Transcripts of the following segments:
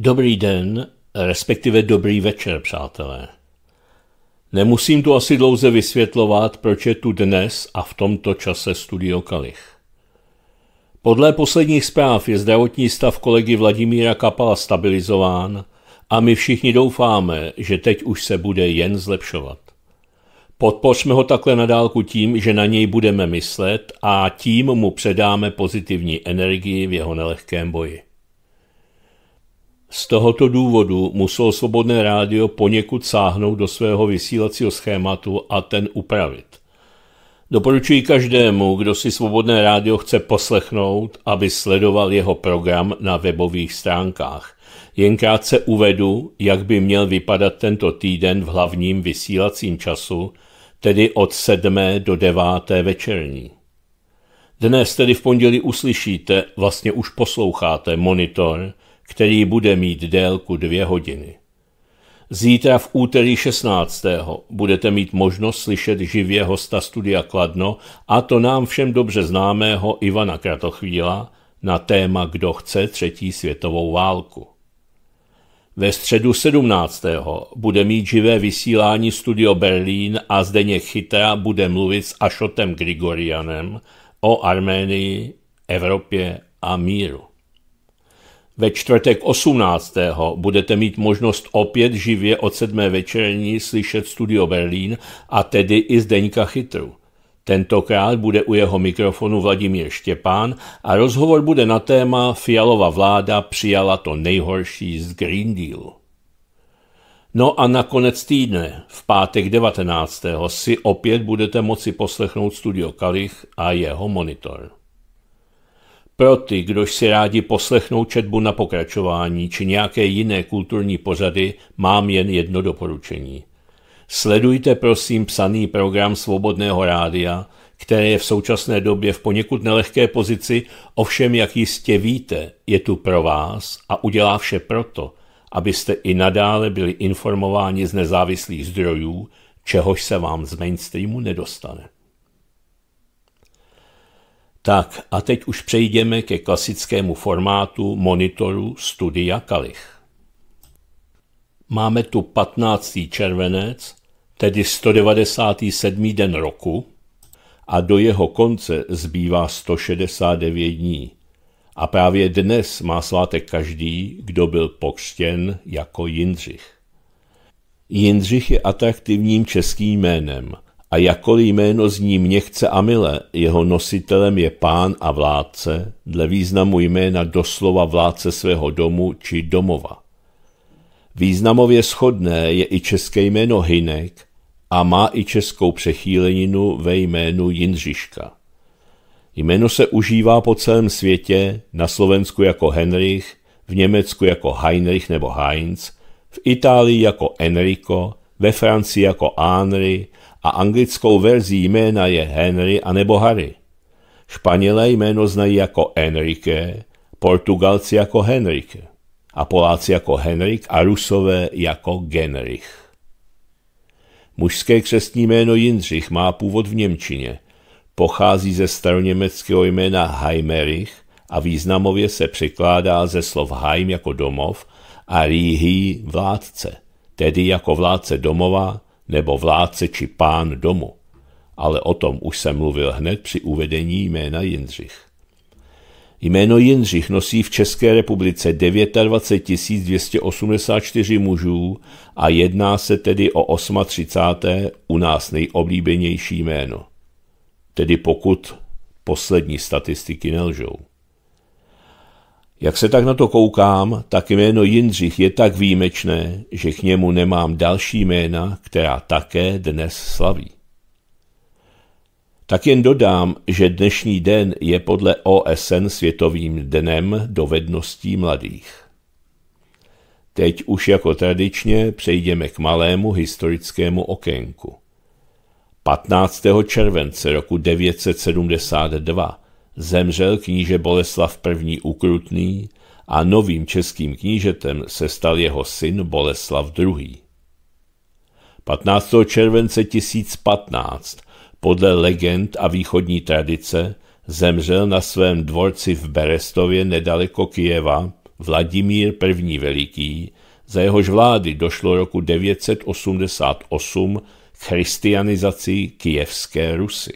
Dobrý den, respektive dobrý večer, přátelé. Nemusím tu asi dlouze vysvětlovat, proč je tu dnes a v tomto čase Studio Kalich. Podle posledních zpráv je zdravotní stav kolegy Vladimíra Kapala stabilizován a my všichni doufáme, že teď už se bude jen zlepšovat. Podpořme ho takhle nadálku tím, že na něj budeme myslet a tím mu předáme pozitivní energii v jeho nelehkém boji. Z tohoto důvodu muselo Svobodné rádio poněkud sáhnout do svého vysílacího schématu a ten upravit. Doporučuji každému, kdo si Svobodné rádio chce poslechnout, aby sledoval jeho program na webových stránkách. Jen krátce uvedu, jak by měl vypadat tento týden v hlavním vysílacím času, tedy od 7. do 9. večerní. Dnes tedy v pondělí uslyšíte, vlastně už posloucháte monitor – který bude mít délku dvě hodiny. Zítra v úterý 16. budete mít možnost slyšet živě hosta studia Kladno a to nám všem dobře známého Ivana Kratochvíla na téma Kdo chce třetí světovou válku. Ve středu 17. bude mít živé vysílání Studio Berlín a zdeně Chytra bude mluvit s Ašotem Grigorianem o Arménii, Evropě a míru. Ve čtvrtek 18. budete mít možnost opět živě od sedmé večerní slyšet Studio Berlín a tedy i Zdeňka Chytru. Tentokrát bude u jeho mikrofonu Vladimír Štěpán a rozhovor bude na téma Fialova vláda přijala to nejhorší z Green deal. No a nakonec týdne, v pátek 19. si opět budete moci poslechnout Studio Kalich a jeho monitor. Pro ty, kdož si rádi poslechnou četbu na pokračování či nějaké jiné kulturní pořady, mám jen jedno doporučení. Sledujte prosím psaný program Svobodného rádia, které je v současné době v poněkud nelehké pozici, ovšem, jak jistě víte, je tu pro vás a udělá vše proto, abyste i nadále byli informováni z nezávislých zdrojů, čehož se vám z mainstreamu nedostane. Tak a teď už přejdeme ke klasickému formátu monitoru Studia Kalich. Máme tu 15. červenec, tedy 197. den roku, a do jeho konce zbývá 169 dní. A právě dnes má svátek každý, kdo byl pokřtěn jako Jindřich. Jindřich je atraktivním českým jménem – a jakoliv jméno zní měchce a mile, jeho nositelem je pán a vládce, dle významu jména doslova vládce svého domu či domova. Významově schodné je i české jméno Hinek a má i českou přechýleninu ve jménu Jindřiška. Jméno se užívá po celém světě, na Slovensku jako Henrich, v Německu jako Heinrich nebo Heinz, v Itálii jako Enrico, ve Francii jako Henri, a anglickou verzí jména je Henry anebo Harry. Španělé jméno znají jako Enrique, Portugalci jako Henrique a Poláci jako Henrik a Rusové jako Genrich. Mužské křestní jméno Jindřich má původ v Němčině. Pochází ze staroněmeckého jména Heimerich a významově se překládá ze slov Heim jako domov a Rihi vládce, tedy jako vládce domova, nebo vládce či pán domu, ale o tom už jsem mluvil hned při uvedení jména Jindřich. Jméno Jindřich nosí v České republice 29 284 mužů a jedná se tedy o 38. u nás nejoblíbenější jméno. Tedy pokud poslední statistiky nelžou. Jak se tak na to koukám, tak jméno Jindřich je tak výjimečné, že k němu nemám další jména, která také dnes slaví. Tak jen dodám, že dnešní den je podle OSN světovým dnem dovedností mladých. Teď už jako tradičně přejdeme k malému historickému okénku. 15. července roku 972 zemřel kníže Boleslav I. Ukrutný a novým českým knížetem se stal jeho syn Boleslav II. 15. července 1015 podle legend a východní tradice zemřel na svém dvorci v Berestově nedaleko Kijeva Vladimír I. Veliký, za jehož vlády došlo roku 988 k christianizaci kijevské Rusy.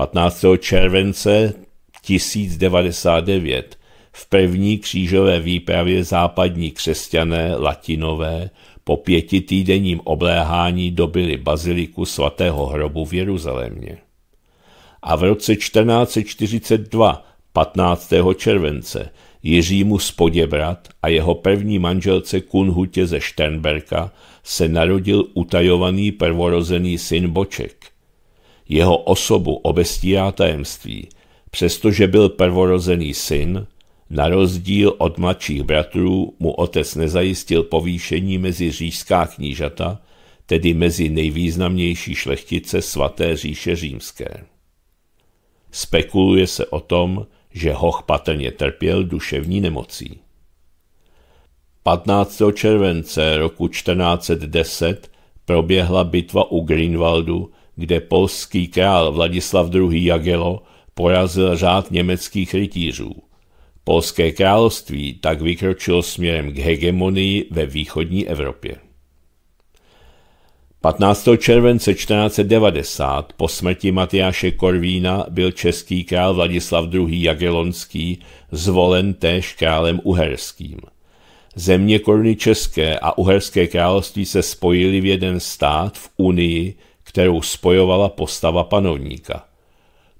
15. července 1099 v první křížové výpravě západní křesťané, latinové, po pěti týdenním obléhání dobili baziliku svatého hrobu v Jeruzalémě. A v roce 1442, 15. července, Jiřímu Spoděbrat a jeho první manželce Kunhutě ze Šternberka se narodil utajovaný prvorozený syn Boček. Jeho osobu obestírá tajemství, přestože byl prvorozený syn, na rozdíl od mladších bratrů mu otec nezajistil povýšení mezi říšská knížata, tedy mezi nejvýznamnější šlechtice svaté říše římské. Spekuluje se o tom, že Hoch patrně trpěl duševní nemocí. 15. července roku 1410 proběhla bitva u Greenwaldu, kde polský král Vladislav II. Jagelo porazil řád německých rytířů. Polské království tak vykročilo směrem k hegemonii ve východní Evropě. 15. července 1490 po smrti Matyáše Korvína byl český král Vladislav II. Jagelonský zvolen též králem uherským. Země koruny České a Uherské království se spojili v jeden stát v Unii kterou spojovala postava panovníka.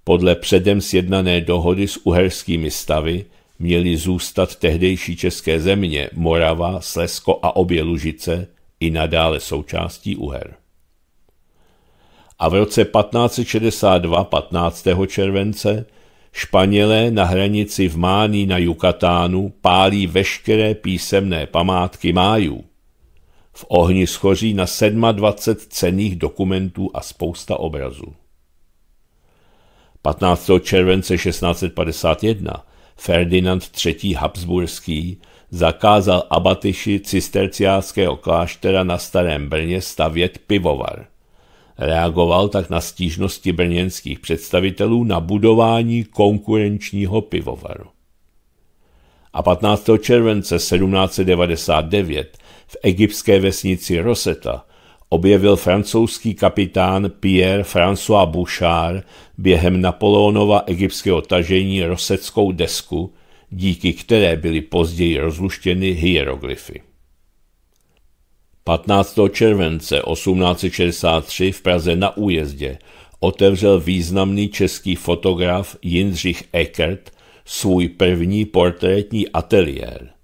Podle předem sjednané dohody s uherskými stavy měly zůstat tehdejší české země Morava, Slezsko a obě Lužice i nadále součástí Uher. A v roce 1562 15. července Španělé na hranici v Mání na Jukatánu pálí veškeré písemné památky Májů v ohni schoří na 27 cených dokumentů a spousta obrazů. 15. července 1651 Ferdinand III. Habsburský zakázal abatyši cisterciáckého kláštera na Starém Brně stavět pivovar. Reagoval tak na stížnosti brněnských představitelů na budování konkurenčního pivovaru. A 15. července 1799 v egyptské vesnici Rosetta objevil francouzský kapitán Pierre-François Bouchard během Napoleonova egyptského tažení roseckou desku, díky které byly později rozluštěny hieroglyfy. 15. července 1863 v Praze na újezdě otevřel významný český fotograf Jindřich Eckert svůj první portrétní ateliér –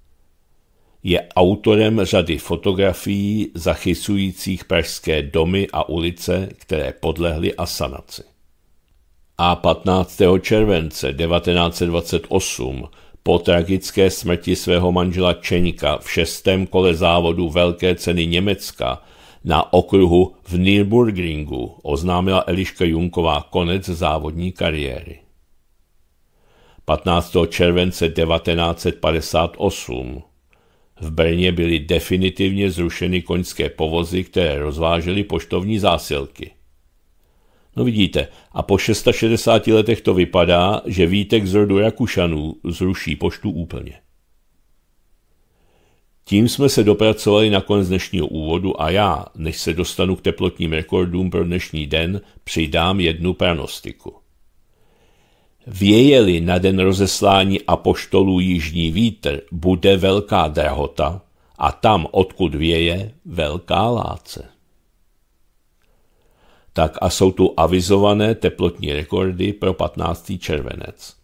je autorem řady fotografií zachycujících pražské domy a ulice, které podlehly asanaci. A 15. července 1928 po tragické smrti svého manžela Čeňka v šestém kole závodu Velké ceny Německa na okruhu v Nürburgringu oznámila Eliška Junková konec závodní kariéry. 15. července 1958 v Brně byly definitivně zrušeny koňské povozy, které rozvážely poštovní zásilky. No vidíte, a po 660 letech to vypadá, že Vítek z rodu Rakušanů zruší poštu úplně. Tím jsme se dopracovali na konec dnešního úvodu a já, než se dostanu k teplotním rekordům pro dnešní den, přidám jednu pranostiku. Vějeli na den rozeslání apoštolů jižní vítr, bude velká drahota a tam, odkud věje, velká láce. Tak a jsou tu avizované teplotní rekordy pro 15. červenec.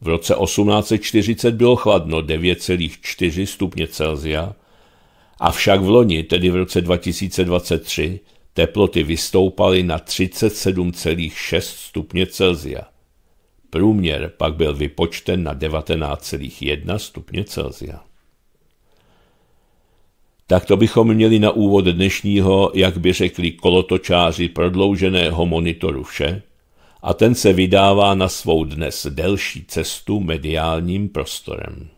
V roce 1840 bylo chladno 9,4 stupně Celsia, avšak v loni, tedy v roce 2023, teploty vystoupaly na 37,6 stupně Celsia – Průměr pak byl vypočten na 19,1 stupně Celsia. Tak to bychom měli na úvod dnešního, jak by řekli kolotočáři, prodlouženého monitoru vše, a ten se vydává na svou dnes delší cestu mediálním prostorem.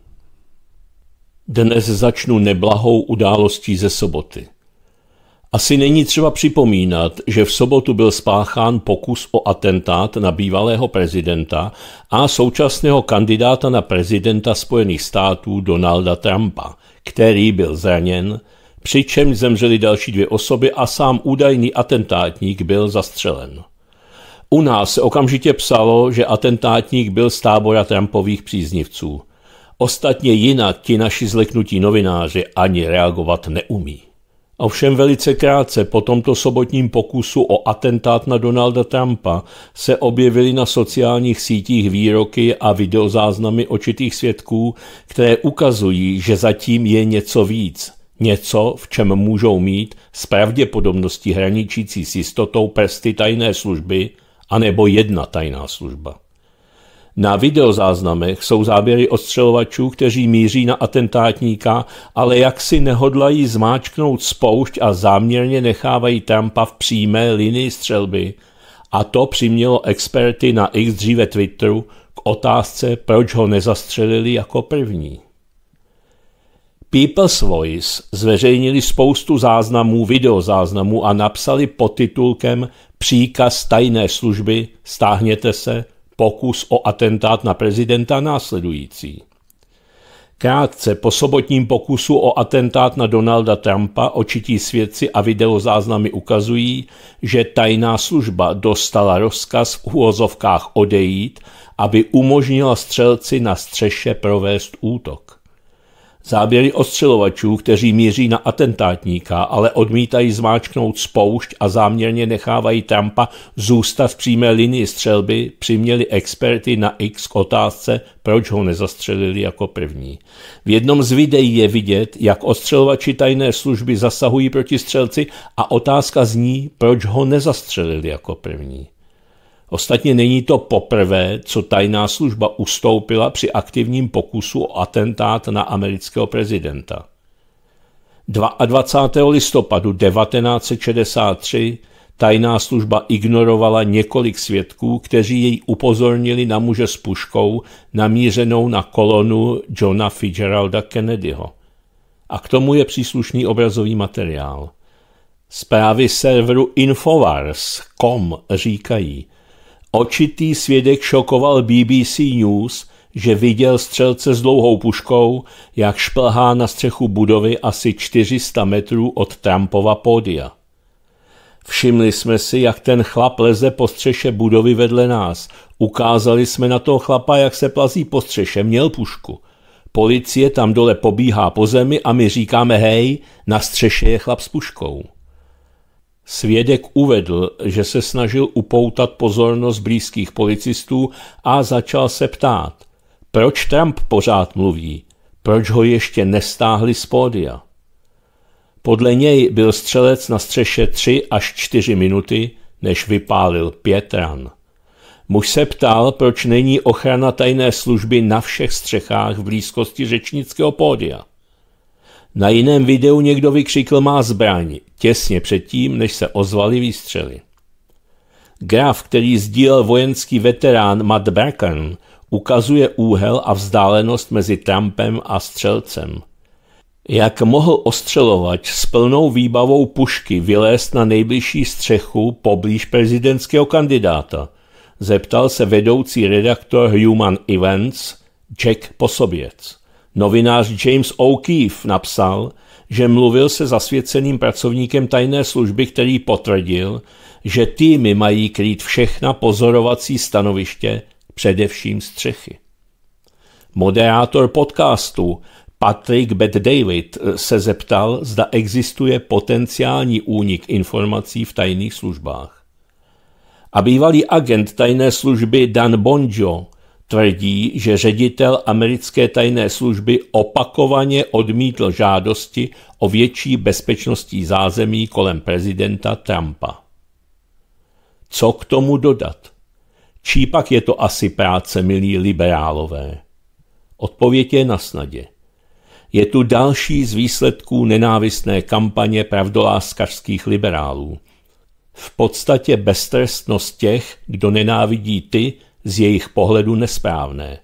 Dnes začnu neblahou událostí ze soboty. Asi není třeba připomínat, že v sobotu byl spáchán pokus o atentát na bývalého prezidenta a současného kandidáta na prezidenta Spojených států Donalda Trumpa, který byl zraněn, přičemž zemřeli další dvě osoby a sám údajný atentátník byl zastřelen. U nás se okamžitě psalo, že atentátník byl z tábora Trumpových příznivců. Ostatně jinak ti naši zleknutí novináři ani reagovat neumí. Ovšem velice krátce po tomto sobotním pokusu o atentát na Donalda Trumpa se objevily na sociálních sítích výroky a videozáznamy očitých svědků, které ukazují, že zatím je něco víc. Něco, v čem můžou mít s pravděpodobností hraničící s jistotou prsty tajné služby, anebo jedna tajná služba. Na videozáznamech jsou záběry ostřelovačů, kteří míří na atentátníka, ale jak si nehodlají zmáčknout spoušť a záměrně nechávají Trumpa v přímé linii střelby. A to přimělo experty na X dříve Twitteru k otázce, proč ho nezastřelili jako první. People's Voice zveřejnili spoustu záznamů, videozáznamů a napsali pod titulkem Příkaz tajné služby, stáhněte se, pokus o atentát na prezidenta následující. Krátce po sobotním pokusu o atentát na Donalda Trumpa očití svědci a videozáznamy ukazují, že tajná služba dostala rozkaz v uvozovkách odejít, aby umožnila střelci na střeše provést útok. Záběry ostřelovačů, kteří míří na atentátníka, ale odmítají zmáčknout spoušť a záměrně nechávají Trumpa zůstat v přímé linii střelby, přiměli experty na X k otázce, proč ho nezastřelili jako první. V jednom z videí je vidět, jak ostřelovači tajné služby zasahují proti střelci a otázka zní, proč ho nezastřelili jako první. Ostatně není to poprvé, co tajná služba ustoupila při aktivním pokusu o atentát na amerického prezidenta. 22. listopadu 1963 tajná služba ignorovala několik svědků, kteří jej upozornili na muže s puškou namířenou na kolonu Johna Fitzgeralda Kennedyho. A k tomu je příslušný obrazový materiál. Zprávy serveru Infowars.com říkají, Očitý svědek šokoval BBC News, že viděl střelce s dlouhou puškou, jak šplhá na střechu budovy asi 400 metrů od Trumpova pódia. Všimli jsme si, jak ten chlap leze po střeše budovy vedle nás. Ukázali jsme na toho chlapa, jak se plazí po střeše, měl pušku. Policie tam dole pobíhá po zemi a my říkáme hej, na střeše je chlap s puškou. Svědek uvedl, že se snažil upoutat pozornost blízkých policistů a začal se ptát, proč Trump pořád mluví, proč ho ještě nestáhli z pódia. Podle něj byl střelec na střeše 3 až 4 minuty, než vypálil pět ran. Muž se ptal, proč není ochrana tajné služby na všech střechách v blízkosti řečnického pódia. Na jiném videu někdo vykřikl má zbraň, těsně předtím, než se ozvaly výstřely. Graf, který sdílel vojenský veterán Matt Bracken, ukazuje úhel a vzdálenost mezi Trumpem a střelcem. Jak mohl ostřelovač s plnou výbavou pušky vylézt na nejbližší střechu poblíž prezidentského kandidáta? Zeptal se vedoucí redaktor Human Events Jack Posoběc. Novinář James O'Keefe napsal, že mluvil se zasvěceným pracovníkem tajné služby, který potvrdil, že týmy mají krýt všechna pozorovací stanoviště, především střechy. Moderátor podcastu Patrick Bed David se zeptal, zda existuje potenciální únik informací v tajných službách. A bývalý agent tajné služby Dan Bonjo Tvrdí, že ředitel americké tajné služby opakovaně odmítl žádosti o větší bezpečnostní zázemí kolem prezidenta Trumpa. Co k tomu dodat? Čípak je to asi práce, milí liberálové. Odpověď je na snadě. Je tu další z výsledků nenávistné kampaně pravdoláskařských liberálů. V podstatě beztrestnost těch, kdo nenávidí ty, z jejich pohledu nesprávné.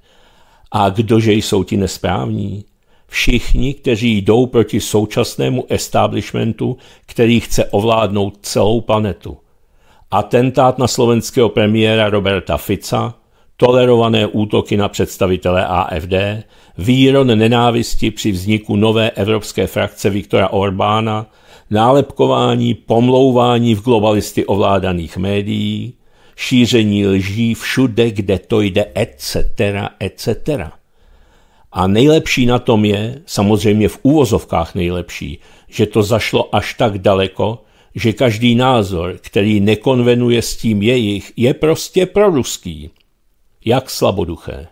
A kdože jsou ti nesprávní? Všichni, kteří jdou proti současnému establishmentu, který chce ovládnout celou planetu. Atentát na slovenského premiéra Roberta Fica, tolerované útoky na představitele AFD, výron nenávisti při vzniku nové evropské frakce Viktora Orbána, nálepkování, pomlouvání v globalisty ovládaných médií, šíření lží všude, kde to jde, etc., etc. A nejlepší na tom je, samozřejmě v úvozovkách nejlepší, že to zašlo až tak daleko, že každý názor, který nekonvenuje s tím jejich, je prostě proruský. Jak slaboduché.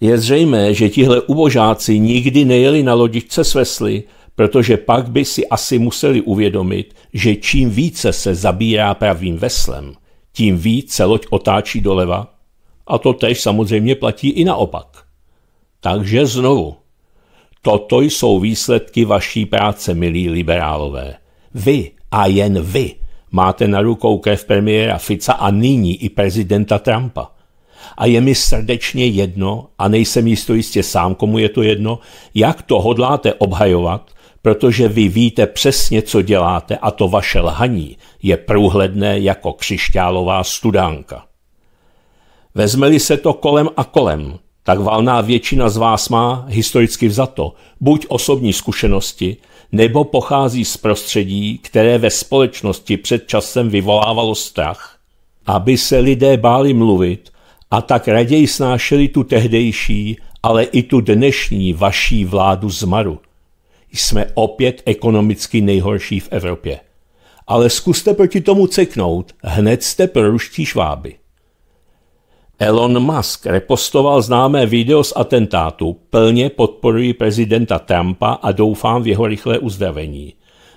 Je zřejmé, že tihle ubožáci nikdy nejeli na lodičce s vesly, protože pak by si asi museli uvědomit, že čím více se zabírá pravým veslem, tím se loď otáčí doleva a to tež samozřejmě platí i naopak. Takže znovu, toto jsou výsledky vaší práce, milí liberálové. Vy a jen vy máte na rukou krev premiéra Fica a nyní i prezidenta Trumpa. A je mi srdečně jedno, a nejsem jisto jistě sám, komu je to jedno, jak to hodláte obhajovat, protože vy víte přesně, co děláte a to vaše lhaní je průhledné jako křišťálová studánka. Vezmeli se to kolem a kolem, tak valná většina z vás má, historicky vzato, buď osobní zkušenosti, nebo pochází z prostředí, které ve společnosti před časem vyvolávalo strach, aby se lidé báli mluvit a tak raději snášeli tu tehdejší, ale i tu dnešní vaší vládu zmaru jsme opět ekonomicky nejhorší v Evropě. Ale zkuste proti tomu ceknout, hned jste proruští šváby. Elon Musk repostoval známé video z atentátu, plně podporuji prezidenta Trumpa a doufám v jeho rychlé uzdravení.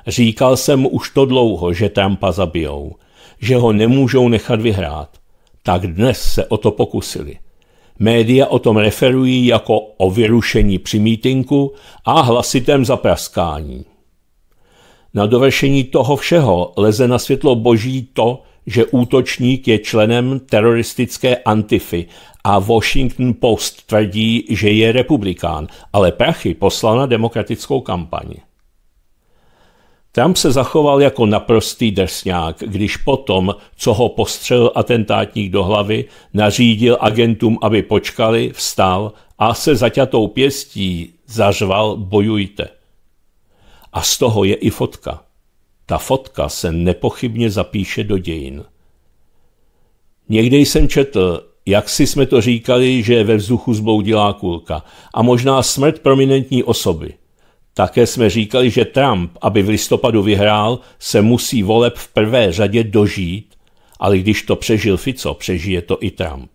Říkal jsem už to dlouho, že Trumpa zabijou, že ho nemůžou nechat vyhrát. Tak dnes se o to pokusili. Média o tom referují jako o vyrušení při mítinku a hlasitém zapraskání. Na dovršení toho všeho leze na světlo boží to, že útočník je členem teroristické antify a Washington Post tvrdí, že je republikán, ale prachy poslal na demokratickou kampani. Trump se zachoval jako naprostý drsňák, když potom, co ho postřelil atentátník do hlavy, nařídil agentům, aby počkali, vstal a se zaťatou pěstí zařval bojujte. A z toho je i fotka. Ta fotka se nepochybně zapíše do dějin. Někde jsem četl, jak si jsme to říkali, že ve vzduchu zbloudilá kulka a možná smrt prominentní osoby – také jsme říkali, že Trump, aby v listopadu vyhrál, se musí voleb v prvé řadě dožít, ale když to přežil Fico, přežije to i Trump.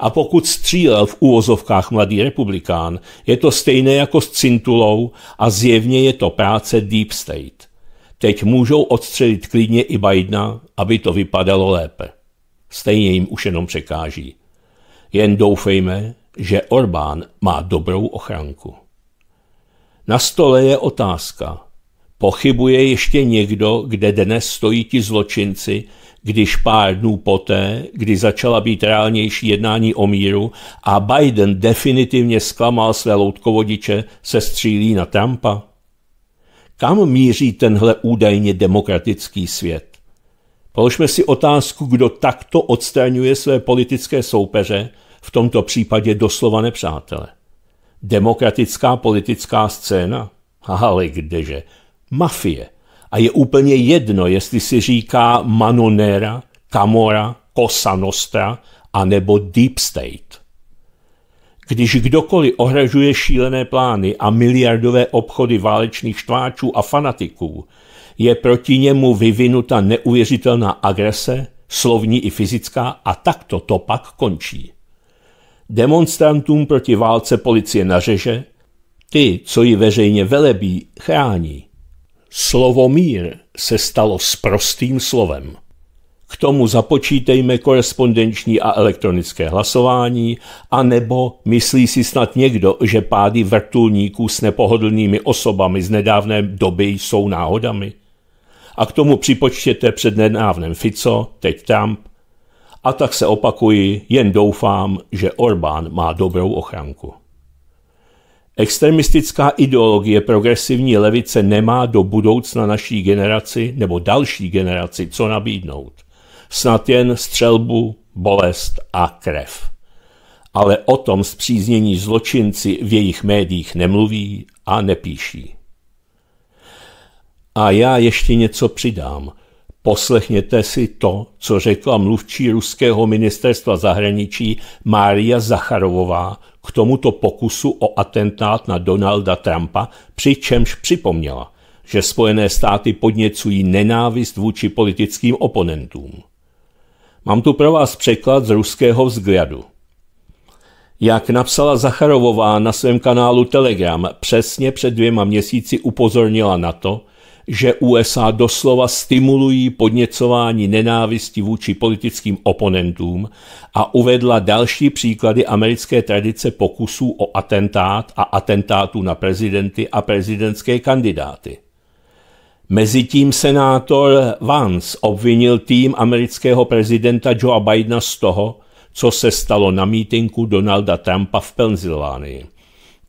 A pokud střílel v úvozovkách mladý republikán, je to stejné jako s cintulou a zjevně je to práce Deep State. Teď můžou odstřelit klidně i Bidena, aby to vypadalo lépe. Stejně jim už jenom překáží. Jen doufejme, že Orbán má dobrou ochranku. Na stole je otázka. Pochybuje ještě někdo, kde dnes stojí ti zločinci, když pár dnů poté, kdy začala být reálnější jednání o míru a Biden definitivně zklamal své loutkovodiče, se střílí na Trumpa? Kam míří tenhle údajně demokratický svět? Položme si otázku, kdo takto odstraňuje své politické soupeře, v tomto případě doslova nepřátele. Demokratická politická scéna? Ale kdeže? Mafie. A je úplně jedno, jestli si říká Manonera, Camora, Cosa Nostra anebo Deep State. Když kdokoliv ohražuje šílené plány a miliardové obchody válečných štváčů a fanatiků, je proti němu vyvinuta neuvěřitelná agrese, slovní i fyzická, a takto to pak končí demonstrantům proti válce policie nařeže, ty, co ji veřejně velebí, chrání. Slovo mír se stalo sprostým slovem. K tomu započítejme korespondenční a elektronické hlasování, anebo myslí si snad někdo, že pády vrtulníků s nepohodlnými osobami z nedávné doby jsou náhodami? A k tomu připočtěte před nedávnem Fico, teď Trump, a tak se opakuji, jen doufám, že Orbán má dobrou ochranku. Extremistická ideologie progresivní levice nemá do budoucna naší generaci nebo další generaci co nabídnout. Snad jen střelbu, bolest a krev. Ale o tom zpříznění zločinci v jejich médiích nemluví a nepíší. A já ještě něco přidám – Poslechněte si to, co řekla mluvčí ruského ministerstva zahraničí Mária Zacharovová k tomuto pokusu o atentát na Donalda Trumpa, přičemž připomněla, že Spojené státy podněcují nenávist vůči politickým oponentům. Mám tu pro vás překlad z ruského vzhledu. Jak napsala Zacharovová na svém kanálu Telegram, přesně před dvěma měsíci upozornila na to, že USA doslova stimulují podněcování nenávisti vůči politickým oponentům a uvedla další příklady americké tradice pokusů o atentát a atentátů na prezidenty a prezidentské kandidáty. Mezitím senátor Vance obvinil tým amerického prezidenta Joea Bidena z toho, co se stalo na mítinku Donalda Trumpa v Pensylvánii –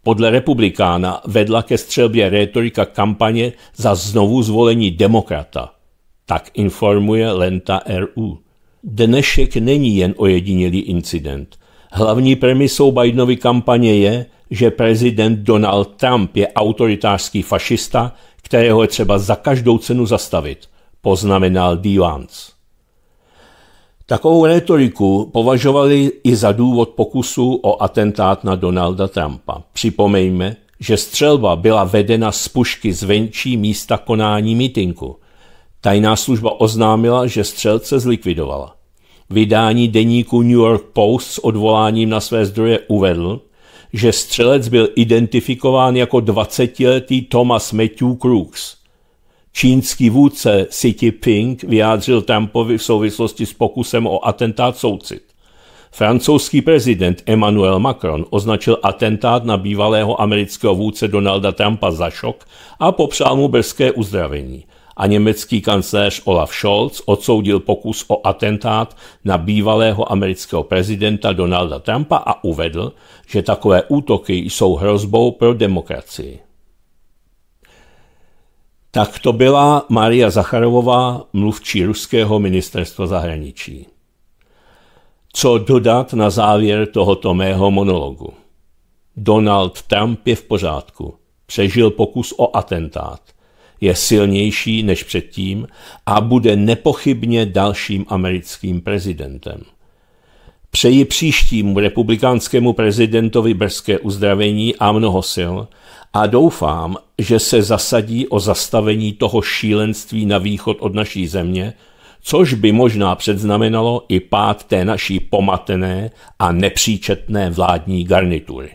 podle republikána vedla ke střelbě rétorika kampaně za znovu zvolení demokrata. Tak informuje Lenta RU. Dnešek není jen ojedinělý incident. Hlavní premisou Bidenovy kampaně je, že prezident Donald Trump je autoritářský fašista, kterého je třeba za každou cenu zastavit, poznamenal Vance. Takovou retoriku považovali i za důvod pokusu o atentát na Donalda Trumpa. Připomeňme, že střelba byla vedena z pušky zvenčí místa konání mítinku. Tajná služba oznámila, že střelce zlikvidovala. Vydání deníku New York Post s odvoláním na své zdroje uvedl, že střelec byl identifikován jako 20-letý Thomas Matthew Crooks – Čínský vůdce Xi Jinping vyjádřil Trumpovi v souvislosti s pokusem o atentát soucit. Francouzský prezident Emmanuel Macron označil atentát na bývalého amerického vůdce Donalda Trumpa za šok a popřál mu brzké uzdravení. A německý kancléř Olaf Scholz odsoudil pokus o atentát na bývalého amerického prezidenta Donalda Trumpa a uvedl, že takové útoky jsou hrozbou pro demokracii. Tak to byla Maria Zacharovová, mluvčí ruského ministerstva zahraničí. Co dodat na závěr tohoto mého monologu? Donald Trump je v pořádku. Přežil pokus o atentát. Je silnější než předtím a bude nepochybně dalším americkým prezidentem. Přeji příštímu republikánskému prezidentovi brzké uzdravení a mnoho sil a doufám, že se zasadí o zastavení toho šílenství na východ od naší země, což by možná předznamenalo i pád té naší pomatené a nepříčetné vládní garnitury.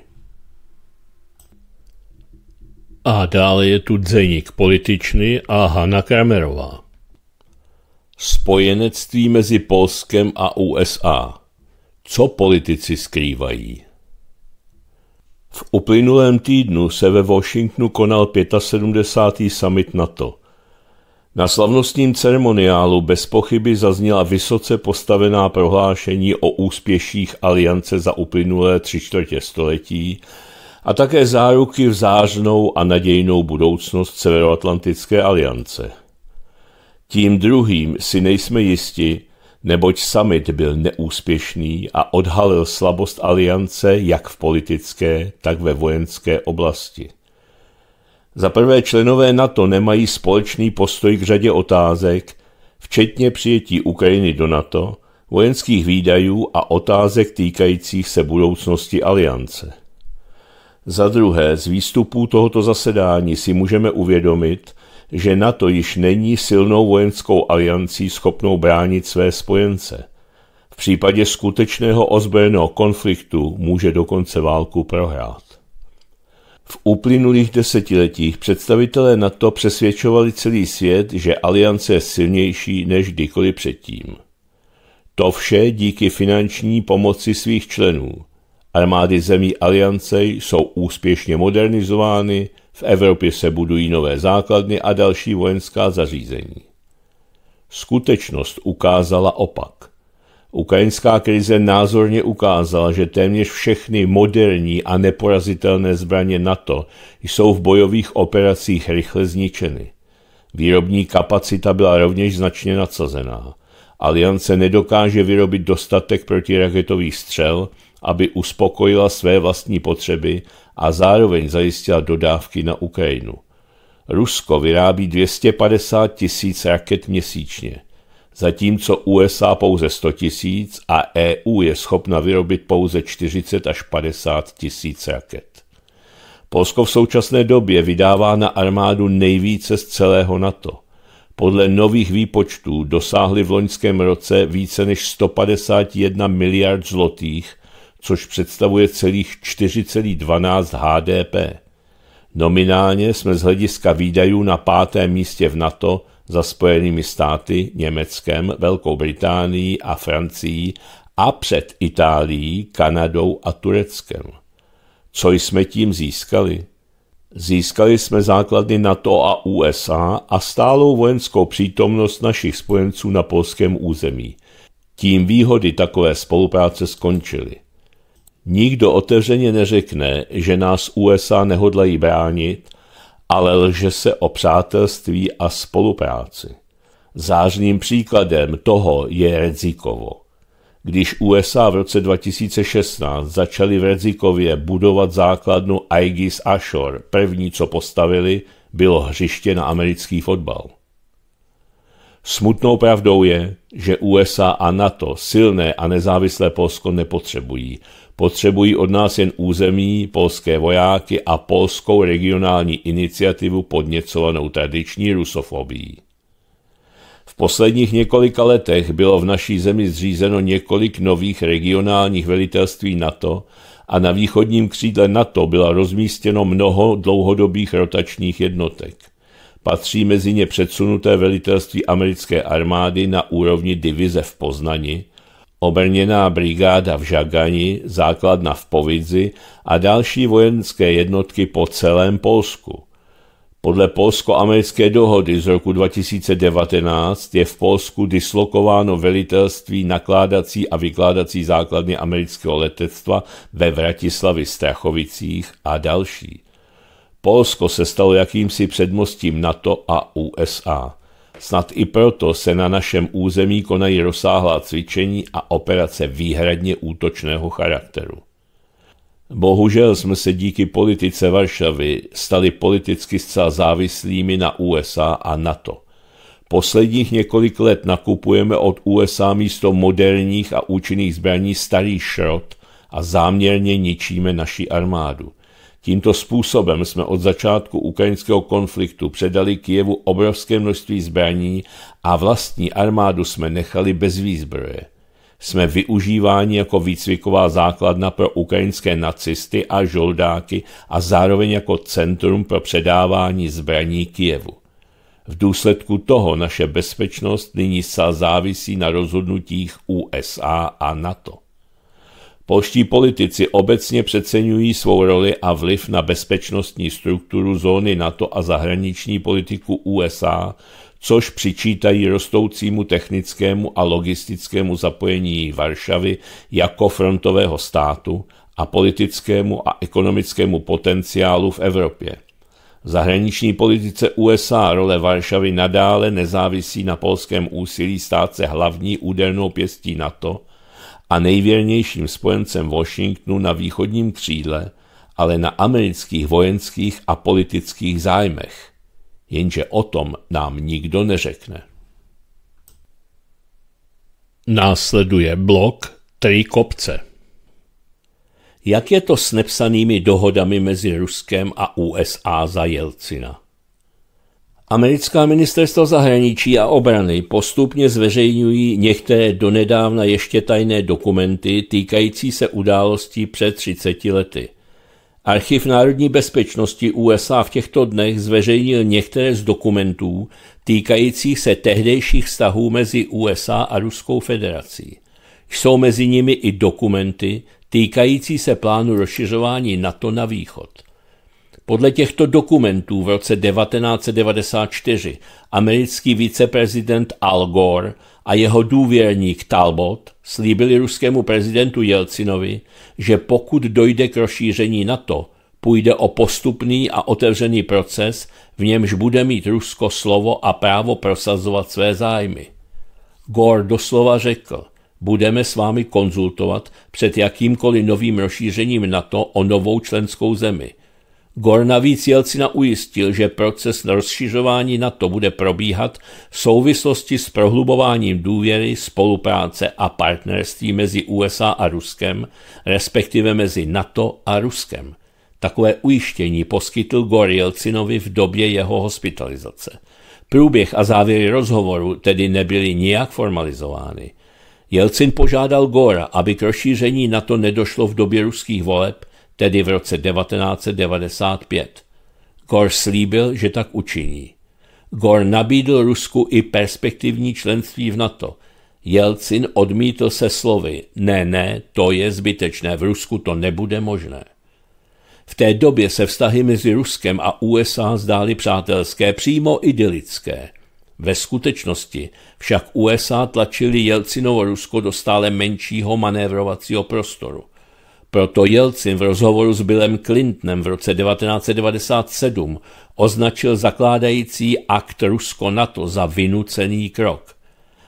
A dále je tu Dzeník političny a Hanna Kramerová. Spojenectví mezi Polskem a USA co politici skrývají? V uplynulém týdnu se ve Washingtonu konal 75. summit NATO. Na slavnostním ceremoniálu bez pochyby zazněla vysoce postavená prohlášení o úspěších aliance za uplynulé tři čtvrtě století a také záruky v zářnou a nadějnou budoucnost Severoatlantické aliance. Tím druhým si nejsme jisti, neboť summit byl neúspěšný a odhalil slabost aliance jak v politické, tak ve vojenské oblasti. Za prvé členové NATO nemají společný postoj k řadě otázek, včetně přijetí Ukrajiny do NATO, vojenských výdajů a otázek týkajících se budoucnosti aliance. Za druhé, z výstupů tohoto zasedání si můžeme uvědomit, že NATO již není silnou vojenskou aliancí schopnou bránit své spojence. V případě skutečného ozbrojeného konfliktu může dokonce válku prohrát. V uplynulých desetiletích představitelé NATO přesvědčovali celý svět, že aliance je silnější než kdykoliv předtím. To vše díky finanční pomoci svých členů. Armády zemí aliance jsou úspěšně modernizovány, v Evropě se budují nové základny a další vojenská zařízení. Skutečnost ukázala opak. Ukrajinská krize názorně ukázala, že téměř všechny moderní a neporazitelné zbraně NATO jsou v bojových operacích rychle zničeny. Výrobní kapacita byla rovněž značně nadsazená. Aliance nedokáže vyrobit dostatek protiraketových střel, aby uspokojila své vlastní potřeby a zároveň zajistila dodávky na Ukrajinu. Rusko vyrábí 250 tisíc raket měsíčně, zatímco USA pouze 100 tisíc a EU je schopna vyrobit pouze 40 až 50 tisíc raket. Polsko v současné době vydává na armádu nejvíce z celého NATO. Podle nových výpočtů dosáhly v loňském roce více než 151 miliard zlotých což představuje celých 4,12 HDP. Nominálně jsme z hlediska výdajů na pátém místě v NATO za Spojenými státy, Německem, Velkou Británií a Francií a před Itálií, Kanadou a Tureckem. Co jsme tím získali? Získali jsme základny NATO a USA a stálou vojenskou přítomnost našich spojenců na polském území. Tím výhody takové spolupráce skončily. Nikdo otevřeně neřekne, že nás USA nehodlají bránit, ale lže se o přátelství a spolupráci. Zářným příkladem toho je Redzikovo. Když USA v roce 2016 začali v Redzikově budovat základnu Aegis Ashore, první, co postavili, bylo hřiště na americký fotbal. Smutnou pravdou je, že USA a NATO silné a nezávislé Polsko nepotřebují. Potřebují od nás jen území, polské vojáky a polskou regionální iniciativu podněcovanou tradiční rusofobií. V posledních několika letech bylo v naší zemi zřízeno několik nových regionálních velitelství NATO a na východním křídle NATO byla rozmístěno mnoho dlouhodobých rotačních jednotek. Patří mezi ně předsunuté velitelství americké armády na úrovni divize v Poznani – Obrněná brigáda v Žagani, základna v Povidzi a další vojenské jednotky po celém Polsku. Podle polsko-americké dohody z roku 2019 je v Polsku dislokováno velitelství nakládací a vykládací základny amerického letectva ve Vratislavi Strachovicích a další. Polsko se stalo jakýmsi předmostím NATO a USA. Snad i proto se na našem území konají rozsáhlá cvičení a operace výhradně útočného charakteru. Bohužel jsme se díky politice Varšavy stali politicky zcela závislými na USA a NATO. Posledních několik let nakupujeme od USA místo moderních a účinných zbraní starý šrot a záměrně ničíme naši armádu. Tímto způsobem jsme od začátku ukrajinského konfliktu předali Kijevu obrovské množství zbraní a vlastní armádu jsme nechali bez výzbroje. Jsme využíváni jako výcviková základna pro ukrajinské nacisty a žoldáky a zároveň jako centrum pro předávání zbraní Kijevu. V důsledku toho naše bezpečnost nyní závisí na rozhodnutích USA a NATO. Polští politici obecně přeceňují svou roli a vliv na bezpečnostní strukturu zóny NATO a zahraniční politiku USA, což přičítají rostoucímu technickému a logistickému zapojení Varšavy jako frontového státu a politickému a ekonomickému potenciálu v Evropě. V zahraniční politice USA role Varšavy nadále nezávisí na polském úsilí stát se hlavní údernou pěstí NATO a nejvěrnějším spojencem Washingtonu na východním křídle, ale na amerických vojenských a politických zájmech. Jenže o tom nám nikdo neřekne. Následuje blok Tri kopce. Jak je to s nepsanými dohodami mezi Ruskem a USA za Jelcina? Americká ministerstva zahraničí a obrany postupně zveřejňují některé donedávna ještě tajné dokumenty týkající se událostí před 30 lety. Archiv národní bezpečnosti USA v těchto dnech zveřejnil některé z dokumentů týkajících se tehdejších vztahů mezi USA a Ruskou federací. Jsou mezi nimi i dokumenty týkající se plánu rozšiřování NATO na východ. Podle těchto dokumentů v roce 1994 americký viceprezident Al Gore a jeho důvěrník Talbot slíbili ruskému prezidentu Jelcinovi, že pokud dojde k rozšíření NATO, půjde o postupný a otevřený proces, v němž bude mít Rusko slovo a právo prosazovat své zájmy. Gore doslova řekl, budeme s vámi konzultovat před jakýmkoliv novým rozšířením NATO o novou členskou zemi – Gor navíc Jelcina ujistil, že proces rozšiřování NATO bude probíhat v souvislosti s prohlubováním důvěry, spolupráce a partnerství mezi USA a Ruskem, respektive mezi NATO a Ruskem. Takové ujištění poskytl Gor Jelcinovi v době jeho hospitalizace. Průběh a závěry rozhovoru tedy nebyly nijak formalizovány. Jelcin požádal Gora, aby k rozšíření NATO nedošlo v době ruských voleb tedy v roce 1995. Gore slíbil, že tak učiní. Gore nabídl Rusku i perspektivní členství v NATO. Jelcin odmítl se slovy ne, ne, to je zbytečné, v Rusku to nebude možné. V té době se vztahy mezi Ruskem a USA zdály přátelské, přímo idylické. Ve skutečnosti však USA tlačili Jelcinovo Rusko do stále menšího manévrovacího prostoru – proto Jelcin v rozhovoru s Billem Clintonem v roce 1997 označil zakládající akt Rusko-NATO za vynucený krok.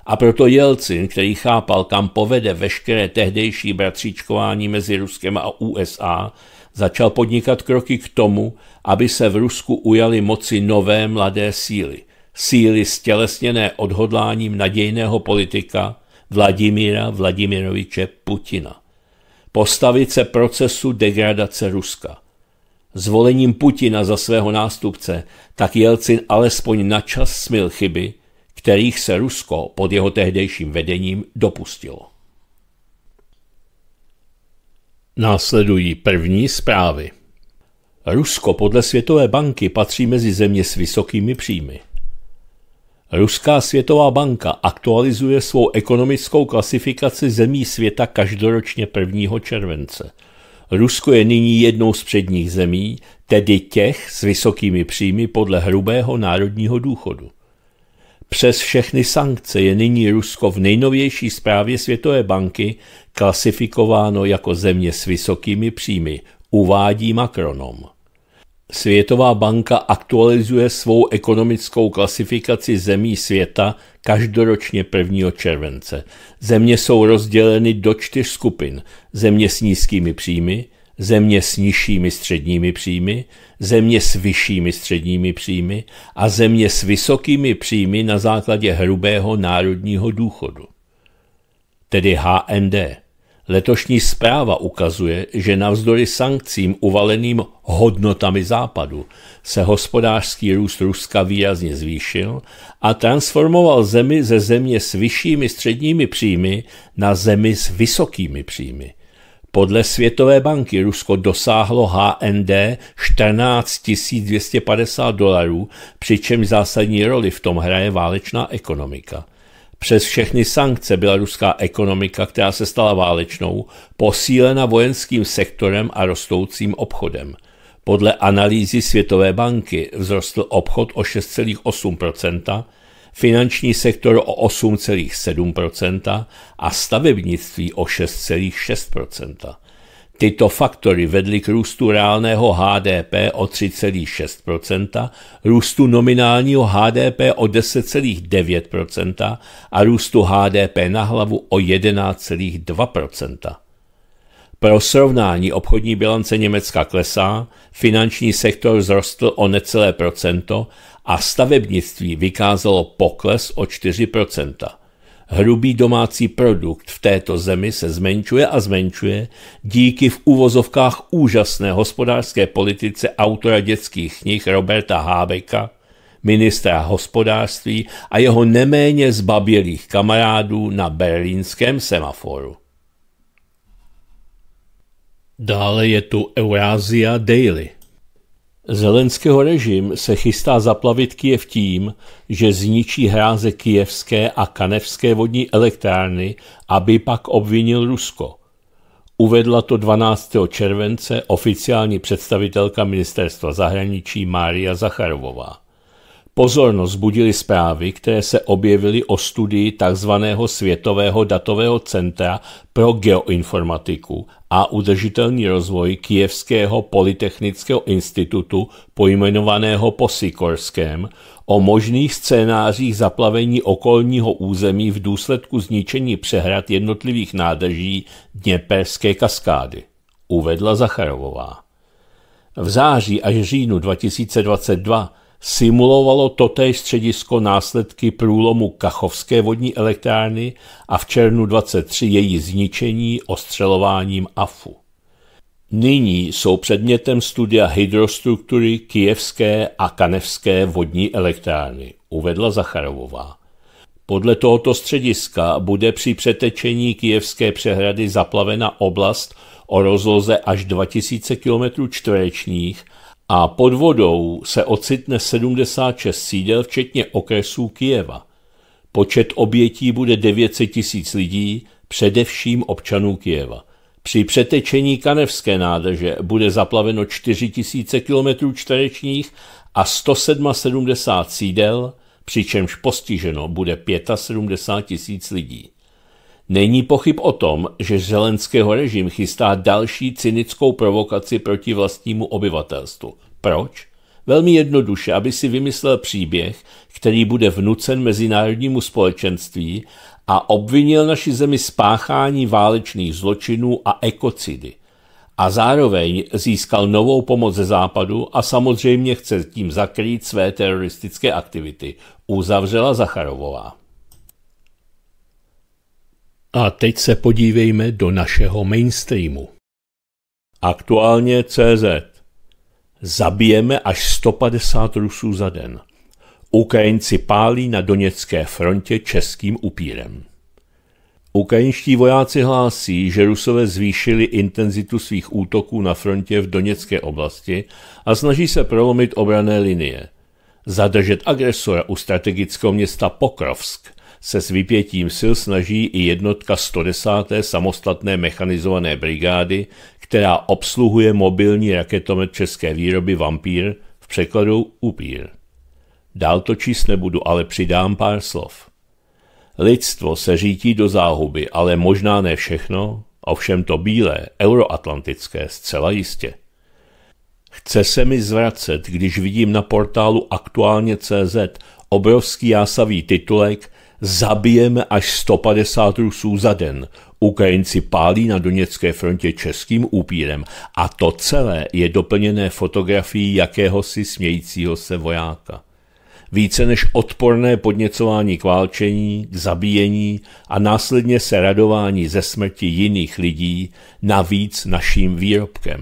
A proto Jelcin, který chápal, kam povede veškeré tehdejší bratříčkování mezi Ruskem a USA, začal podnikat kroky k tomu, aby se v Rusku ujali moci nové mladé síly. Síly stělesněné odhodláním nadějného politika Vladimíra Vladimiroviče Putina postavit se procesu degradace Ruska. Zvolením Putina za svého nástupce tak Jelcin alespoň načas smil chyby, kterých se Rusko pod jeho tehdejším vedením dopustilo. Následují první zprávy. Rusko podle Světové banky patří mezi země s vysokými příjmy. Ruská světová banka aktualizuje svou ekonomickou klasifikaci zemí světa každoročně 1. července. Rusko je nyní jednou z předních zemí, tedy těch s vysokými příjmy podle hrubého národního důchodu. Přes všechny sankce je nyní Rusko v nejnovější zprávě Světové banky klasifikováno jako země s vysokými příjmy, uvádí Macronom. Světová banka aktualizuje svou ekonomickou klasifikaci zemí světa každoročně 1. července. Země jsou rozděleny do čtyř skupin. Země s nízkými příjmy, země s nižšími středními příjmy, země s vyššími středními příjmy a země s vysokými příjmy na základě hrubého národního důchodu, tedy HND. Letošní zpráva ukazuje, že navzdory sankcím uvaleným hodnotami západu se hospodářský růst Ruska výrazně zvýšil a transformoval zemi ze země s vyššími středními příjmy na zemi s vysokými příjmy. Podle Světové banky Rusko dosáhlo HND 14 250 dolarů, přičemž zásadní roli v tom hraje válečná ekonomika – přes všechny sankce byla ruská ekonomika, která se stala válečnou, posílena vojenským sektorem a rostoucím obchodem. Podle analýzy Světové banky vzrostl obchod o 6,8 finanční sektor o 8,7 a stavebnictví o 6,6 Tyto faktory vedly k růstu reálného HDP o 3,6%, růstu nominálního HDP o 10,9% a růstu HDP na hlavu o 11,2%. Pro srovnání obchodní bilance Německa klesá, finanční sektor zrostl o necelé procento a stavebnictví vykázalo pokles o 4%. Hrubý domácí produkt v této zemi se zmenšuje a zmenšuje díky v uvozovkách úžasné hospodářské politice autora dětských knih Roberta Hábeka, ministra hospodářství a jeho neméně zbabělých kamarádů na berlínském semaforu. Dále je tu Eurasia Daily – Zelenského režim se chystá zaplavit Kiev tím, že zničí hráze kijevské a kanevské vodní elektrárny, aby pak obvinil Rusko. Uvedla to 12. července oficiální představitelka ministerstva zahraničí Mária Zacharovová. Pozornost budily zprávy, které se objevily o studii tzv. Světového datového centra pro geoinformatiku a udržitelný rozvoj Kijevského polytechnického institutu pojmenovaného po Sikorském o možných scénářích zaplavení okolního území v důsledku zničení přehrad jednotlivých nádrží Dněperské kaskády, uvedla Zacharovová. V září až říjnu 2022 simulovalo totéž středisko následky průlomu Kachovské vodní elektrárny a v červnu 23 její zničení ostřelováním AFU. Nyní jsou předmětem studia hydrostruktury Kijevské a Kanevské vodní elektrárny, uvedla Zacharovová. Podle tohoto střediska bude při přetečení Kijevské přehrady zaplavena oblast o rozloze až 2000 km čtverečních a pod vodou se ocitne 76 sídel, včetně okresů Kijeva. Počet obětí bude 900 tisíc lidí, především občanů Kijeva. Při přetečení Kanevské nádrže bude zaplaveno 4 tisíce kilometrů čtverečních a 177 sídel, přičemž postiženo bude 75 tisíc lidí. Není pochyb o tom, že zelenského režim chystá další cynickou provokaci proti vlastnímu obyvatelstvu. Proč? Velmi jednoduše, aby si vymyslel příběh, který bude vnucen mezinárodnímu společenství a obvinil naši zemi spáchání válečných zločinů a ekocidy. A zároveň získal novou pomoc ze západu a samozřejmě chce tím zakrýt své teroristické aktivity, uzavřela Zacharovová. A teď se podívejme do našeho mainstreamu. Aktuálně CZ. Zabijeme až 150 Rusů za den. Ukrajinci pálí na Doněcké frontě českým upírem. Ukrajinští vojáci hlásí, že Rusové zvýšili intenzitu svých útoků na frontě v Doněcké oblasti a snaží se prolomit obrané linie. Zadržet agresora u strategického města Pokrovsk se s vypětím sil snaží i jednotka 110. samostatné mechanizované brigády, která obsluhuje mobilní raketomet české výroby Vampír v překladu Upír. Dál to číst nebudu, ale přidám pár slov. Lidstvo se řítí do záhuby, ale možná ne všechno, ovšem to bílé, euroatlantické, zcela jistě. Chce se mi zvracet, když vidím na portálu aktuálně.cz obrovský jásavý titulek Zabijeme až 150 Rusů za den. Ukrajinci pálí na Doněcké frontě českým úpírem a to celé je doplněné fotografií jakéhosi smějícího se vojáka. Více než odporné podněcování k válčení, k zabíjení a následně se radování ze smrti jiných lidí, navíc naším výrobkem.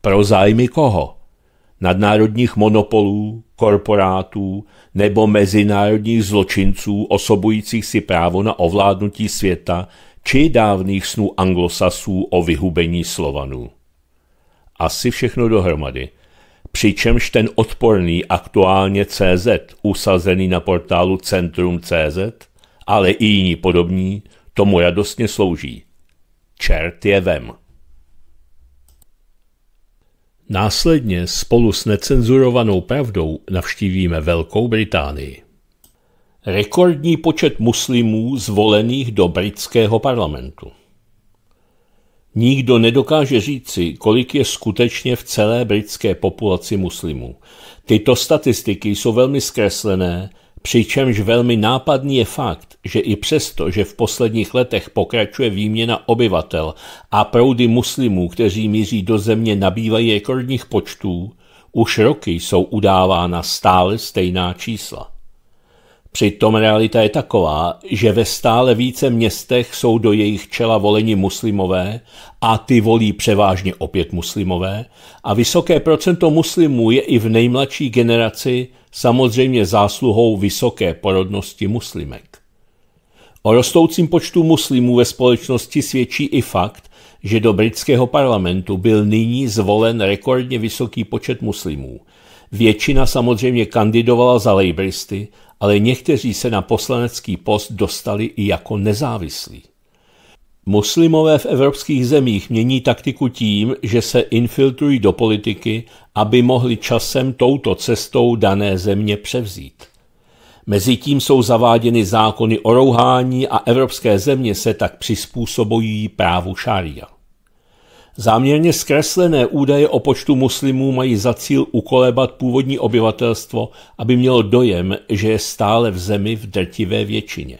Pro zájmy koho? nadnárodních monopolů, korporátů nebo mezinárodních zločinců osobujících si právo na ovládnutí světa či dávných snů anglosasů o vyhubení Slovanů. Asi všechno dohromady. Přičemž ten odporný aktuálně CZ, usazený na portálu Centrum.cz, ale i jiní podobní, tomu radostně slouží. Čert je vem. Následně spolu s necenzurovanou pravdou navštívíme Velkou Británii. Rekordní počet muslimů zvolených do britského parlamentu. Nikdo nedokáže říci, kolik je skutečně v celé britské populaci muslimů. Tyto statistiky jsou velmi zkreslené Přičemž velmi nápadný je fakt, že i přesto, že v posledních letech pokračuje výměna obyvatel a proudy muslimů, kteří míří do země, nabývají rekordních počtů, už roky jsou udávána stále stejná čísla. Přitom realita je taková, že ve stále více městech jsou do jejich čela voleni muslimové a ty volí převážně opět muslimové a vysoké procento muslimů je i v nejmladší generaci samozřejmě zásluhou vysoké porodnosti muslimek. O rostoucím počtu muslimů ve společnosti svědčí i fakt, že do britského parlamentu byl nyní zvolen rekordně vysoký počet muslimů – Většina samozřejmě kandidovala za Labouristy, ale někteří se na poslanecký post dostali i jako nezávislí. Muslimové v evropských zemích mění taktiku tím, že se infiltrují do politiky, aby mohli časem touto cestou dané země převzít. Mezitím jsou zaváděny zákony o rouhání a evropské země se tak přizpůsobují právu šaria. Záměrně zkreslené údaje o počtu muslimů mají za cíl ukolebat původní obyvatelstvo, aby mělo dojem, že je stále v zemi v drtivé většině.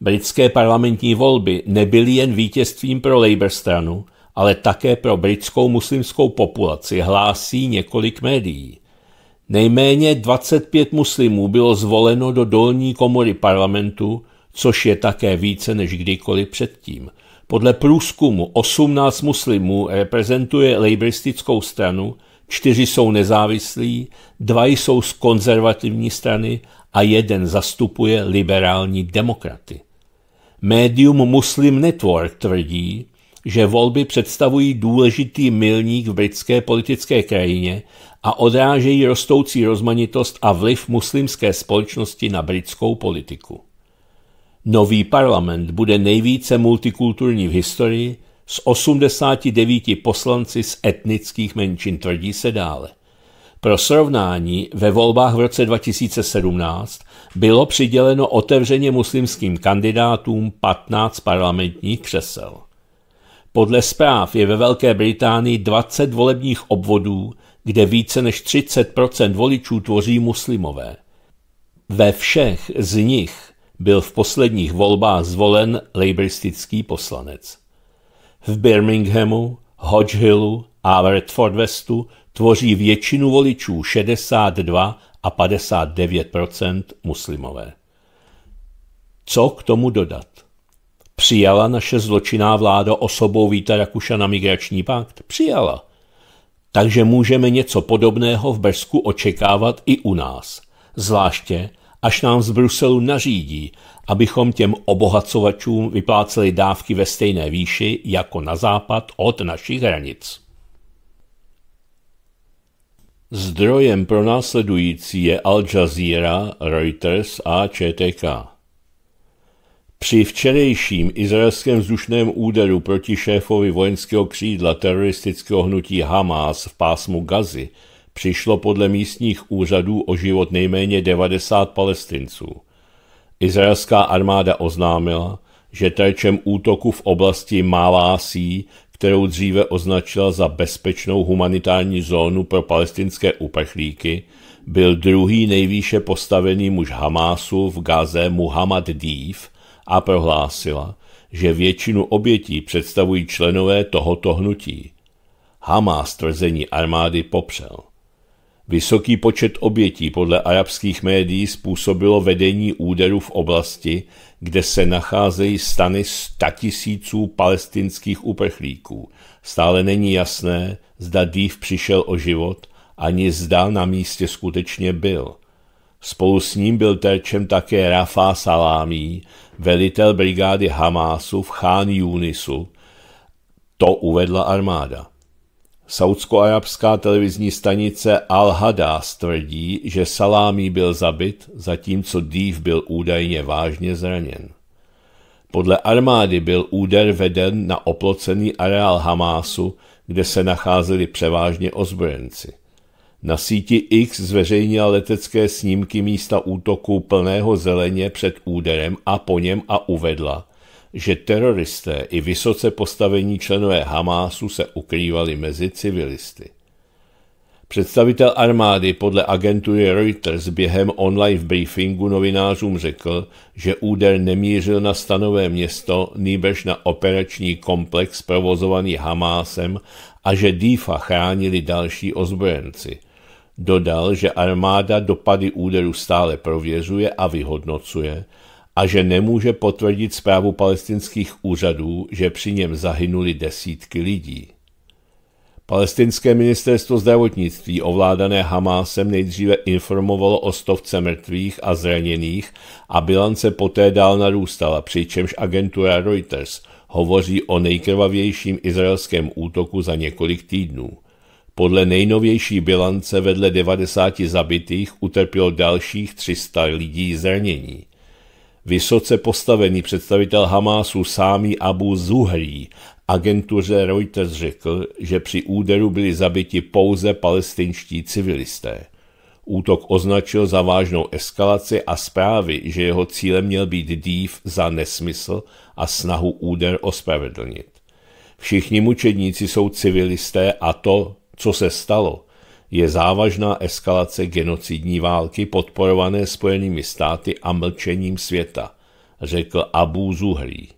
Britské parlamentní volby nebyly jen vítězstvím pro Labour stranu, ale také pro britskou muslimskou populaci, hlásí několik médií. Nejméně 25 muslimů bylo zvoleno do dolní komory parlamentu, což je také více než kdykoliv předtím – podle průzkumu 18 muslimů reprezentuje lejbristickou stranu, čtyři jsou nezávislí, dva jsou z konzervativní strany a jeden zastupuje liberální demokraty. Médium Muslim Network tvrdí, že volby představují důležitý milník v britské politické krajině a odrážejí rostoucí rozmanitost a vliv muslimské společnosti na britskou politiku. Nový parlament bude nejvíce multikulturní v historii s 89 poslanci z etnických menšin, tvrdí se dále. Pro srovnání, ve volbách v roce 2017 bylo přiděleno otevřeně muslimským kandidátům 15 parlamentních křesel. Podle zpráv je ve Velké Británii 20 volebních obvodů, kde více než 30 voličů tvoří muslimové. Ve všech z nich byl v posledních volbách zvolen laboristický poslanec. V Birminghamu, Hodge Hillu a Redford Westu tvoří většinu voličů 62 a 59 muslimové. Co k tomu dodat? Přijala naše zločinná vláda osobou Víta Rakušana migrační pakt? Přijala. Takže můžeme něco podobného v Bersku očekávat i u nás. Zvláště, až nám z Bruselu nařídí, abychom těm obohacovačům vypláceli dávky ve stejné výši jako na západ od našich hranic. Zdrojem pro následující je Al Jazeera, Reuters a ČTK. Při včerejším izraelském vzdušném úderu proti šéfovi vojenského křídla teroristického hnutí Hamas v pásmu Gazy přišlo podle místních úřadů o život nejméně 90 palestinců. Izraelská armáda oznámila, že terčem útoku v oblasti Malásí, kterou dříve označila za bezpečnou humanitární zónu pro palestinské uprchlíky, byl druhý nejvýše postavený muž Hamásu v Gaze Muhammad Dív a prohlásila, že většinu obětí představují členové tohoto hnutí. Hamás tvrzení armády popřel. Vysoký počet obětí podle arabských médií způsobilo vedení úderu v oblasti, kde se nacházejí stany statisíců palestinských uprchlíků. Stále není jasné, zda Dýv přišel o život, ani zda na místě skutečně byl. Spolu s ním byl terčem také Rafa Salámí, velitel brigády Hamásu v Chán Junisu. To uvedla armáda. Saudsko-arabská televizní stanice al hada tvrdí, že Salámí byl zabit, zatímco Dív byl údajně vážně zraněn. Podle armády byl úder veden na oplocený areál Hamásu, kde se nacházeli převážně ozbrojenci. Na síti X zveřejnila letecké snímky místa útoku plného zeleně před úderem a po něm a uvedla, že teroristé i vysoce postavení členové Hamásu se ukrývali mezi civilisty. Představitel armády podle agentury Reuters během online briefingu novinářům řekl, že úder nemířil na stanové město, nýbrž na operační komplex provozovaný Hamásem a že Dýfa chránili další ozbrojenci. Dodal, že armáda dopady úderu stále prověřuje a vyhodnocuje a že nemůže potvrdit zprávu palestinských úřadů, že při něm zahynuli desítky lidí. Palestinské ministerstvo zdravotnictví ovládané Hamásem nejdříve informovalo o stovce mrtvých a zraněných a bilance poté dál narůstala, přičemž agentura Reuters hovoří o nejkrvavějším izraelském útoku za několik týdnů. Podle nejnovější bilance vedle 90 zabitých utrpělo dalších 300 lidí zranění. Vysoce postavený představitel Hamásu Sámi Abu Zuhri agentuře Reuters řekl, že při úderu byli zabiti pouze palestinští civilisté. Útok označil za vážnou eskalaci a zprávy, že jeho cílem měl být dív za nesmysl a snahu úder ospravedlnit. Všichni mučedníci jsou civilisté a to, co se stalo, je závažná eskalace genocidní války podporované Spojenými státy a mlčením světa, řekl Abu Zuhri.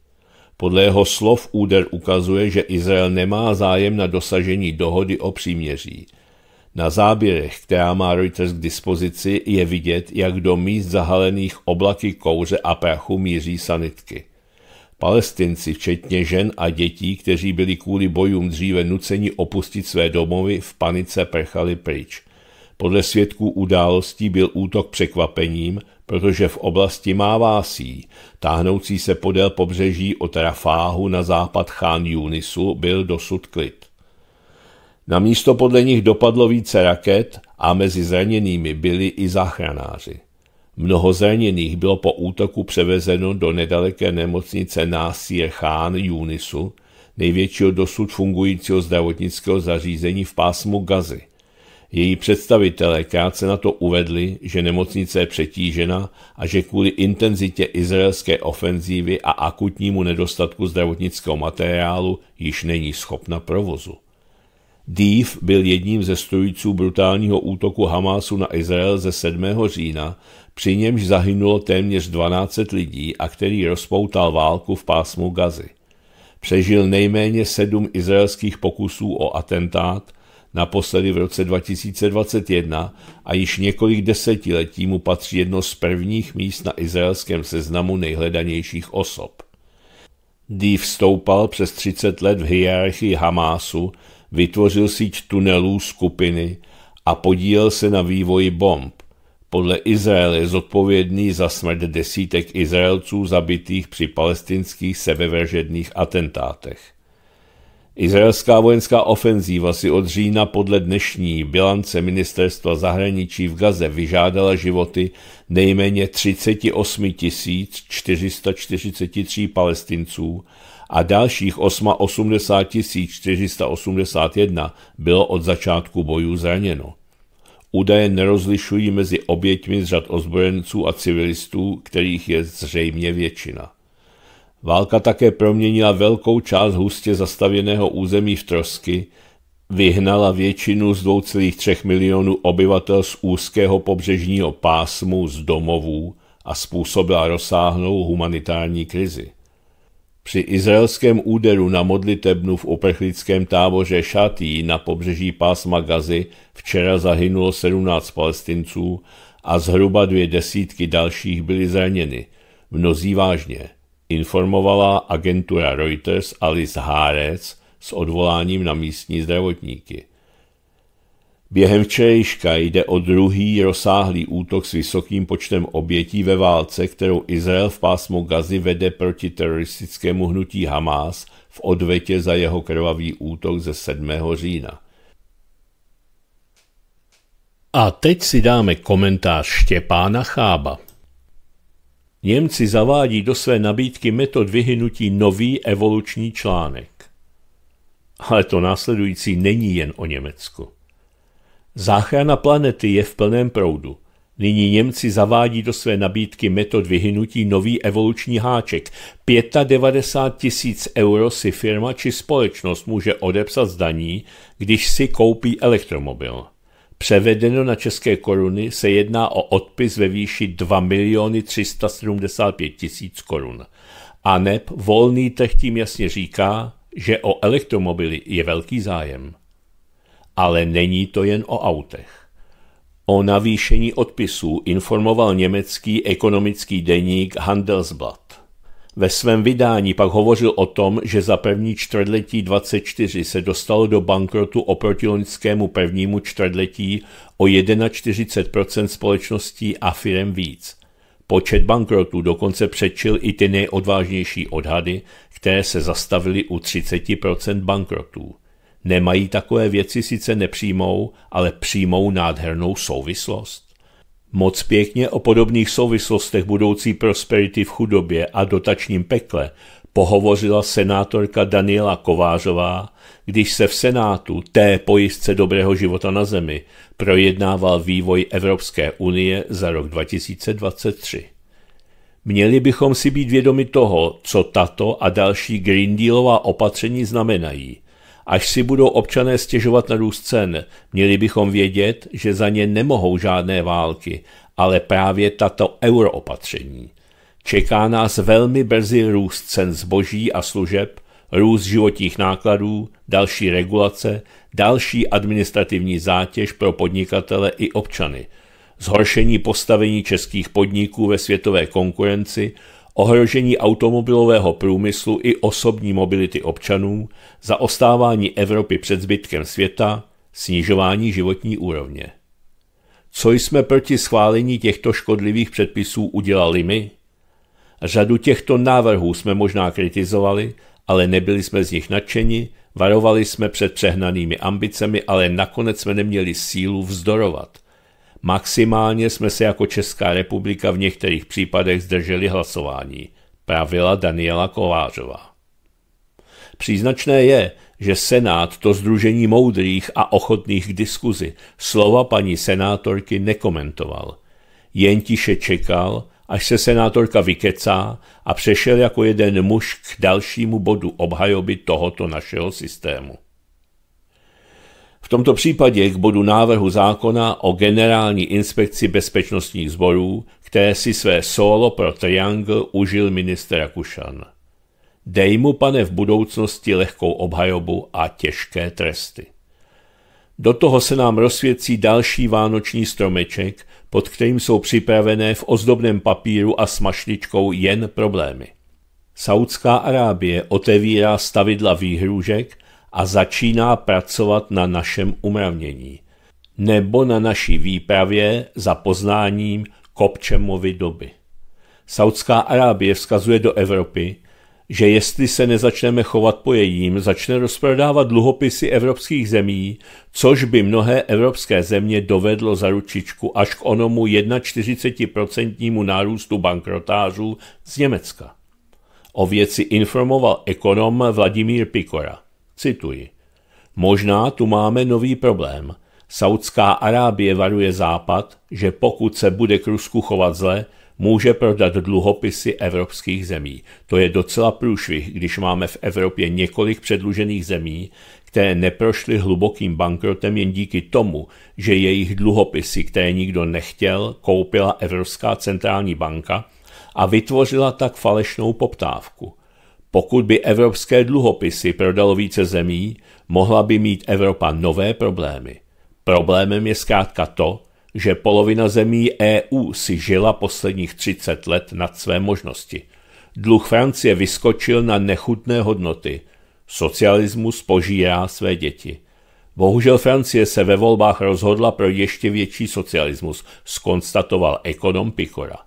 Podle jeho slov úder ukazuje, že Izrael nemá zájem na dosažení dohody o příměří. Na záběrech, která má Reuters k dispozici, je vidět, jak do míst zahalených oblaky kouře a prachu míří sanitky. Palestinci, včetně žen a dětí, kteří byli kvůli bojům dříve nuceni opustit své domovy, v panice prchali pryč. Podle svědků událostí byl útok překvapením, protože v oblasti Mávásí, táhnoucí se podél pobřeží od Rafáhu na západ Chán Junisu byl dosud klid. Na místo podle nich dopadlo více raket a mezi zraněnými byli i záchranáři. Mnoho zraněných bylo po útoku převezeno do nedaleké nemocnice Násie Chán Junisu, největšího dosud fungujícího zdravotnického zařízení v pásmu Gazy. Její představitelé krátce na to uvedli, že nemocnice je přetížena a že kvůli intenzitě izraelské ofenzívy a akutnímu nedostatku zdravotnického materiálu již není schopna provozu. Dív byl jedním ze strojců brutálního útoku Hamásu na Izrael ze 7. října, při němž zahynulo téměř 12 lidí a který rozpoutal válku v pásmu Gazy. Přežil nejméně sedm izraelských pokusů o atentát, naposledy v roce 2021 a již několik desetiletí mu patří jedno z prvních míst na izraelském seznamu nejhledanějších osob. Dí vstoupal přes 30 let v hierarchii Hamásu, vytvořil síť tunelů skupiny a podílel se na vývoji bomb podle Izrael je zodpovědný za smrt desítek Izraelců zabitých při palestinských sebevražedných atentátech. Izraelská vojenská ofenzíva si od října podle dnešní bilance ministerstva zahraničí v Gaze vyžádala životy nejméně 38 443 palestinců a dalších 88 481 bylo od začátku bojů zraněno. Údaje nerozlišují mezi oběťmi z řad ozbrojenců a civilistů, kterých je zřejmě většina. Válka také proměnila velkou část hustě zastavěného území v trosky, vyhnala většinu z 2,3 milionů obyvatel z úzkého pobřežního pásmu z domovů a způsobila rozsáhlou humanitární krizi. Při izraelském úderu na modlitebnu v uprchlickém táboře Šatý na pobřeží pásma Gazy včera zahynulo 17 palestinců a zhruba dvě desítky dalších byly zraněny, mnozí vážně, informovala agentura Reuters Alice Hárec s odvoláním na místní zdravotníky. Během včerejška jde o druhý rozsáhlý útok s vysokým počtem obětí ve válce, kterou Izrael v pásmu Gazy vede proti teroristickému hnutí Hamás v odvetě za jeho krvavý útok ze 7. října. A teď si dáme komentář Štěpána Chába. Němci zavádí do své nabídky metod vyhynutí nový evoluční článek. Ale to následující není jen o Německu. Záchrana planety je v plném proudu. Nyní Němci zavádí do své nabídky metod vyhynutí nový evoluční háček. 95 tisíc euro si firma či společnost může odepsat zdaní, daní, když si koupí elektromobil. Převedeno na české koruny se jedná o odpis ve výši 2 miliony 375 tisíc korun. A neb volný trh tím jasně říká, že o elektromobily je velký zájem. Ale není to jen o autech. O navýšení odpisů informoval německý ekonomický deník Handelsblatt. Ve svém vydání pak hovořil o tom, že za první čtvrtletí 24 se dostalo do bankrotu oproti loňskému prvnímu čtvrtletí o 41% společností a firem víc. Počet bankrotů dokonce přečil i ty nejodvážnější odhady, které se zastavily u 30% bankrotů. Nemají takové věci sice nepřímou, ale přímou nádhernou souvislost. Moc pěkně o podobných souvislostech budoucí prosperity v chudobě a dotačním pekle pohovořila senátorka Daniela Kovářová, když se v Senátu té pojistce dobrého života na zemi projednával vývoj Evropské unie za rok 2023. Měli bychom si být vědomi toho, co tato a další Green Dealová opatření znamenají – Až si budou občané stěžovat na růst cen, měli bychom vědět, že za ně nemohou žádné války, ale právě tato euroopatření. Čeká nás velmi brzy růst cen zboží a služeb, růst životních nákladů, další regulace, další administrativní zátěž pro podnikatele i občany, zhoršení postavení českých podniků ve světové konkurenci, ohrožení automobilového průmyslu i osobní mobility občanů, zaostávání Evropy před zbytkem světa, snižování životní úrovně. Co jsme proti schválení těchto škodlivých předpisů udělali my? Řadu těchto návrhů jsme možná kritizovali, ale nebyli jsme z nich nadšeni, varovali jsme před přehnanými ambicemi, ale nakonec jsme neměli sílu vzdorovat – Maximálně jsme se jako Česká republika v některých případech zdrželi hlasování, pravila Daniela Kovářová. Příznačné je, že Senát to združení moudrých a ochotných k diskuzi slova paní senátorky nekomentoval. Jen tiše čekal, až se senátorka vykecá a přešel jako jeden muž k dalšímu bodu obhajoby tohoto našeho systému. V tomto případě k bodu návrhu zákona o generální inspekci bezpečnostních sborů, které si své solo pro Triangle užil minister Rakušan. Dej mu, pane, v budoucnosti lehkou obhajobu a těžké tresty. Do toho se nám rozsvěcí další vánoční stromeček, pod kterým jsou připravené v ozdobném papíru a smašličkou jen problémy. Saudská Arábie otevírá stavidla výhrůžek a začíná pracovat na našem umravnění nebo na naší výpravě za poznáním Kopčemovy doby. Saudská Arábie vzkazuje do Evropy, že jestli se nezačneme chovat po jejím, začne rozprodávat dluhopisy evropských zemí, což by mnohé evropské země dovedlo za ručičku až k onomu 41% nárůstu bankrotářů z Německa. O věci informoval ekonom Vladimír Pikora. Cituji. Možná tu máme nový problém. Saudská Arábie varuje Západ, že pokud se bude k Rusku chovat zle, může prodat dluhopisy evropských zemí. To je docela průšvih, když máme v Evropě několik předlužených zemí, které neprošly hlubokým bankrotem jen díky tomu, že jejich dluhopisy, které nikdo nechtěl, koupila Evropská centrální banka a vytvořila tak falešnou poptávku. Pokud by evropské dluhopisy prodalo více zemí, mohla by mít Evropa nové problémy. Problémem je zkrátka to, že polovina zemí EU si žila posledních 30 let nad své možnosti. Dluh Francie vyskočil na nechutné hodnoty. Socialismus požírá své děti. Bohužel Francie se ve volbách rozhodla pro ještě větší socialismus, skonstatoval ekonom Pikora.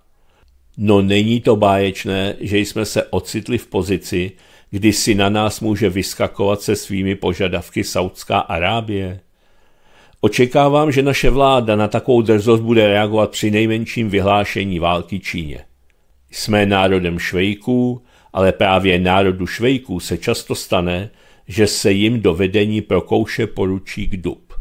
No není to báječné, že jsme se ocitli v pozici, kdy si na nás může vyskakovat se svými požadavky Saudská Arábie. Očekávám, že naše vláda na takovou drzost bude reagovat při nejmenším vyhlášení války Číně. Jsme národem Švejků, ale právě národu Švejků se často stane, že se jim do vedení prokouše poručík Dub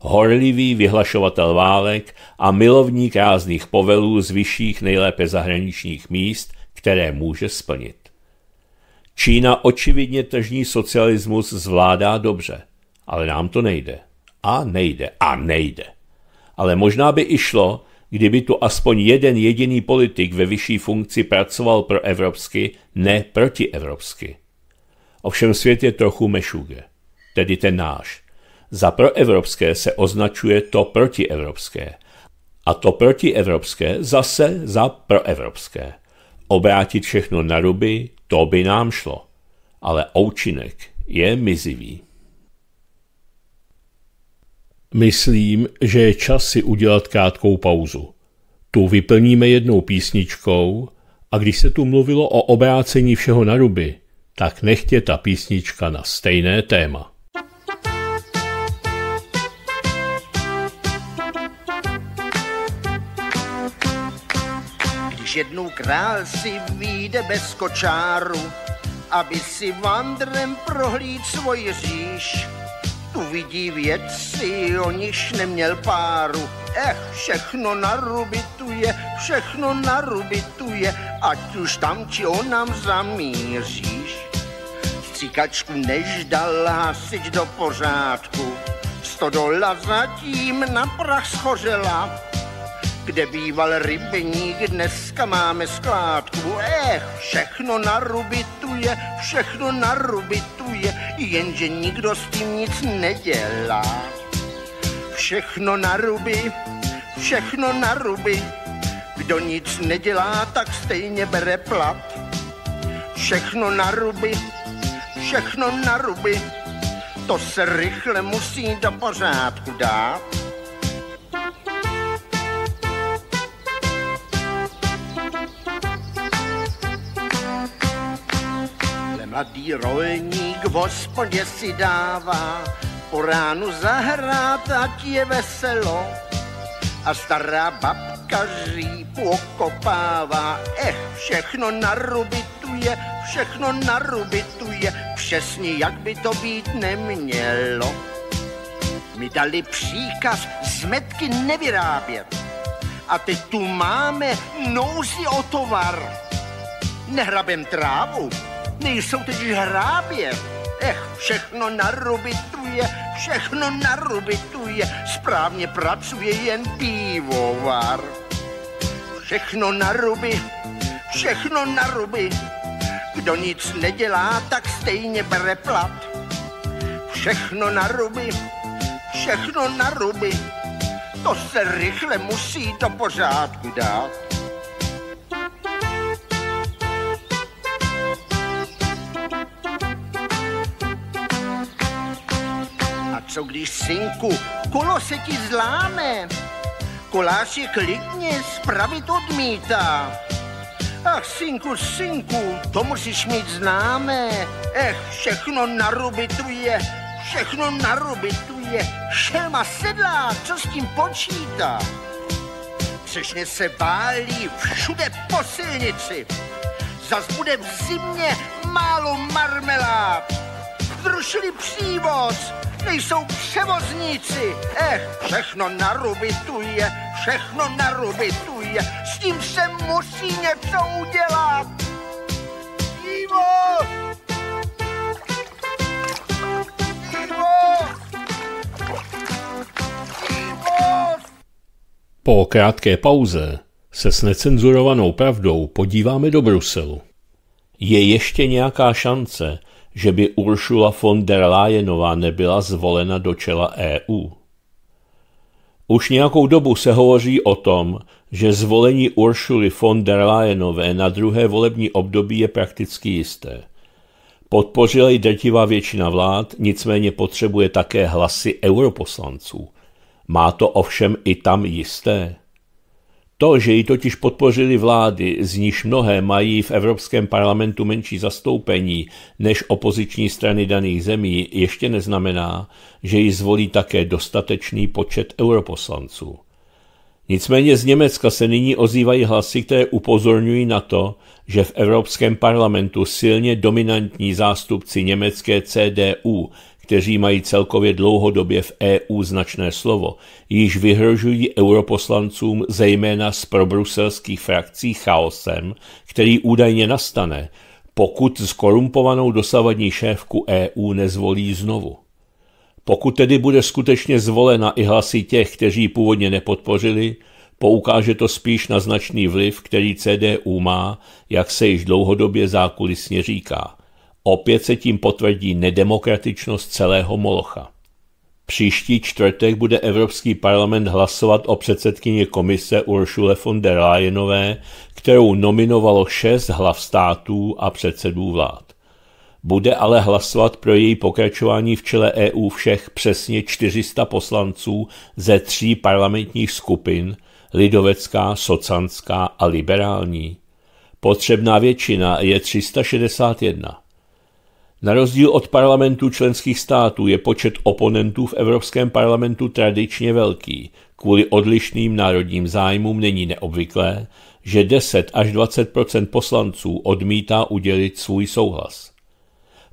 horlivý vyhlašovatel válek a milovník rázných povelů z vyšších nejlépe zahraničních míst, které může splnit. Čína očividně tržní socialismus zvládá dobře, ale nám to nejde. A nejde. A nejde. Ale možná by i šlo, kdyby tu aspoň jeden jediný politik ve vyšší funkci pracoval pro evropsky, ne proti evropsky. Ovšem svět je trochu mešuge, tedy ten náš, za proevropské se označuje to protievropské a to protievropské zase za proevropské. Obrátit všechno na ruby, to by nám šlo. Ale účinek je mizivý. Myslím, že je čas si udělat krátkou pauzu. Tu vyplníme jednou písničkou a když se tu mluvilo o obrácení všeho na ruby, tak nechtě ta písnička na stejné téma. Když jednou král si vyjde bez kočáru, aby si vandrem prohlíd svoj říš, tu vidí věci, o nichž neměl páru. Ech, všechno narubituje, všechno narubituje, ať už tam či nám zamíříš. Stříkačku než dal hasič do pořádku, sto dola zatím na prach schořela, kde býval rybeník, dneska máme skládku. Ech, všechno narubituje, všechno narubituje, jenže nikdo s tím nic nedělá. Všechno naruby, všechno naruby, kdo nic nedělá, tak stejně bere plat. Všechno naruby, všechno naruby, to se rychle musí do pořádku dát. Mladý rolník v hospodě si dává po ránu zahrát, ať je veselo. A stará babka řípu okopává, eh, všechno narubituje, všechno narubituje, přesně jak by to být nemělo. Mi dali příkaz zmetky nevyrábět. A teď tu máme nouzi o tovar. Nehrabem trávu, nejsou teď hrábě. Ech, všechno narubituje, všechno narubituje, správně pracuje jen pivovar. Všechno naruby, všechno naruby, kdo nic nedělá, tak stejně bere plat. Všechno naruby, všechno naruby, to se rychle musí do pořádku dát. co když, synku, kolo se ti zláme? je klidně spravit odmítá. Ach, synku, synku, to musíš mít známé. Ech, všechno narubituje, všechno narubituje. Šelma sedlá, co s tím počítá? Přešně se válí všude po silnici. Zas bude v zimě málo marmelád. Zrušili přívoz, nejsou převozníci. Ech, všechno narubituje, všechno narubituje, s tím se musí něco udělat. Ivo! Ivo! Ivo! Po krátké pauze se s necenzurovanou pravdou podíváme do Bruselu. Je ještě nějaká šance, že by Ursula von der Leyenová nebyla zvolena do čela EU. Už nějakou dobu se hovoří o tom, že zvolení Uršuly von der Leyenové na druhé volební období je prakticky jisté. Podpořila ji drtivá většina vlád, nicméně potřebuje také hlasy europoslanců. Má to ovšem i tam jisté. To, že ji totiž podpořili vlády, z níž mnohé mají v Evropském parlamentu menší zastoupení než opoziční strany daných zemí, ještě neznamená, že ji zvolí také dostatečný počet europoslanců. Nicméně z Německa se nyní ozývají hlasy, které upozorňují na to, že v Evropském parlamentu silně dominantní zástupci německé CDU, kteří mají celkově dlouhodobě v EU značné slovo, již vyhrožují europoslancům zejména z probruselských frakcí chaosem, který údajně nastane, pokud skorumpovanou dosavadní šéfku EU nezvolí znovu. Pokud tedy bude skutečně zvolena i hlasy těch, kteří ji původně nepodpořili, poukáže to spíš na značný vliv, který CDU má, jak se již dlouhodobě zákulisně říká. Opět se tím potvrdí nedemokratičnost celého Molocha. Příští čtvrtek bude Evropský parlament hlasovat o předsedkyně komise Uršule von der Leyenové, kterou nominovalo šest hlav států a předsedů vlád. Bude ale hlasovat pro její pokračování v čele EU všech přesně 400 poslanců ze tří parlamentních skupin – lidovecká, socanská a liberální. Potřebná většina je 361. Na rozdíl od parlamentů členských států je počet oponentů v Evropském parlamentu tradičně velký. Kvůli odlišným národním zájmům není neobvyklé, že 10 až 20 poslanců odmítá udělit svůj souhlas.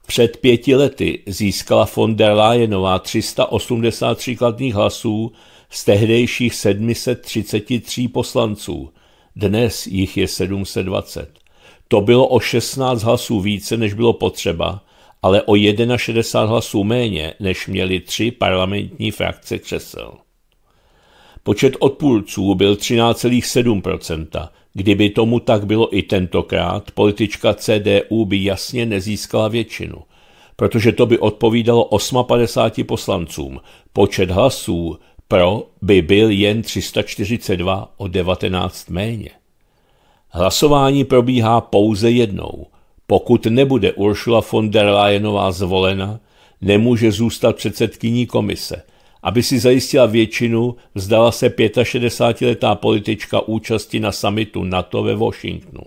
Před pěti lety získala von der Leyenová 383 kladných hlasů z tehdejších 733 poslanců. Dnes jich je 720. To bylo o 16 hlasů více, než bylo potřeba, ale o 61 hlasů méně, než měly tři parlamentní frakce křesel. Počet odpůrců byl 13,7%. Kdyby tomu tak bylo i tentokrát, politička CDU by jasně nezískala většinu, protože to by odpovídalo 58 poslancům. Počet hlasů pro by byl jen 342 o 19 méně. Hlasování probíhá pouze jednou – pokud nebude Ursula von der Leyenová zvolena, nemůže zůstat předsedkyní komise. Aby si zajistila většinu, vzdala se 65-letá politička účasti na samitu NATO ve Washingtonu.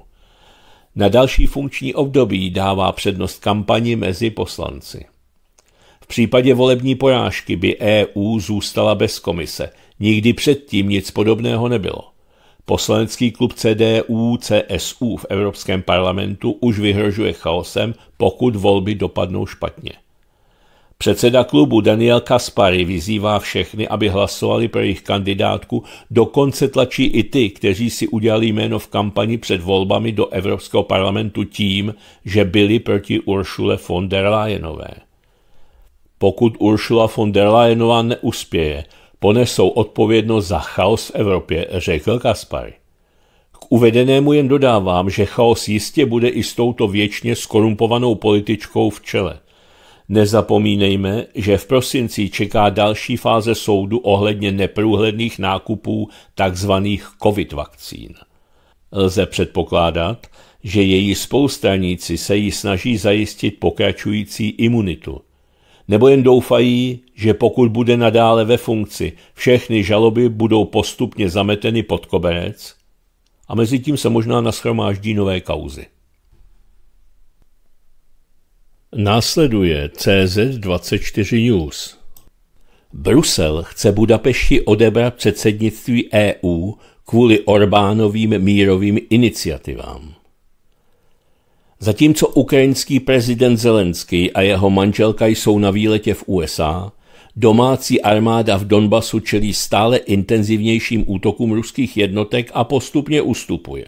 Na další funkční období dává přednost kampani mezi poslanci. V případě volební porážky by EU zůstala bez komise. Nikdy předtím nic podobného nebylo. Poslanecký klub CDU-CSU v Evropském parlamentu už vyhrožuje chaosem, pokud volby dopadnou špatně. Předseda klubu Daniel Kaspary vyzývá všechny, aby hlasovali pro jejich kandidátku, dokonce tlačí i ty, kteří si udělali jméno v kampani před volbami do Evropského parlamentu tím, že byli proti Uršule von der Leyenové. Pokud Uršula von der Leyenová neuspěje, ponesou odpovědnost za chaos v Evropě, řekl Kaspar. K uvedenému jen dodávám, že chaos jistě bude i s touto věčně skorumpovanou političkou v čele. Nezapomínejme, že v prosinci čeká další fáze soudu ohledně neprůhledných nákupů tzv. covid vakcín. Lze předpokládat, že její spoustraníci se jí snaží zajistit pokračující imunitu – nebo jen doufají, že pokud bude nadále ve funkci, všechny žaloby budou postupně zameteny pod koberec a mezi tím se možná naschromáždí nové kauzy. Následuje CZ24 News. Brusel chce Budapešti odebrat předsednictví EU kvůli Orbánovým mírovým iniciativám. Zatímco ukrajinský prezident Zelenský a jeho manželka jsou na výletě v USA, domácí armáda v Donbasu čelí stále intenzivnějším útokům ruských jednotek a postupně ustupuje.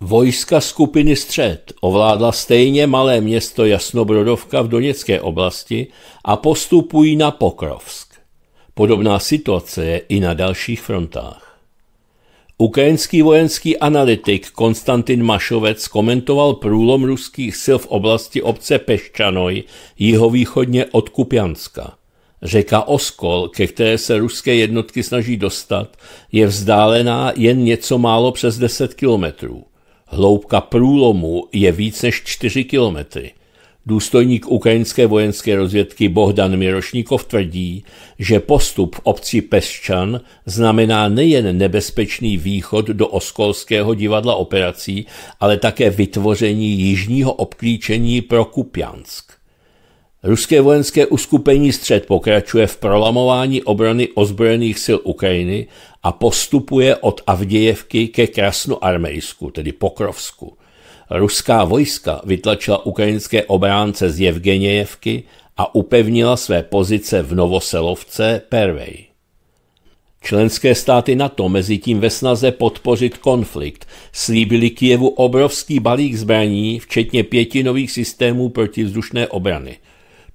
Vojska skupiny Střed ovládla stejně malé město Jasnobrodovka v Doněcké oblasti a postupují na Pokrovsk. Podobná situace je i na dalších frontách. Ukrajinský vojenský analytik Konstantin Mašovec komentoval průlom ruských sil v oblasti obce Peščanoj jihovýchodně od Kupianska. Řeka Oskol, ke které se ruské jednotky snaží dostat, je vzdálená jen něco málo přes 10 kilometrů. Hloubka průlomu je víc než 4 kilometry. Důstojník ukrajinské vojenské rozvědky Bohdan Mirošníkov tvrdí, že postup v obci Pesčan znamená nejen nebezpečný východ do Oskolského divadla operací, ale také vytvoření jižního obklíčení pro Kupjansk. Ruské vojenské uskupení střed pokračuje v prolamování obrany ozbrojených sil Ukrajiny a postupuje od Avdějevky ke Krasnoarmejsku, tedy Pokrovsku. Ruská vojska vytlačila ukrajinské obránce z Jevgenějevky a upevnila své pozice v Novoselovce Pervej. Členské státy NATO mezi tím ve snaze podpořit konflikt slíbili Kijevu obrovský balík zbraní, včetně pěti nových systémů protivzdušné obrany.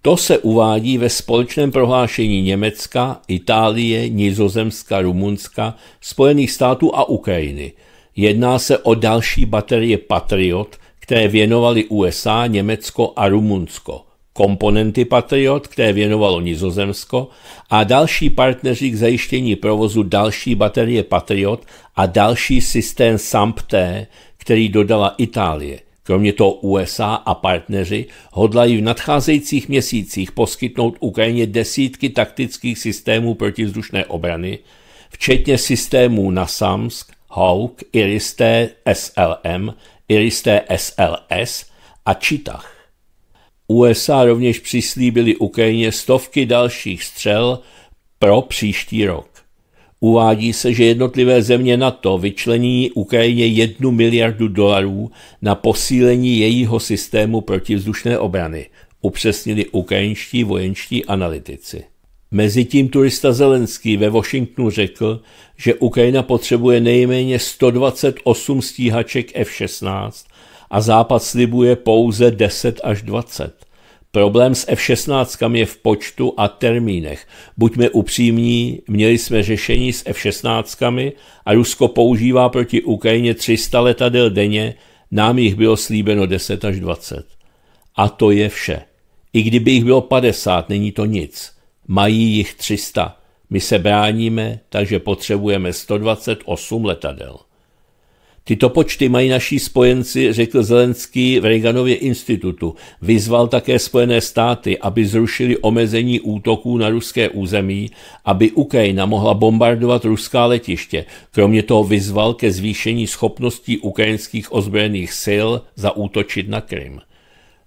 To se uvádí ve společném prohlášení Německa, Itálie, Nizozemska, Rumunska, Spojených států a Ukrajiny – Jedná se o další baterie Patriot, které věnovali USA, Německo a Rumunsko, komponenty Patriot, které věnovalo Nizozemsko a další partneři k zajištění provozu další baterie Patriot a další systém SAMP-T, který dodala Itálie. Kromě toho USA a partneři hodlají v nadcházejících měsících poskytnout Ukrajině desítky taktických systémů protivzdušné obrany, včetně systémů na Samsk Hawk, Iristé SLM, Iristé SLS a Čitach. USA rovněž přislíbili Ukrajině stovky dalších střel pro příští rok. Uvádí se, že jednotlivé země NATO vyčlení Ukrajině jednu miliardu dolarů na posílení jejího systému protivzdušné obrany, upřesnili ukrajinští vojenští analytici. Mezitím turista Zelenský ve Washingtonu řekl, že Ukrajina potřebuje nejméně 128 stíhaček F-16 a Západ slibuje pouze 10 až 20. Problém s F-16 je v počtu a termínech. Buďme upřímní, měli jsme řešení s F-16 a Rusko používá proti Ukrajině 300 letadel denně, nám jich bylo slíbeno 10 až 20. A to je vše. I kdyby jich bylo 50, není to nic. Mají jich 300. My se bráníme, takže potřebujeme 128 letadel. Tyto počty mají naši spojenci, řekl Zelenský v Reaganově institutu. Vyzval také Spojené státy, aby zrušili omezení útoků na ruské území, aby Ukrajina mohla bombardovat ruská letiště. Kromě toho vyzval ke zvýšení schopností ukrajinských ozbrojených sil zaútočit na Krym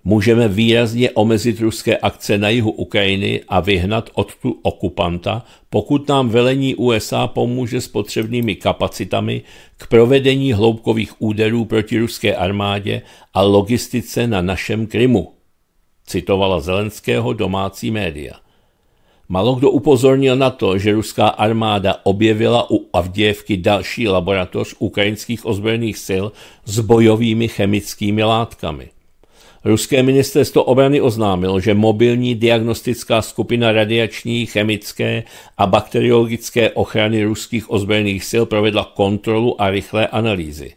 můžeme výrazně omezit ruské akce na jihu Ukrajiny a vyhnat odtud okupanta, pokud nám velení USA pomůže s potřebnými kapacitami k provedení hloubkových úderů proti ruské armádě a logistice na našem Krymu, citovala Zelenského domácí média. Malo kdo upozornil na to, že ruská armáda objevila u Avděvky další laboratoř ukrajinských ozbrojených sil s bojovými chemickými látkami – Ruské ministerstvo obrany oznámilo, že mobilní diagnostická skupina radiační, chemické a bakteriologické ochrany ruských ozbrojených sil provedla kontrolu a rychlé analýzy.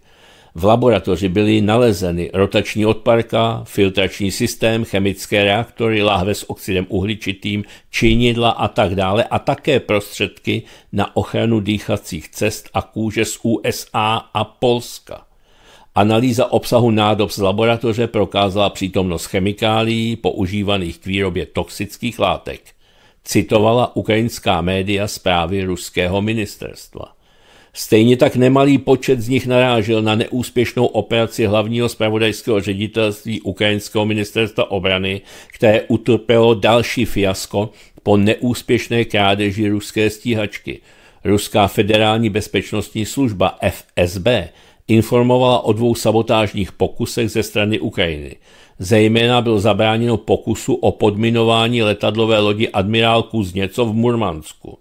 V laboratoři byly nalezeny rotační odparka, filtrační systém, chemické reaktory, láhve s oxidem uhličitým, činidla a tak dále a také prostředky na ochranu dýchacích cest a kůže z USA a Polska. Analýza obsahu nádob z laboratoře prokázala přítomnost chemikálií používaných k výrobě toxických látek, citovala ukrajinská média zprávy ruského ministerstva. Stejně tak nemalý počet z nich narážel na neúspěšnou operaci hlavního zpravodajského ředitelství Ukrajinského ministerstva obrany, které utrpělo další fiasko po neúspěšné krádeži ruské stíhačky. Ruská federální bezpečnostní služba FSB informovala o dvou sabotážních pokusech ze strany Ukrajiny. Zejména byl zabráněno pokusu o podminování letadlové lodi admirál Kuzněco v Murmansku.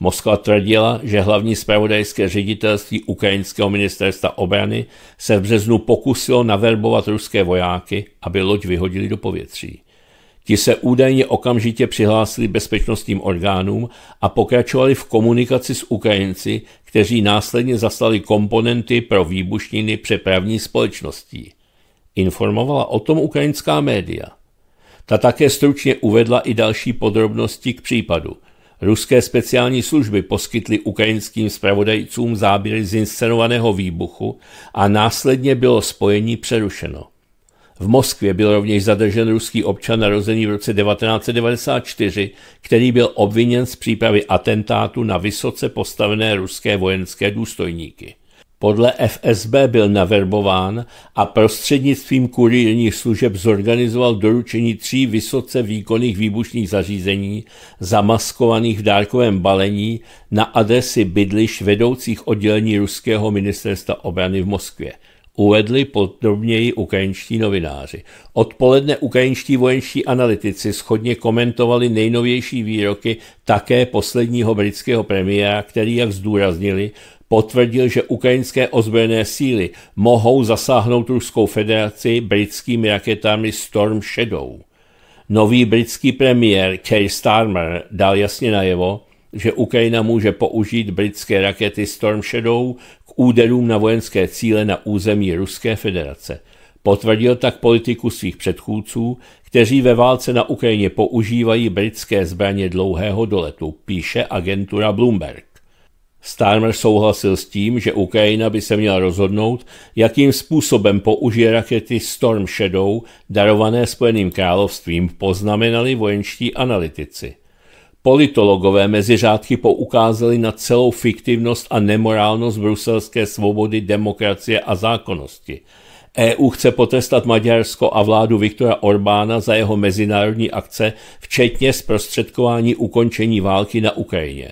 Moskva tvrdila, že hlavní zpravodajské ředitelství ukrajinského ministerstva obrany se v březnu pokusilo naverbovat ruské vojáky, aby loď vyhodili do povětří. Ti se údajně okamžitě přihlásili bezpečnostním orgánům a pokračovali v komunikaci s Ukrajinci, kteří následně zaslali komponenty pro výbušniny přepravní společností. Informovala o tom ukrajinská média. Ta také stručně uvedla i další podrobnosti k případu. Ruské speciální služby poskytly ukrajinským zpravodajcům záběry z inscenovaného výbuchu a následně bylo spojení přerušeno. V Moskvě byl rovněž zadržen ruský občan narozený v roce 1994, který byl obviněn z přípravy atentátu na vysoce postavené ruské vojenské důstojníky. Podle FSB byl naverbován a prostřednictvím kurýrních služeb zorganizoval doručení tří vysoce výkonných výbušných zařízení, zamaskovaných v dárkovém balení, na adresy bydliš vedoucích oddělení ruského ministerstva obrany v Moskvě – uvedli podrobněji ukrajinští novináři. Odpoledne ukrajinští vojenští analytici schodně komentovali nejnovější výroky také posledního britského premiéra, který, jak zdůraznili, potvrdil, že ukrajinské ozbrojené síly mohou zasáhnout Ruskou federaci britskými raketami Storm Shadow. Nový britský premiér Keir Starmer dal jasně najevo, že Ukrajina může použít britské rakety Storm Shadow úderům na vojenské cíle na území Ruské federace. Potvrdil tak politiku svých předchůdců, kteří ve válce na Ukrajině používají britské zbraně dlouhého doletu, píše agentura Bloomberg. Starmer souhlasil s tím, že Ukrajina by se měla rozhodnout, jakým způsobem použije rakety Storm Shadow, darované Spojeným královstvím, poznamenali vojenští analytici. Politologové mezi řádky poukázali na celou fiktivnost a nemorálnost bruselské svobody, demokracie a zákonnosti. EU chce potrestat Maďarsko a vládu Viktora Orbána za jeho mezinárodní akce, včetně zprostředkování ukončení války na Ukrajině.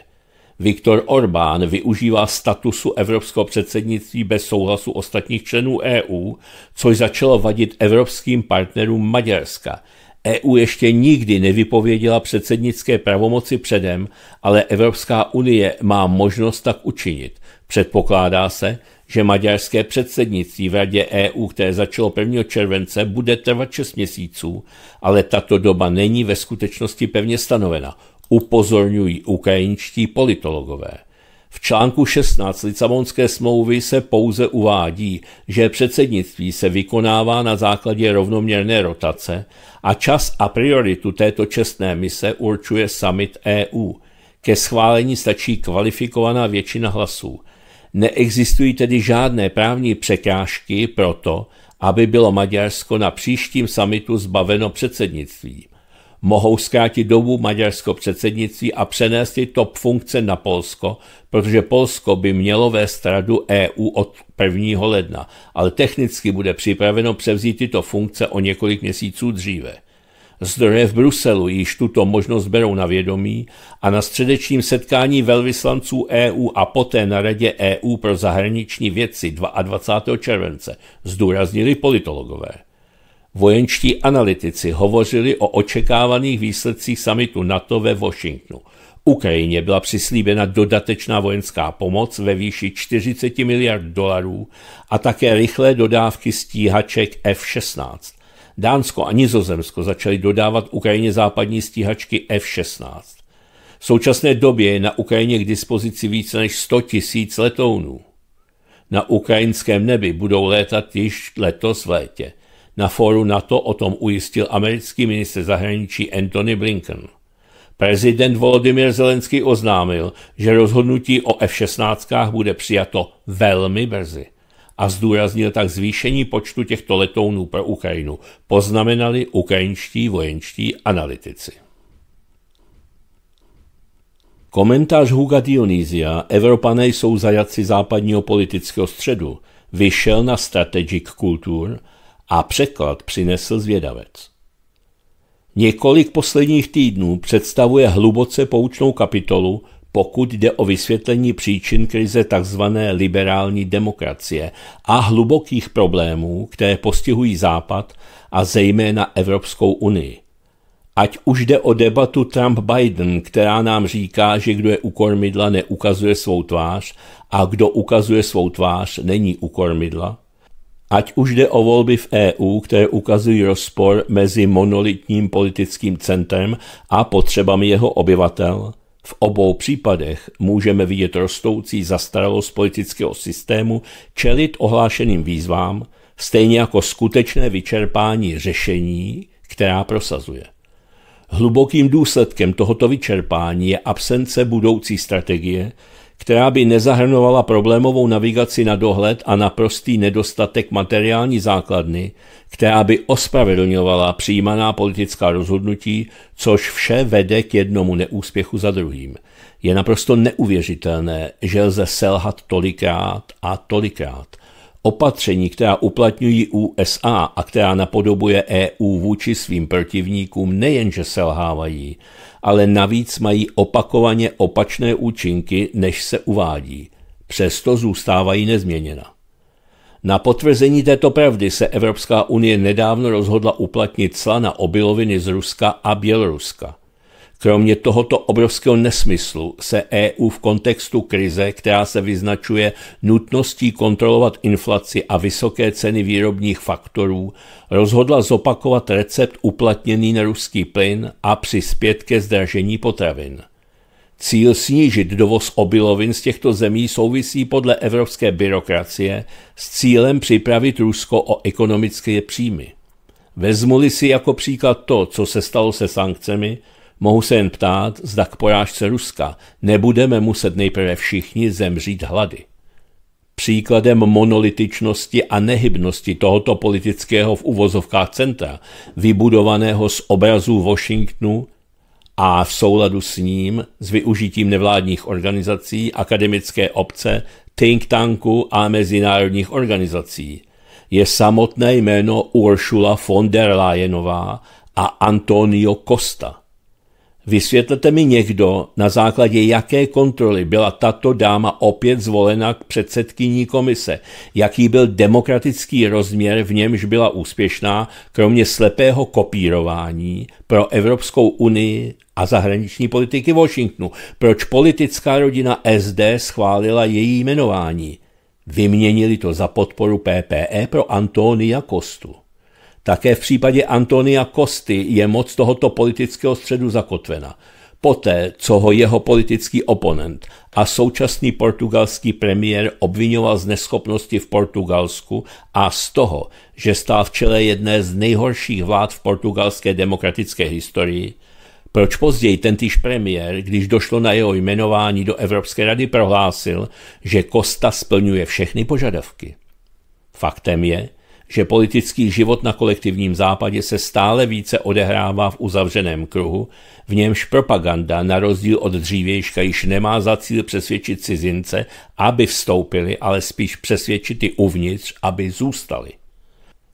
Viktor Orbán využívá statusu evropského předsednictví bez souhlasu ostatních členů EU, což začalo vadit evropským partnerům Maďarska – EU ještě nikdy nevypověděla předsednické pravomoci předem, ale Evropská unie má možnost tak učinit. Předpokládá se, že maďarské předsednictví v Radě EU, které začalo 1. července, bude trvat 6 měsíců, ale tato doba není ve skutečnosti pevně stanovena, upozorňují ukrajinští politologové. V článku 16 Lisabonské smlouvy se pouze uvádí, že předsednictví se vykonává na základě rovnoměrné rotace a čas a prioritu této čestné mise určuje summit EU. Ke schválení stačí kvalifikovaná většina hlasů. Neexistují tedy žádné právní překážky pro to, aby bylo Maďarsko na příštím summitu zbaveno předsednictví mohou zkrátit dobu maďarsko předsednictví a přenést ty top funkce na Polsko, protože Polsko by mělo vést radu EU od 1. ledna, ale technicky bude připraveno převzít tyto funkce o několik měsíců dříve. Zdroje v Bruselu již tuto možnost berou na vědomí a na středečním setkání velvyslanců EU a poté na Radě EU pro zahraniční věci 22. července zdůraznili politologové. Vojenští analytici hovořili o očekávaných výsledcích samitu NATO ve Washingtonu. Ukrajině byla přislíbena dodatečná vojenská pomoc ve výši 40 miliard dolarů a také rychlé dodávky stíhaček F-16. Dánsko a Nizozemsko začaly dodávat Ukrajině západní stíhačky F-16. V současné době je na Ukrajině k dispozici více než 100 tisíc letounů. Na ukrajinském nebi budou létat již letos v létě – na fóru NATO o tom ujistil americký ministr zahraničí Antony Blinken. Prezident Volodymyr Zelensky oznámil, že rozhodnutí o F-16 bude přijato velmi brzy a zdůraznil tak zvýšení počtu těchto letounů pro Ukrajinu, poznamenali ukrajinští vojenští analytici. Komentář Huga Dionýzia Evropané jsou zajatci západního politického středu vyšel na Strategic Culture – a překlad přinesl zvědavec. Několik posledních týdnů představuje hluboce poučnou kapitolu, pokud jde o vysvětlení příčin krize tzv. liberální demokracie a hlubokých problémů, které postihují Západ a zejména Evropskou unii. Ať už jde o debatu Trump-Biden, která nám říká, že kdo je u kormidla, neukazuje svou tvář a kdo ukazuje svou tvář, není u kormidla, Ať už jde o volby v EU, které ukazují rozpor mezi monolitním politickým centrem a potřebami jeho obyvatel, v obou případech můžeme vidět rostoucí zastaralost politického systému čelit ohlášeným výzvám, stejně jako skutečné vyčerpání řešení, která prosazuje. Hlubokým důsledkem tohoto vyčerpání je absence budoucí strategie, která by nezahrnovala problémovou navigaci na dohled a naprostý nedostatek materiální základny, která by ospravedlňovala přijímaná politická rozhodnutí, což vše vede k jednomu neúspěchu za druhým. Je naprosto neuvěřitelné, že lze selhat tolikrát a tolikrát – Opatření, která uplatňují USA a která napodobuje EU vůči svým protivníkům, nejenže selhávají, ale navíc mají opakovaně opačné účinky, než se uvádí. Přesto zůstávají nezměněna. Na potvrzení této pravdy se Evropská unie nedávno rozhodla uplatnit cla na obiloviny z Ruska a Běloruska – Kromě tohoto obrovského nesmyslu se EU v kontextu krize, která se vyznačuje nutností kontrolovat inflaci a vysoké ceny výrobních faktorů, rozhodla zopakovat recept uplatněný na ruský plyn a přispět ke zdražení potravin. Cíl snížit dovoz obilovin z těchto zemí souvisí podle evropské byrokracie s cílem připravit Rusko o ekonomické příjmy. Vezmuli si jako příklad to, co se stalo se sankcemi – Mohu se jen ptát, zda k porážce Ruska nebudeme muset nejprve všichni zemřít hlady. Příkladem monolitičnosti a nehybnosti tohoto politického v uvozovkách centra, vybudovaného z obrazů Washingtonu a v souladu s ním, s využitím nevládních organizací, akademické obce, think tanku a mezinárodních organizací, je samotné jméno Uršula von der Leyenová a Antonio Costa – Vysvětlete mi někdo, na základě jaké kontroly byla tato dáma opět zvolena k předsedkyní komise, jaký byl demokratický rozměr, v němž byla úspěšná, kromě slepého kopírování pro Evropskou unii a zahraniční politiky Washingtonu, proč politická rodina SD schválila její jmenování. Vyměnili to za podporu PPE pro Antonia Kostu. Také v případě Antonia Kosty je moc tohoto politického středu zakotvena. Poté, co ho jeho politický oponent a současný portugalský premiér obvinoval z neschopnosti v Portugalsku a z toho, že stál v čele jedné z nejhorších vlád v portugalské demokratické historii, proč později tentýž premiér, když došlo na jeho jmenování do Evropské rady, prohlásil, že Kosta splňuje všechny požadavky. Faktem je, že politický život na kolektivním západě se stále více odehrává v uzavřeném kruhu, v němž propaganda na rozdíl od dřívějška již nemá za cíl přesvědčit cizince, aby vstoupili, ale spíš přesvědčit i uvnitř, aby zůstali.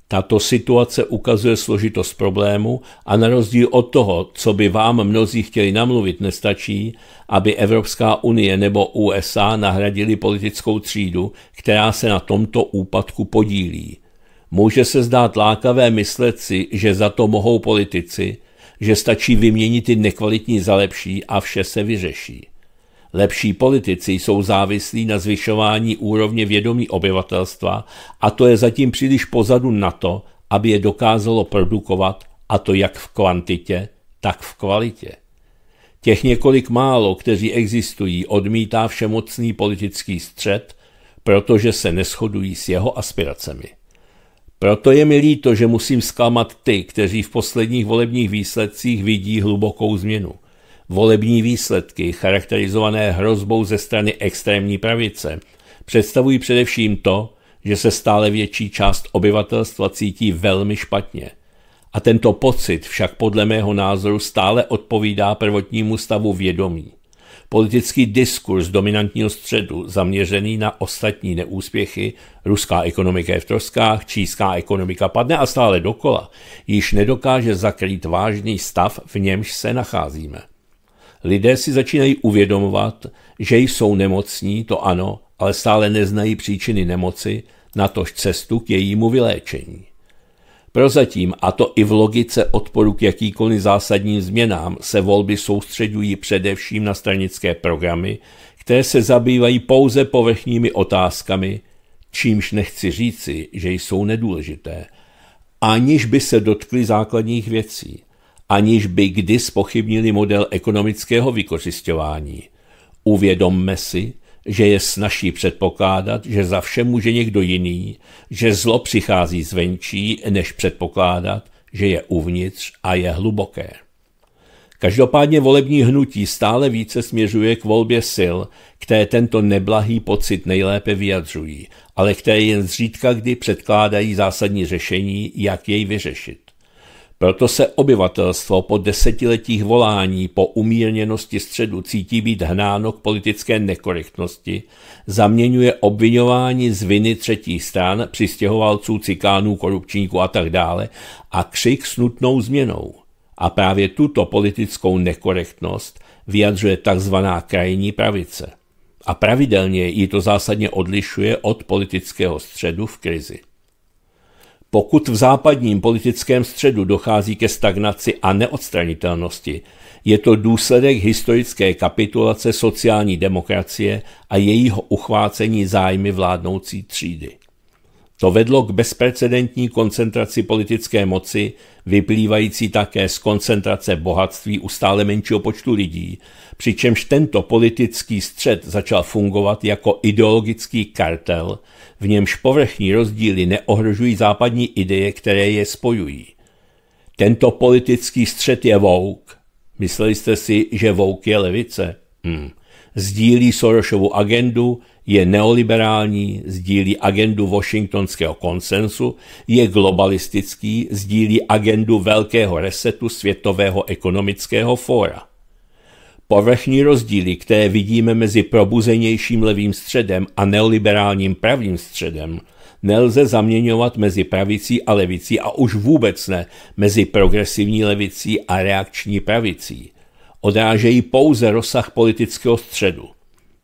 Tato situace ukazuje složitost problému a na rozdíl od toho, co by vám mnozí chtěli namluvit, nestačí, aby Evropská unie nebo USA nahradili politickou třídu, která se na tomto úpadku podílí – Může se zdát lákavé myslet si, že za to mohou politici, že stačí vyměnit ty nekvalitní za lepší a vše se vyřeší. Lepší politici jsou závislí na zvyšování úrovně vědomí obyvatelstva a to je zatím příliš pozadu na to, aby je dokázalo produkovat, a to jak v kvantitě, tak v kvalitě. Těch několik málo, kteří existují, odmítá všemocný politický střed, protože se neschodují s jeho aspiracemi. Proto je mi líto, že musím zklamat ty, kteří v posledních volebních výsledcích vidí hlubokou změnu. Volební výsledky, charakterizované hrozbou ze strany extrémní pravice, představují především to, že se stále větší část obyvatelstva cítí velmi špatně. A tento pocit však podle mého názoru stále odpovídá prvotnímu stavu vědomí. Politický diskurs dominantního středu zaměřený na ostatní neúspěchy, ruská ekonomika je v troskách, čínská ekonomika padne a stále dokola, již nedokáže zakrýt vážný stav, v němž se nacházíme. Lidé si začínají uvědomovat, že jsou nemocní, to ano, ale stále neznají příčiny nemoci, natož cestu k jejímu vyléčení. Prozatím, a to i v logice odporu k jakýkoliv zásadním změnám, se volby soustředují především na stranické programy, které se zabývají pouze povrchními otázkami, čímž nechci říci, že jsou nedůležité, aniž by se dotkli základních věcí, aniž by kdy spochybnili model ekonomického vykořišťování. Uvědomme si, že je snaží předpokládat, že za vše může někdo jiný, že zlo přichází zvenčí, než předpokládat, že je uvnitř a je hluboké. Každopádně volební hnutí stále více směřuje k volbě sil, které tento neblahý pocit nejlépe vyjadřují, ale které jen zřídka kdy předkládají zásadní řešení, jak jej vyřešit. Proto se obyvatelstvo po desetiletích volání po umírněnosti středu cítí být hnáno k politické nekorektnosti, zaměňuje obvinování z viny třetích stran, přistěhovalců, cikánů, korupčníků a tak dále a křik s nutnou změnou. A právě tuto politickou nekorektnost vyjadřuje tzv. krajní pravice. A pravidelně ji to zásadně odlišuje od politického středu v krizi. Pokud v západním politickém středu dochází ke stagnaci a neodstranitelnosti, je to důsledek historické kapitulace sociální demokracie a jejího uchvácení zájmy vládnoucí třídy. To vedlo k bezprecedentní koncentraci politické moci, vyplývající také z koncentrace bohatství u stále menšího počtu lidí přičemž tento politický střed začal fungovat jako ideologický kartel, v němž povrchní rozdíly neohrožují západní ideje, které je spojují. Tento politický střed je vouk. Mysleli jste si, že vouk je levice? Hmm. Sdílí Sorošovu agendu, je neoliberální, sdílí agendu washingtonského konsensu, je globalistický, sdílí agendu velkého resetu Světového ekonomického fóra. Povrchní rozdíly, které vidíme mezi probuzenějším levým středem a neoliberálním pravým středem, nelze zaměňovat mezi pravicí a levicí a už vůbec ne mezi progresivní levicí a reakční pravicí. Odrážejí pouze rozsah politického středu.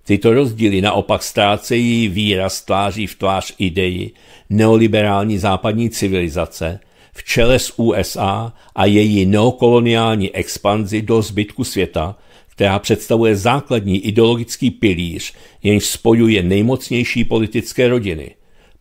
Tyto rozdíly naopak ztrácejí výraz tváří v tvář ideji neoliberální západní civilizace v čele s USA a její neokoloniální expanzi do zbytku světa, která představuje základní ideologický pilíř, jenž spojuje nejmocnější politické rodiny.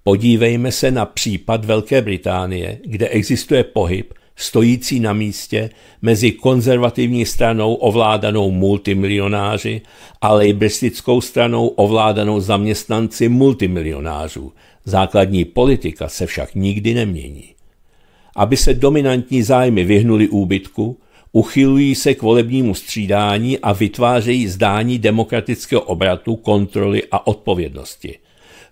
Podívejme se na případ Velké Británie, kde existuje pohyb, stojící na místě mezi konzervativní stranou ovládanou multimilionáři a lejbristickou stranou ovládanou zaměstnanci multimilionářů. Základní politika se však nikdy nemění. Aby se dominantní zájmy vyhnuli úbytku, uchylují se k volebnímu střídání a vytvářejí zdání demokratického obratu, kontroly a odpovědnosti.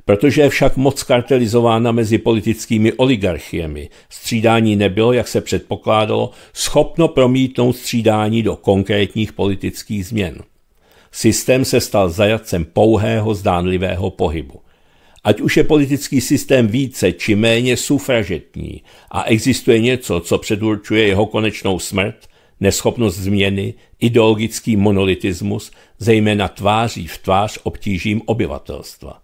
Protože je však moc kartelizována mezi politickými oligarchiemi, střídání nebylo, jak se předpokládalo, schopno promítnout střídání do konkrétních politických změn. Systém se stal zajatcem pouhého zdánlivého pohybu. Ať už je politický systém více či méně sufražetní a existuje něco, co předurčuje jeho konečnou smrt, neschopnost změny, ideologický monolitismus, zejména tváří v tvář obtížím obyvatelstva.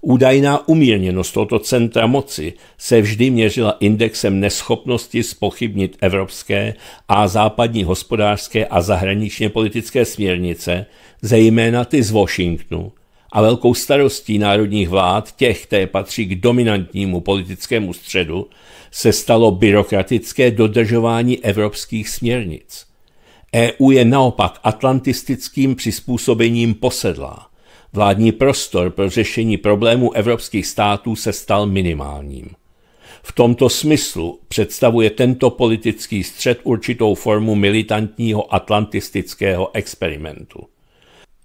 Údajná umírněnost tohoto centra moci se vždy měřila indexem neschopnosti spochybnit evropské a západní hospodářské a zahraničně politické směrnice, zejména ty z Washingtonu, a velkou starostí národních vlád, těch, které patří k dominantnímu politickému středu, se stalo byrokratické dodržování evropských směrnic. EU je naopak atlantistickým přizpůsobením posedlá. Vládní prostor pro řešení problémů evropských států se stal minimálním. V tomto smyslu představuje tento politický střed určitou formu militantního atlantistického experimentu.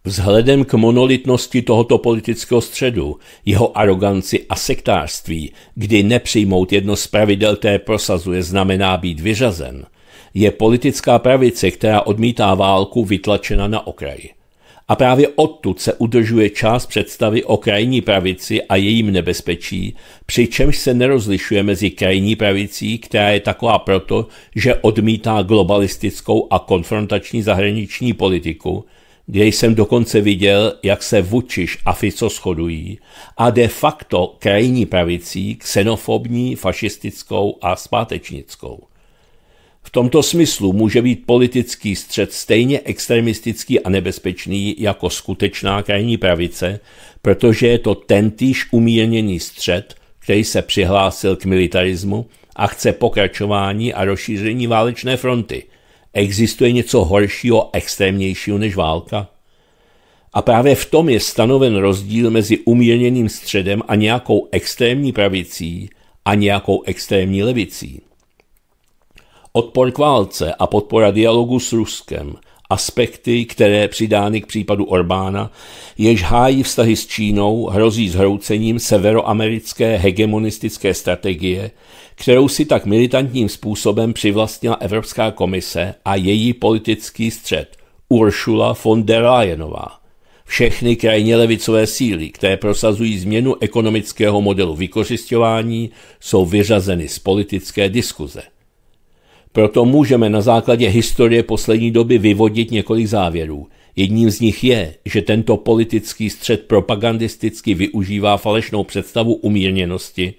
Vzhledem k monolitnosti tohoto politického středu, jeho aroganci a sektářství, kdy nepřijmout jedno z pravidel, které prosazuje, znamená být vyřazen, je politická pravice, která odmítá válku, vytlačena na okraj. A právě odtud se udržuje část představy o krajní pravici a jejím nebezpečí, přičemž se nerozlišuje mezi krajní pravicí, která je taková proto, že odmítá globalistickou a konfrontační zahraniční politiku, kde jsem dokonce viděl, jak se Vučiš a Fico shodují a de facto krajní pravicí ksenofobní, fašistickou a zpátečnickou. V tomto smyslu může být politický střed stejně extremistický a nebezpečný jako skutečná krajní pravice, protože je to tentýž umírněný střed, který se přihlásil k militarismu a chce pokračování a rozšíření válečné fronty – Existuje něco horšího, extrémnějšího než válka? A právě v tom je stanoven rozdíl mezi umírněným středem a nějakou extrémní pravicí a nějakou extrémní levicí. Odpor k válce a podpora dialogu s Ruskem, aspekty, které přidány k případu Orbána, jež hájí vztahy s Čínou, hrozí zhroucením severoamerické hegemonistické strategie, kterou si tak militantním způsobem přivlastnila Evropská komise a její politický střed Uršula von der Leyenová. Všechny krajně levicové síly, které prosazují změnu ekonomického modelu vykořišťování, jsou vyřazeny z politické diskuze. Proto můžeme na základě historie poslední doby vyvodit několik závěrů. Jedním z nich je, že tento politický střed propagandisticky využívá falešnou představu umírněnosti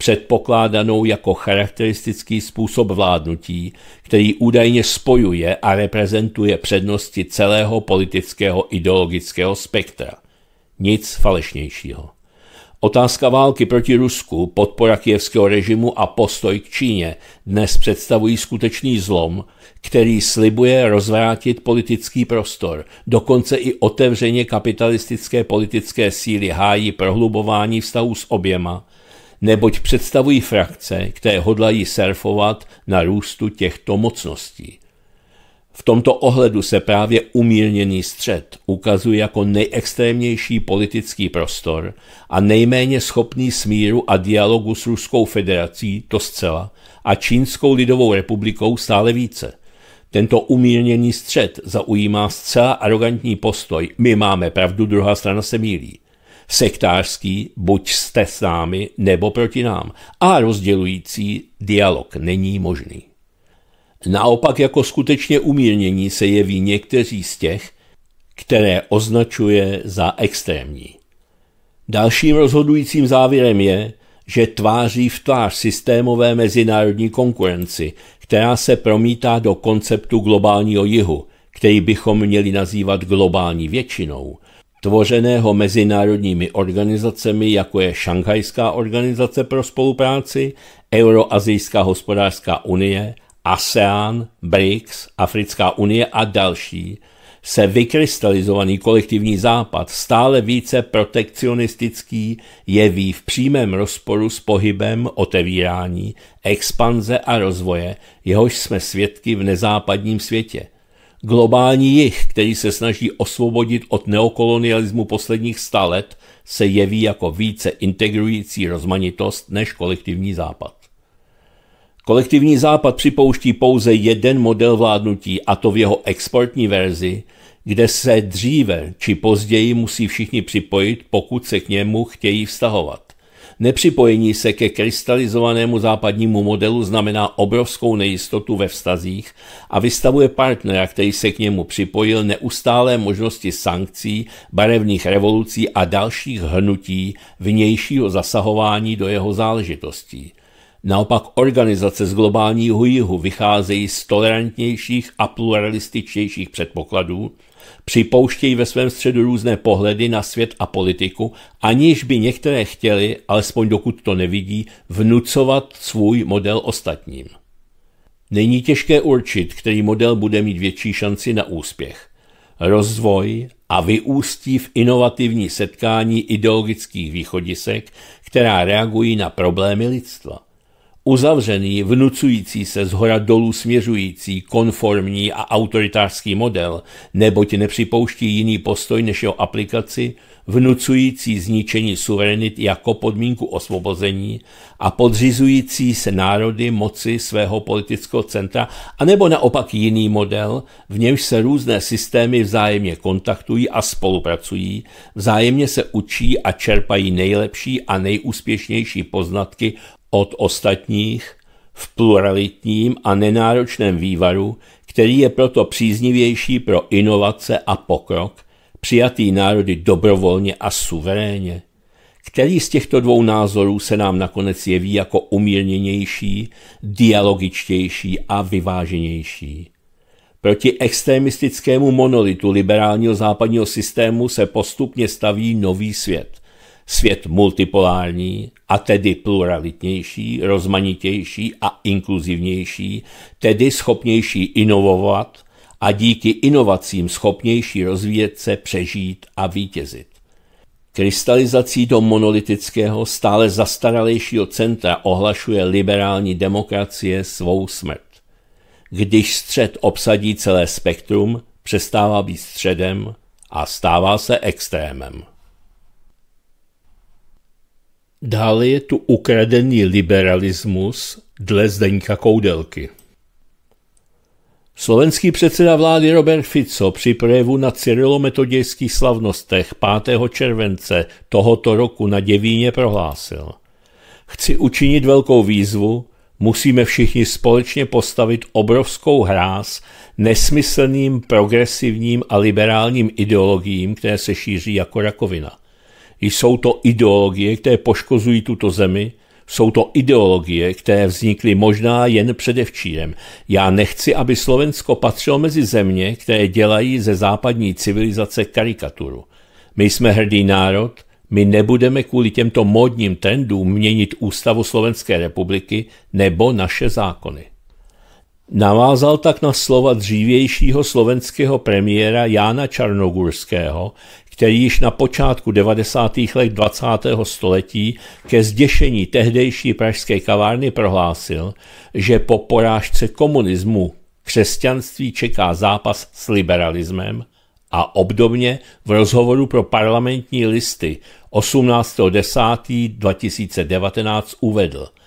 předpokládanou jako charakteristický způsob vládnutí, který údajně spojuje a reprezentuje přednosti celého politického ideologického spektra. Nic falešnějšího. Otázka války proti Rusku, podpora kievského režimu a postoj k Číně dnes představují skutečný zlom, který slibuje rozvrátit politický prostor. Dokonce i otevřeně kapitalistické politické síly hájí prohlubování vztahů s oběma – neboť představují frakce, které hodlají surfovat na růstu těchto mocností. V tomto ohledu se právě umírněný střed ukazuje jako nejextrémnější politický prostor a nejméně schopný smíru a dialogu s Ruskou federací to zcela a Čínskou lidovou republikou stále více. Tento umírněný střed zaujímá zcela arrogantní postoj. My máme pravdu, druhá strana se mílí sektářský, buď jste s námi nebo proti nám, a rozdělující dialog není možný. Naopak jako skutečně umírnění se jeví někteří z těch, které označuje za extrémní. Dalším rozhodujícím závěrem je, že tváří v tvář systémové mezinárodní konkurenci, která se promítá do konceptu globálního jihu, který bychom měli nazývat globální většinou – tvořeného mezinárodními organizacemi, jako je Šanghajská organizace pro spolupráci, Euroazijská hospodářská unie, ASEAN, BRICS, Africká unie a další, se vykrystalizovaný kolektivní západ stále více protekcionistický jeví v přímém rozporu s pohybem otevírání, expanze a rozvoje, jehož jsme svědky v nezápadním světě – Globální jih, který se snaží osvobodit od neokolonialismu posledních sta let, se jeví jako více integrující rozmanitost než kolektivní západ. Kolektivní západ připouští pouze jeden model vládnutí, a to v jeho exportní verzi, kde se dříve či později musí všichni připojit, pokud se k němu chtějí vztahovat. Nepřipojení se ke krystalizovanému západnímu modelu znamená obrovskou nejistotu ve vztazích a vystavuje partnera, který se k němu připojil, neustálé možnosti sankcí, barevných revolucí a dalších hnutí vnějšího zasahování do jeho záležitostí. Naopak organizace z globálního jihu vycházejí z tolerantnějších a pluralističtějších předpokladů, připouštějí ve svém středu různé pohledy na svět a politiku, aniž by některé chtěli, alespoň dokud to nevidí, vnucovat svůj model ostatním. Není těžké určit, který model bude mít větší šanci na úspěch. Rozvoj a vyústí v inovativní setkání ideologických východisek, která reagují na problémy lidstva. Uzavřený, vnucující se z hora dolů směřující, konformní a autoritářský model, neboť nepřipouští jiný postoj než jeho aplikaci, vnucující zničení suverenit jako podmínku osvobození a podřizující se národy moci svého politického centra, anebo naopak jiný model, v němž se různé systémy vzájemně kontaktují a spolupracují, vzájemně se učí a čerpají nejlepší a nejúspěšnější poznatky od ostatních v pluralitním a nenáročném vývaru, který je proto příznivější pro inovace a pokrok, přijatý národy dobrovolně a suverénně. Který z těchto dvou názorů se nám nakonec jeví jako umírněnější, dialogičtější a vyváženější? Proti extremistickému monolitu liberálního západního systému se postupně staví nový svět svět multipolární a tedy pluralitnější, rozmanitější a inkluzivnější, tedy schopnější inovovat a díky inovacím schopnější rozvíjet se, přežít a vítězit. Krystalizací do monolitického, stále zastaralejšího centra ohlašuje liberální demokracie svou smrt. Když střed obsadí celé spektrum, přestává být středem a stává se extrémem. Dále je tu ukradený liberalismus dle Zdeňka Koudelky. Slovenský předseda vlády Robert Fico při projevu na cyrilometodějských slavnostech 5. července tohoto roku na Děvíně prohlásil. Chci učinit velkou výzvu, musíme všichni společně postavit obrovskou hráz nesmyslným progresivním a liberálním ideologiím, které se šíří jako rakovina – jsou to ideologie, které poškozují tuto zemi, jsou to ideologie, které vznikly možná jen předevčírem. Já nechci, aby Slovensko patřilo mezi země, které dělají ze západní civilizace karikaturu. My jsme hrdý národ, my nebudeme kvůli těmto módním trendům měnit ústavu Slovenské republiky nebo naše zákony. Navázal tak na slova dřívějšího slovenského premiéra Jána Čarnogurského, který již na počátku 90. let 20. století ke zděšení tehdejší pražské kavárny prohlásil, že po porážce komunismu křesťanství čeká zápas s liberalismem a obdobně v rozhovoru pro parlamentní listy 18.10.2019 uvedl –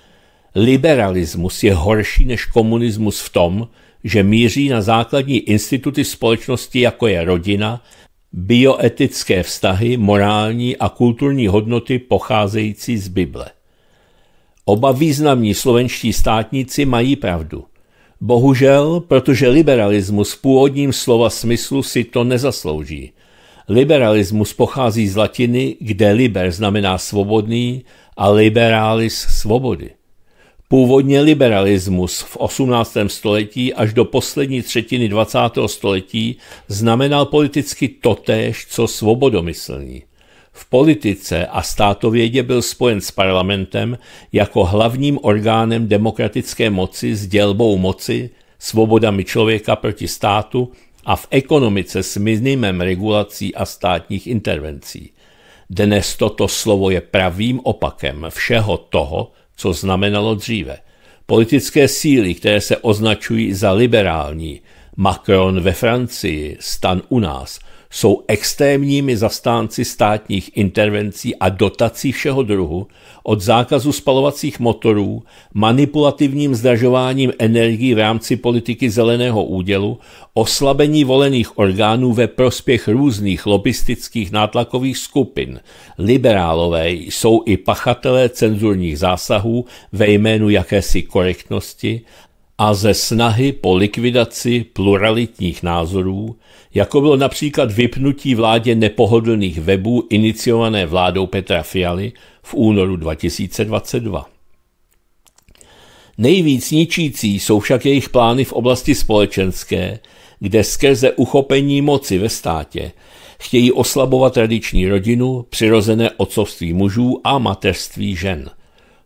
Liberalismus je horší než komunismus v tom, že míří na základní instituty společnosti, jako je rodina, bioetické vztahy, morální a kulturní hodnoty pocházející z Bible. Oba významní slovenští státníci mají pravdu. Bohužel, protože liberalismus v původním slova smyslu si to nezaslouží. Liberalismus pochází z latiny, kde liber znamená svobodný a liberalis svobody. Původně liberalismus v 18. století až do poslední třetiny 20. století znamenal politicky totéž, co svobodomyslní. V politice a státovědě byl spojen s parlamentem jako hlavním orgánem demokratické moci s dělbou moci, svobodami člověka proti státu a v ekonomice s minimem regulací a státních intervencí. Dnes toto slovo je pravým opakem všeho toho, co znamenalo dříve. Politické síly, které se označují za liberální, Macron ve Francii, Stan u nás – jsou extrémními zastánci státních intervencí a dotací všeho druhu, od zákazu spalovacích motorů, manipulativním zdražováním energií v rámci politiky zeleného údělu, oslabení volených orgánů ve prospěch různých lobistických nátlakových skupin. Liberálové jsou i pachatelé cenzurních zásahů ve jménu jakési korektnosti a ze snahy po likvidaci pluralitních názorů jako bylo například vypnutí vládě nepohodlných webů iniciované vládou Petra Fialy v únoru 2022. Nejvíc ničící jsou však jejich plány v oblasti společenské, kde skrze uchopení moci ve státě chtějí oslabovat tradiční rodinu, přirozené otcovství mužů a mateřství žen –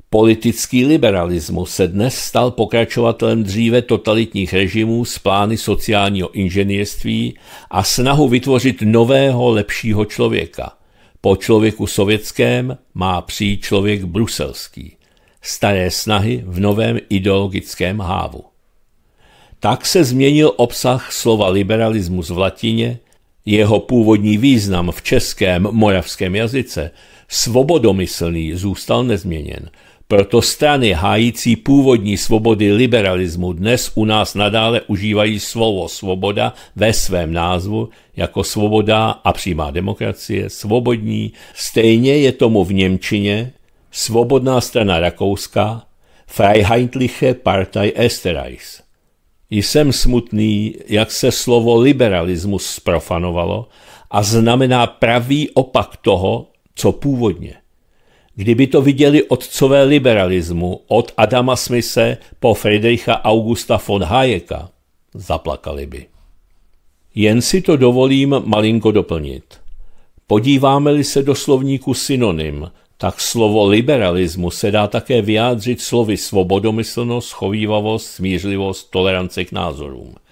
Politický liberalismus se dnes stal pokračovatelem dříve totalitních režimů s plány sociálního inženýrství a snahu vytvořit nového, lepšího člověka. Po člověku sovětském má přijít člověk bruselský. Staré snahy v novém ideologickém hávu. Tak se změnil obsah slova liberalismus v latině, jeho původní význam v českém moravském jazyce, svobodomyslný, zůstal nezměněn – proto strany hájící původní svobody liberalismu dnes u nás nadále užívají slovo svoboda ve svém názvu jako svoboda a přímá demokracie, svobodní. Stejně je tomu v Němčině svobodná strana Rakouska, Freiheitliche Partei Österreichs. Jsem smutný, jak se slovo liberalismus sprofanovalo a znamená pravý opak toho, co původně – Kdyby to viděli otcové liberalismu od Adama Smise po Friedricha Augusta von Hayeka, zaplakali by. Jen si to dovolím malinko doplnit. Podíváme-li se do slovníku synonym, tak slovo liberalismu se dá také vyjádřit slovy svobodomyslnost, chovývavost, smířlivost, tolerance k názorům –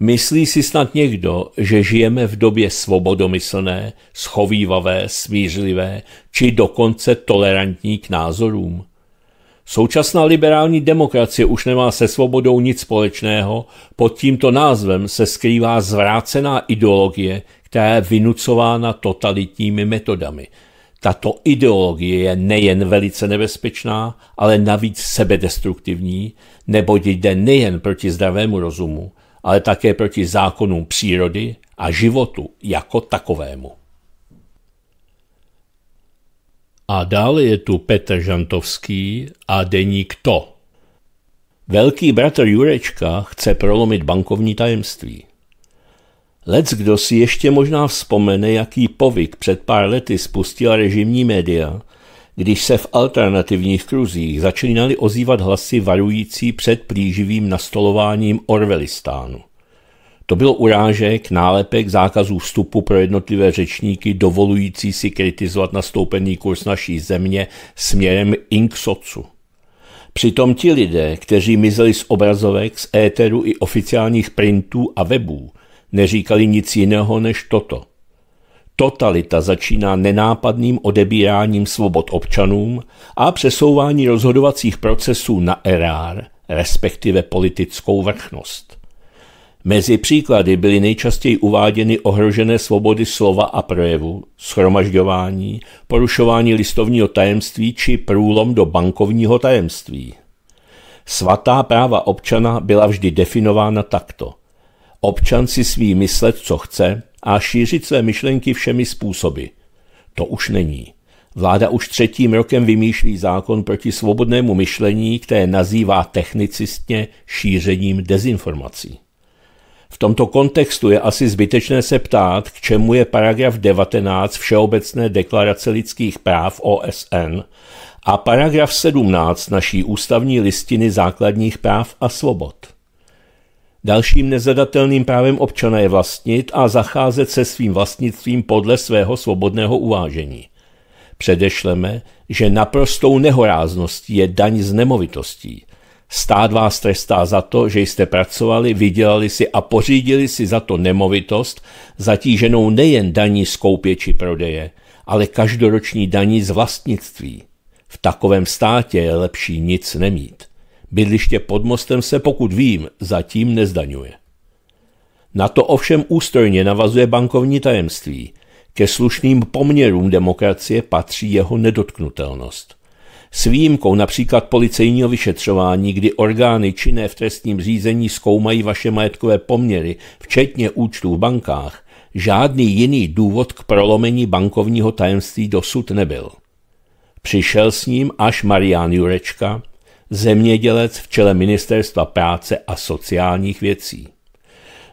Myslí si snad někdo, že žijeme v době svobodomyslné, schovývavé, smířlivé či dokonce tolerantní k názorům? Současná liberální demokracie už nemá se svobodou nic společného, pod tímto názvem se skrývá zvrácená ideologie, která je vynucována totalitními metodami. Tato ideologie je nejen velice nebezpečná, ale navíc sebedestruktivní, neboť jde nejen proti zdravému rozumu, ale také proti zákonům přírody a životu jako takovému. A dále je tu Petr Žantovský a deník To. Velký bratr Jurečka chce prolomit bankovní tajemství. Lec, kdo si ještě možná vzpomene, jaký povyk před pár lety spustila režimní média – když se v alternativních kruzích začínaly ozývat hlasy varující před plíživým nastolováním Orvelistánu. To bylo urážek, nálepek, zákazů vstupu pro jednotlivé řečníky, dovolující si kritizovat nastoupený kurz naší země směrem Inksocu. Přitom ti lidé, kteří mizeli z obrazovek, z éteru i oficiálních printů a webů, neříkali nic jiného než toto – Totalita začíná nenápadným odebíráním svobod občanům a přesouvání rozhodovacích procesů na erár, respektive politickou vrchnost. Mezi příklady byly nejčastěji uváděny ohrožené svobody slova a projevu, schromažďování, porušování listovního tajemství či průlom do bankovního tajemství. Svatá práva občana byla vždy definována takto. Občan si svý myslet, co chce, a šířit své myšlenky všemi způsoby. To už není. Vláda už třetím rokem vymýšlí zákon proti svobodnému myšlení, které nazývá technicistně šířením dezinformací. V tomto kontextu je asi zbytečné se ptát, k čemu je paragraf 19 Všeobecné deklarace lidských práv OSN a paragraf 17 naší ústavní listiny základních práv a svobod. Dalším nezadatelným právem občana je vlastnit a zacházet se svým vlastnictvím podle svého svobodného uvážení. Předešleme, že naprostou nehorázností je daň z nemovitostí. Stát vás trestá za to, že jste pracovali, vydělali si a pořídili si za to nemovitost, zatíženou nejen daní z koupě či prodeje, ale každoroční daní z vlastnictví. V takovém státě je lepší nic nemít. Bydliště pod mostem se, pokud vím, zatím nezdaňuje. Na to ovšem ústrojně navazuje bankovní tajemství. Ke slušným poměrům demokracie patří jeho nedotknutelnost. S výjimkou například policejního vyšetřování, kdy orgány činné v trestním řízení zkoumají vaše majetkové poměry, včetně účtů v bankách, žádný jiný důvod k prolomení bankovního tajemství dosud nebyl. Přišel s ním až Marian Jurečka, zemědělec v čele Ministerstva práce a sociálních věcí.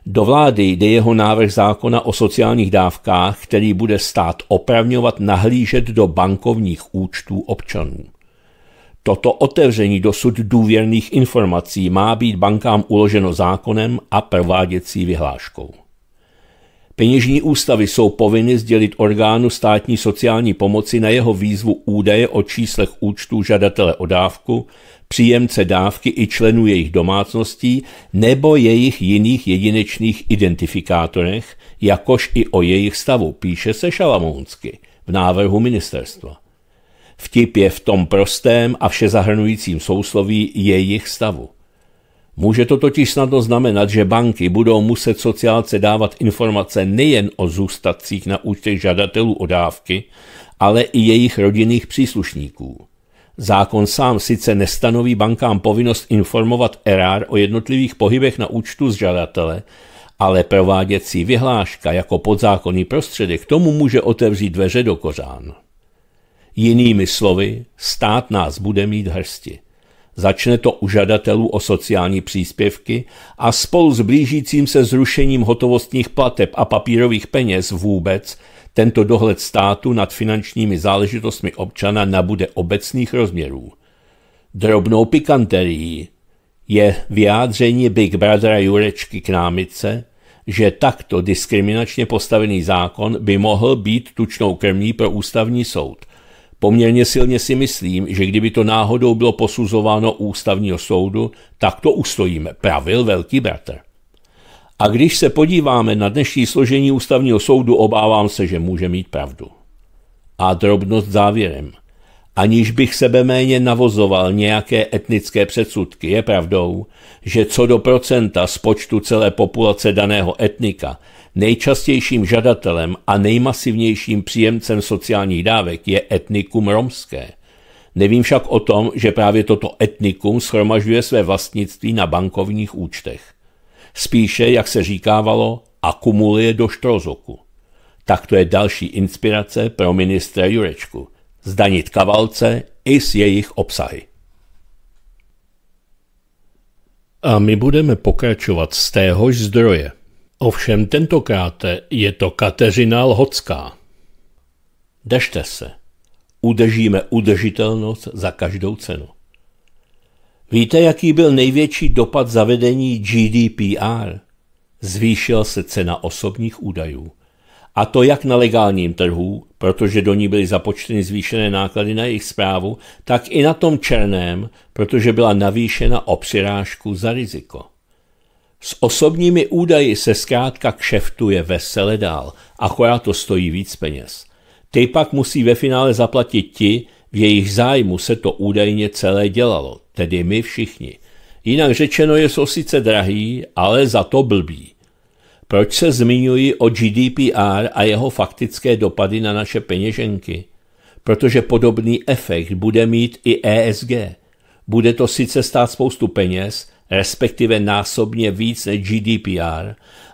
Do vlády jde jeho návrh zákona o sociálních dávkách, který bude stát opravňovat nahlížet do bankovních účtů občanů. Toto otevření dosud důvěrných informací má být bankám uloženo zákonem a prováděcí vyhláškou. Peněžní ústavy jsou povinny sdělit orgánu státní sociální pomoci na jeho výzvu údaje o číslech účtů žadatele o dávku, příjemce dávky i členů jejich domácností nebo jejich jiných jedinečných identifikátorech, jakož i o jejich stavu, píše se šalamounsky v návrhu ministerstva. Vtip je v tom prostém a všezahrnujícím sousloví jejich stavu. Může to totiž snadno znamenat, že banky budou muset sociálce dávat informace nejen o zůstatcích na účtech žadatelů o dávky, ale i jejich rodinných příslušníků. Zákon sám sice nestanoví bankám povinnost informovat erár o jednotlivých pohybech na účtu z žadatele, ale prováděcí vyhláška jako podzákonný prostředek tomu může otevřít dveře do kořán. Jinými slovy, stát nás bude mít hrsti. Začne to u žadatelů o sociální příspěvky a spolu s blížícím se zrušením hotovostních plateb a papírových peněz vůbec – tento dohled státu nad finančními záležitostmi občana nabude obecných rozměrů. Drobnou pikanterií je vyjádření Big Brothera Jurečky k námitce, že takto diskriminačně postavený zákon by mohl být tučnou krmí pro ústavní soud. Poměrně silně si myslím, že kdyby to náhodou bylo posuzováno ústavního soudu, tak to ustojíme, pravil velký bratr. A když se podíváme na dnešní složení ústavního soudu, obávám se, že může mít pravdu. A drobnost závěrem. Aniž bych sebe méně navozoval nějaké etnické předsudky, je pravdou, že co do procenta z počtu celé populace daného etnika, nejčastějším žadatelem a nejmasivnějším příjemcem sociálních dávek je etnikum romské. Nevím však o tom, že právě toto etnikum schromažďuje své vlastnictví na bankovních účtech. Spíše, jak se říkávalo, akumuluje do štrozoku. Tak to je další inspirace pro ministra Jurečku. Zdanit kavalce i s jejich obsahy. A my budeme pokračovat z téhož zdroje. Ovšem tentokrát je to Kateřina Lhocká. Držte se. Udržíme udržitelnost za každou cenu. Víte, jaký byl největší dopad zavedení GDPR? Zvýšila se cena osobních údajů. A to jak na legálním trhu, protože do ní byly započteny zvýšené náklady na jejich zprávu, tak i na tom černém, protože byla navýšena o přirážku za riziko. S osobními údaji se zkrátka kšeftuje vesele dál, akorát to stojí víc peněz. Ty pak musí ve finále zaplatit ti, v jejich zájmu se to údajně celé dělalo, tedy my všichni. Jinak řečeno je to sice drahý, ale za to blbý. Proč se zmiňuji o GDPR a jeho faktické dopady na naše peněženky? Protože podobný efekt bude mít i ESG. Bude to sice stát spoustu peněz, respektive násobně víc než GDPR,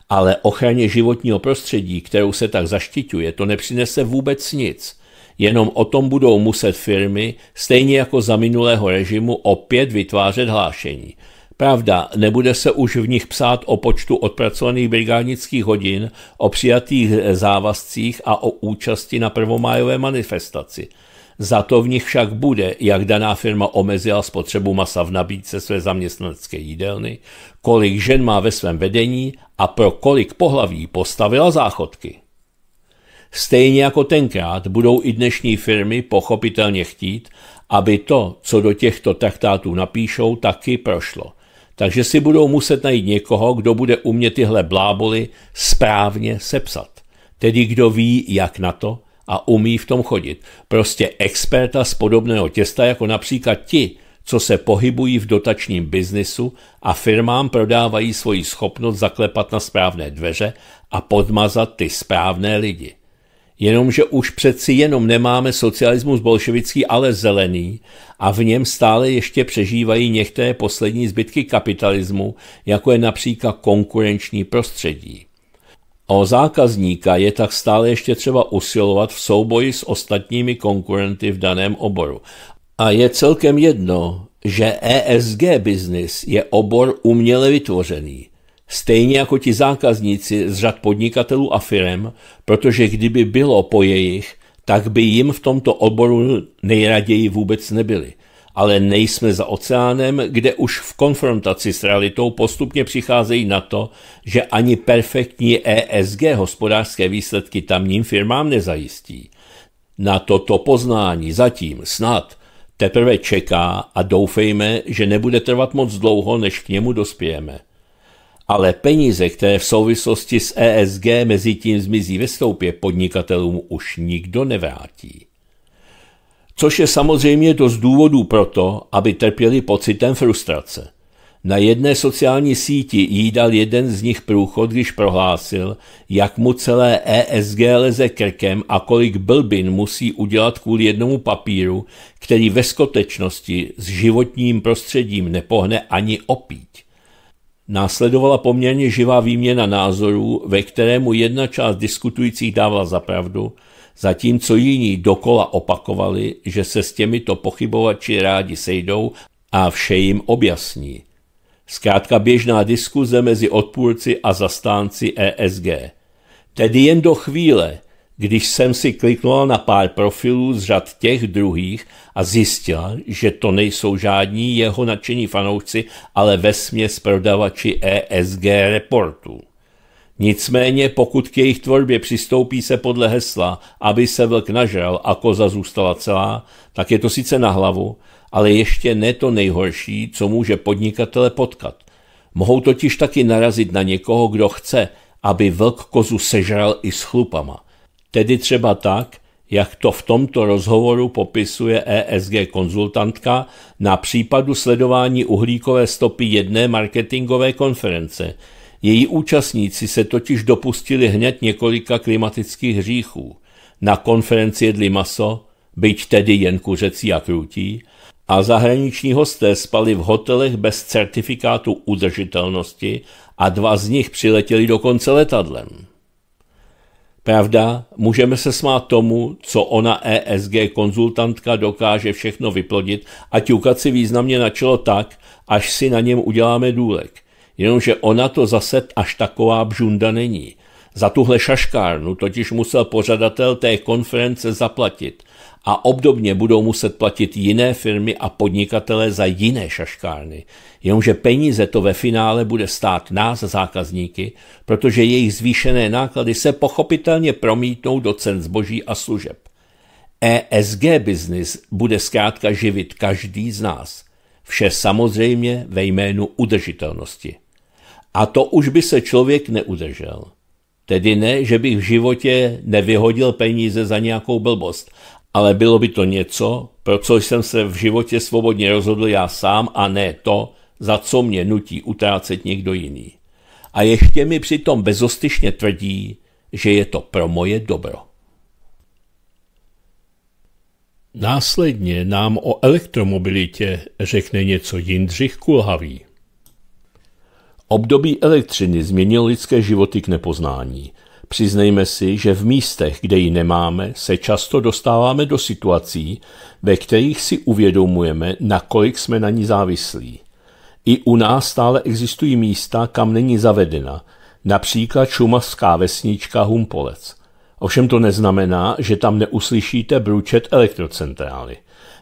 ale ochraně životního prostředí, kterou se tak zaštiťuje, to nepřinese vůbec nic – Jenom o tom budou muset firmy, stejně jako za minulého režimu, opět vytvářet hlášení. Pravda, nebude se už v nich psát o počtu odpracovaných brigádnických hodin, o přijatých závazcích a o účasti na prvomájové manifestaci. Za to v nich však bude, jak daná firma omezila spotřebu masa v nabídce své zaměstnanecké jídelny, kolik žen má ve svém vedení a pro kolik pohlaví postavila záchodky. Stejně jako tenkrát budou i dnešní firmy pochopitelně chtít, aby to, co do těchto traktátů napíšou, taky prošlo. Takže si budou muset najít někoho, kdo bude umět tyhle bláboli správně sepsat. Tedy kdo ví, jak na to a umí v tom chodit. Prostě experta z podobného těsta, jako například ti, co se pohybují v dotačním biznisu a firmám prodávají svoji schopnost zaklepat na správné dveře a podmazat ty správné lidi. Jenomže už přeci jenom nemáme socialismus bolševický, ale zelený a v něm stále ještě přežívají některé poslední zbytky kapitalismu, jako je například konkurenční prostředí. O zákazníka je tak stále ještě třeba usilovat v souboji s ostatními konkurenty v daném oboru. A je celkem jedno, že ESG business je obor uměle vytvořený – Stejně jako ti zákazníci z řad podnikatelů a firem, protože kdyby bylo po jejich, tak by jim v tomto oboru nejraději vůbec nebyli. Ale nejsme za oceánem, kde už v konfrontaci s realitou postupně přicházejí na to, že ani perfektní ESG hospodářské výsledky tamním firmám nezajistí. Na toto poznání zatím snad teprve čeká a doufejme, že nebude trvat moc dlouho, než k němu dospějeme ale peníze, které v souvislosti s ESG mezi tím zmizí ve stoupě, podnikatelům už nikdo nevrátí. Což je samozřejmě dost důvodů proto, aby trpěli pocitem frustrace. Na jedné sociální síti jí dal jeden z nich průchod, když prohlásil, jak mu celé ESG leze krkem a kolik blbin musí udělat kvůli jednomu papíru, který ve skutečnosti s životním prostředím nepohne ani opít. Následovala poměrně živá výměna názorů, ve kterému jedna část diskutujících dávala za pravdu, zatímco jiní dokola opakovali, že se s těmito pochybovači rádi sejdou a vše jim objasní. Zkrátka běžná diskuze mezi odpůrci a zastánci ESG. Tedy jen do chvíle, když jsem si kliknul na pár profilů z řad těch druhých a zjistil, že to nejsou žádní jeho nadšení fanoušci, ale vesměs prodavači ESG reportů. Nicméně pokud k jejich tvorbě přistoupí se podle hesla, aby se vlk nažral a koza zůstala celá, tak je to sice na hlavu, ale ještě ne to nejhorší, co může podnikatele potkat. Mohou totiž taky narazit na někoho, kdo chce, aby vlk kozu sežral i s chlupama – tedy třeba tak, jak to v tomto rozhovoru popisuje ESG konzultantka na případu sledování uhlíkové stopy jedné marketingové konference. Její účastníci se totiž dopustili hned několika klimatických hříchů. Na konferenci jedli maso, byť tedy jen kuřecí a krutí, a zahraniční hosté spali v hotelech bez certifikátu udržitelnosti a dva z nich přiletěli dokonce letadlem. Pravda, můžeme se smát tomu, co ona ESG konzultantka dokáže všechno vyplodit a ťukat si významně na čelo tak, až si na něm uděláme důlek. Jenomže ona to zase až taková bžunda není. Za tuhle šaškárnu totiž musel pořadatel té konference zaplatit – a obdobně budou muset platit jiné firmy a podnikatele za jiné šaškárny. Jenomže peníze to ve finále bude stát nás zákazníky, protože jejich zvýšené náklady se pochopitelně promítnou do cen zboží a služeb. ESG business bude zkrátka živit každý z nás. Vše samozřejmě ve jménu udržitelnosti. A to už by se člověk neudržel. Tedy ne, že bych v životě nevyhodil peníze za nějakou blbost, ale bylo by to něco, pro co jsem se v životě svobodně rozhodl já sám a ne to, za co mě nutí utrácet někdo jiný. A ještě mi přitom bezostyšně tvrdí, že je to pro moje dobro. Následně nám o elektromobilitě řekne něco Jindřich Kulhavý. Období elektřiny změnil lidské životy k nepoznání – Přiznejme si, že v místech, kde ji nemáme, se často dostáváme do situací, ve kterých si uvědomujeme, nakolik jsme na ní závislí. I u nás stále existují místa, kam není zavedena, například šumavská vesnička Humpolec. Ovšem to neznamená, že tam neuslyšíte bručet elektrocentrály.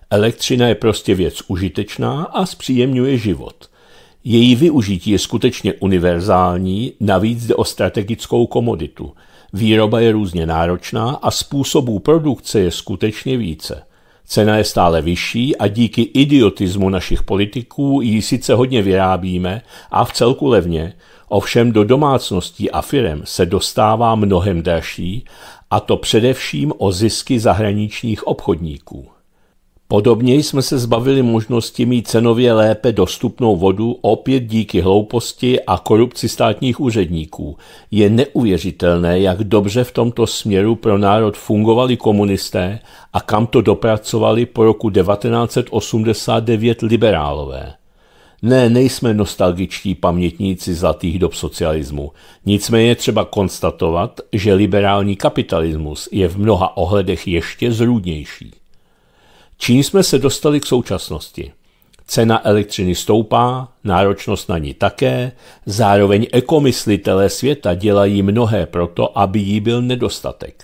Elektřina je prostě věc užitečná a zpříjemňuje život – její využití je skutečně univerzální, navíc jde o strategickou komoditu. Výroba je různě náročná a způsobů produkce je skutečně více. Cena je stále vyšší a díky idiotismu našich politiků ji sice hodně vyrábíme a v celku levně, ovšem do domácností a firem se dostává mnohem dražší, a to především o zisky zahraničních obchodníků. Podobně jsme se zbavili možnosti mít cenově lépe dostupnou vodu opět díky hlouposti a korupci státních úředníků. Je neuvěřitelné, jak dobře v tomto směru pro národ fungovali komunisté a kam to dopracovali po roku 1989 liberálové. Ne, nejsme nostalgičtí pamětníci zlatých dob socialismu. Nicméně třeba konstatovat, že liberální kapitalismus je v mnoha ohledech ještě zrůdnější. Čím jsme se dostali k současnosti? Cena elektřiny stoupá, náročnost na ní také, zároveň ekomyslitelé světa dělají mnohé proto, aby jí byl nedostatek.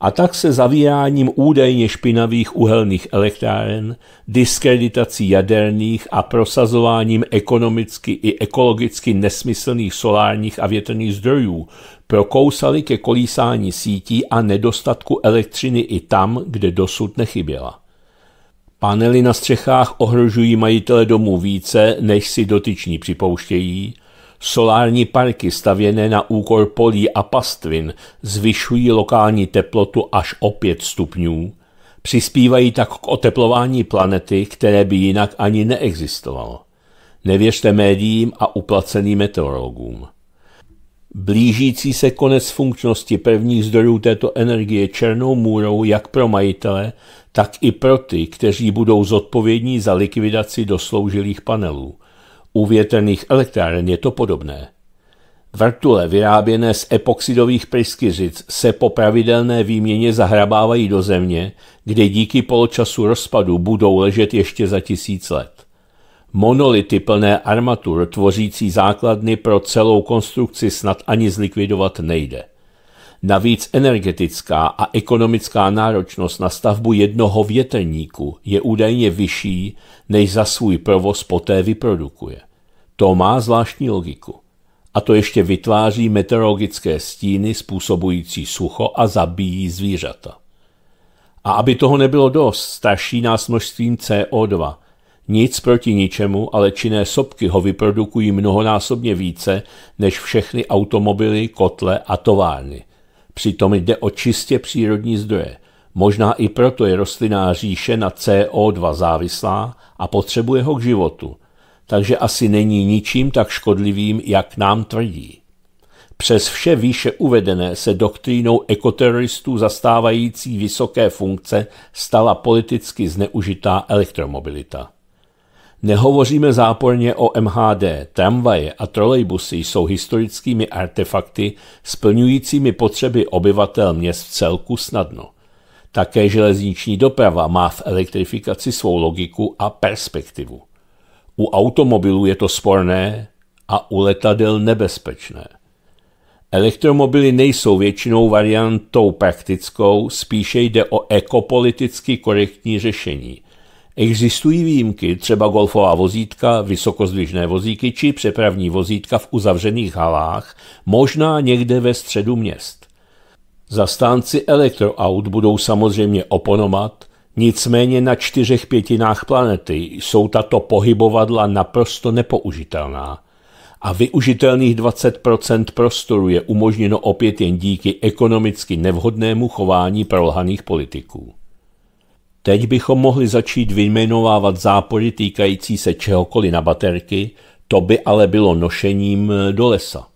A tak se zavíráním údajně špinavých uhelných elektráren, diskreditací jaderných a prosazováním ekonomicky i ekologicky nesmyslných solárních a větrných zdrojů prokousali ke kolísání sítí a nedostatku elektřiny i tam, kde dosud nechyběla. Panely na střechách ohrožují majitele domů více, než si dotyční připouštějí. Solární parky stavěné na úkor polí a pastvin zvyšují lokální teplotu až o 5 stupňů. Přispívají tak k oteplování planety, které by jinak ani neexistovalo. Nevěřte médiím a uplaceným meteorologům. Blížící se konec funkčnosti prvních zdrojů této energie černou můrou jak pro majitele, tak i pro ty, kteří budou zodpovědní za likvidaci dosloužilých panelů. U větrných elektráren je to podobné. Vrtule vyráběné z epoxidových pryskyřic se po pravidelné výměně zahrabávají do země, kde díky poločasu rozpadu budou ležet ještě za tisíc let. Monolity plné armatur tvořící základny pro celou konstrukci snad ani zlikvidovat nejde. Navíc energetická a ekonomická náročnost na stavbu jednoho větrníku je údajně vyšší, než za svůj provoz poté vyprodukuje. To má zvláštní logiku. A to ještě vytváří meteorologické stíny způsobující sucho a zabíjí zvířata. A aby toho nebylo dost, starší nás množstvím CO2 – nic proti ničemu, ale činné sopky ho vyprodukují mnohonásobně více než všechny automobily, kotle a továrny. Přitom jde o čistě přírodní zdroje. Možná i proto je rostlinná říše na CO2 závislá a potřebuje ho k životu. Takže asi není ničím tak škodlivým, jak nám tvrdí. Přes vše výše uvedené se doktrínou ekoteroristů zastávající vysoké funkce stala politicky zneužitá elektromobilita. Nehovoříme záporně o MHD. Tramvaje a trolejbusy jsou historickými artefakty splňujícími potřeby obyvatel měst v celku snadno. Také železniční doprava má v elektrifikaci svou logiku a perspektivu. U automobilů je to sporné a u letadel nebezpečné. Elektromobily nejsou většinou variantou praktickou, spíše jde o ekopoliticky korektní řešení – Existují výjimky, třeba golfová vozítka, vysokozdvižné vozíky či přepravní vozítka v uzavřených halách, možná někde ve středu měst. Zastánci elektroaut budou samozřejmě oponomat, nicméně na čtyřech pětinách planety jsou tato pohybovadla naprosto nepoužitelná a využitelných 20% prostoru je umožněno opět jen díky ekonomicky nevhodnému chování prolhaných politiků. Teď bychom mohli začít vyjmenovávat zápory týkající se čehokoliv na baterky, to by ale bylo nošením eh, do lesa.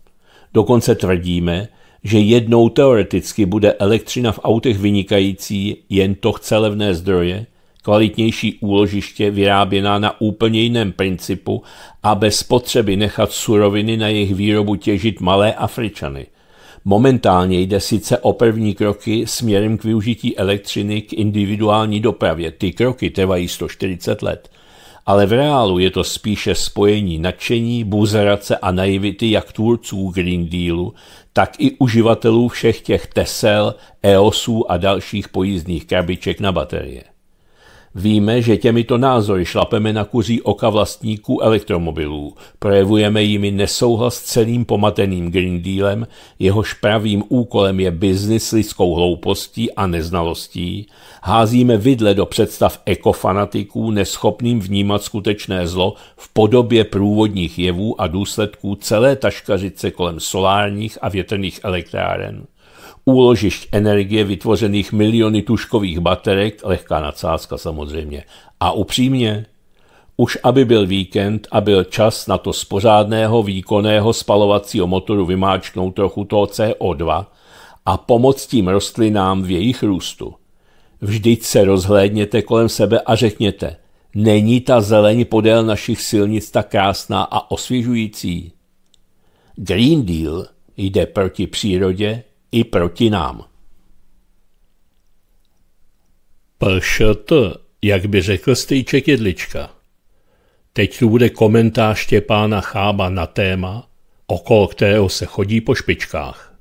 Dokonce tvrdíme, že jednou teoreticky bude elektřina v autech vynikající, jen to chce levné zdroje, kvalitnější úložiště vyráběná na úplně jiném principu a bez potřeby nechat suroviny na jejich výrobu těžit malé Afričany. Momentálně jde sice o první kroky směrem k využití elektřiny k individuální dopravě. Ty kroky trvají 140 let. Ale v reálu je to spíše spojení nadšení, buzerace a naivity jak tvůrců Green Dealu, tak i uživatelů všech těch Tesel, EOSů a dalších pojízdných krabiček na baterie. Víme, že těmito názory šlapeme na kuří oka vlastníků elektromobilů, projevujeme jimi nesouhlas s celým pomateným Green Dealem, jehož pravým úkolem je biznis lidskou hloupostí a neznalostí, házíme vidle do představ ekofanatiků neschopným vnímat skutečné zlo v podobě průvodních jevů a důsledků celé taškařice kolem solárních a větrných elektráren úložišť energie vytvořených miliony tuškových baterek, lehká nadsázka samozřejmě. A upřímně, už aby byl víkend a byl čas na to spořádného výkonného spalovacího motoru vymáčknout trochu toho CO2 a pomoct tím rostlinám v jejich růstu. Vždyť se rozhlédněte kolem sebe a řekněte, není ta zeleň podél našich silnic tak krásná a osvěžující? Green Deal jde proti přírodě, i proti nám. PŠT, jak by řekl stejček Jedlička. Teď tu bude komentář Štěpána Chába na téma, okolo kterého se chodí po špičkách.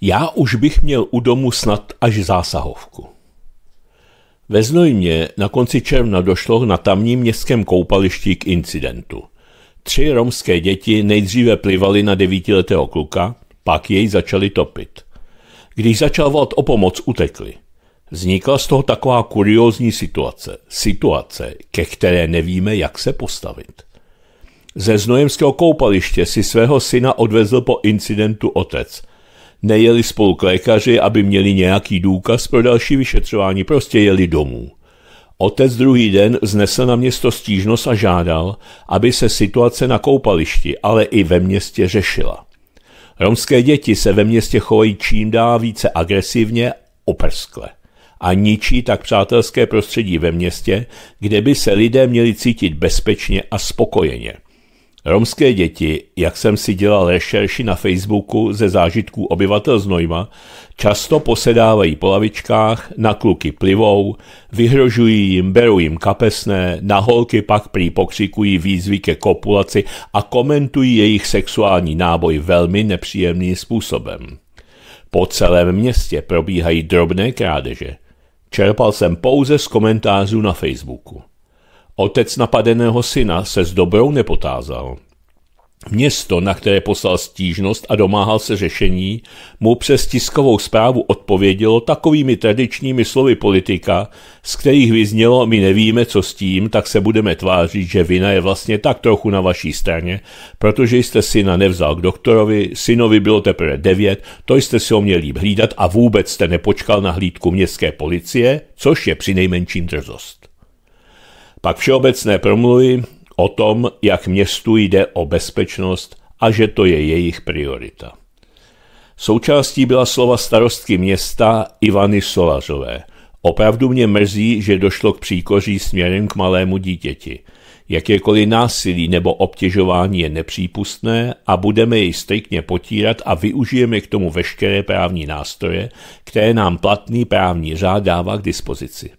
Já už bych měl u domu snad až zásahovku. Ve Znojmě na konci června došlo na tamním městském koupališti k incidentu. Tři romské děti nejdříve plivaly na devítiletého kluka, pak jej začali topit. Když začal volat o pomoc, utekli. Vznikla z toho taková kuriózní situace. Situace, ke které nevíme, jak se postavit. Ze znojemského koupaliště si svého syna odvezl po incidentu otec. Nejeli spolu k lékaři, aby měli nějaký důkaz pro další vyšetřování, prostě jeli domů. Otec druhý den znesl na město stížnost a žádal, aby se situace na koupališti, ale i ve městě řešila. Romské děti se ve městě chovají čím dál více agresivně, oprskle a ničí tak přátelské prostředí ve městě, kde by se lidé měli cítit bezpečně a spokojeně. Romské děti, jak jsem si dělal rešerši na Facebooku ze zážitků obyvatel Znojma, často posedávají po lavičkách, na kluky plivou, vyhrožují jim, berou jim kapesné, na holky pak prý pokřikují výzvy ke kopulaci a komentují jejich sexuální náboj velmi nepříjemným způsobem. Po celém městě probíhají drobné krádeže. Čerpal jsem pouze z komentářů na Facebooku. Otec napadeného syna se s dobrou nepotázal. Město, na které poslal stížnost a domáhal se řešení, mu přes tiskovou zprávu odpovědělo takovými tradičními slovy politika, z kterých vyznělo, my nevíme, co s tím, tak se budeme tvářit, že vina je vlastně tak trochu na vaší straně, protože jste syna nevzal k doktorovi, synovi bylo teprve devět, to jste si ho měli hlídat a vůbec jste nepočkal na hlídku městské policie, což je přinejmenším drzost pak všeobecné promluvy o tom, jak městu jde o bezpečnost a že to je jejich priorita. Součástí byla slova starostky města Ivany Solařové. Opravdu mě mrzí, že došlo k příkoří směrem k malému dítěti. Jakékoliv násilí nebo obtěžování je nepřípustné a budeme jej striktně potírat a využijeme k tomu veškeré právní nástroje, které nám platný právní řád dává k dispozici.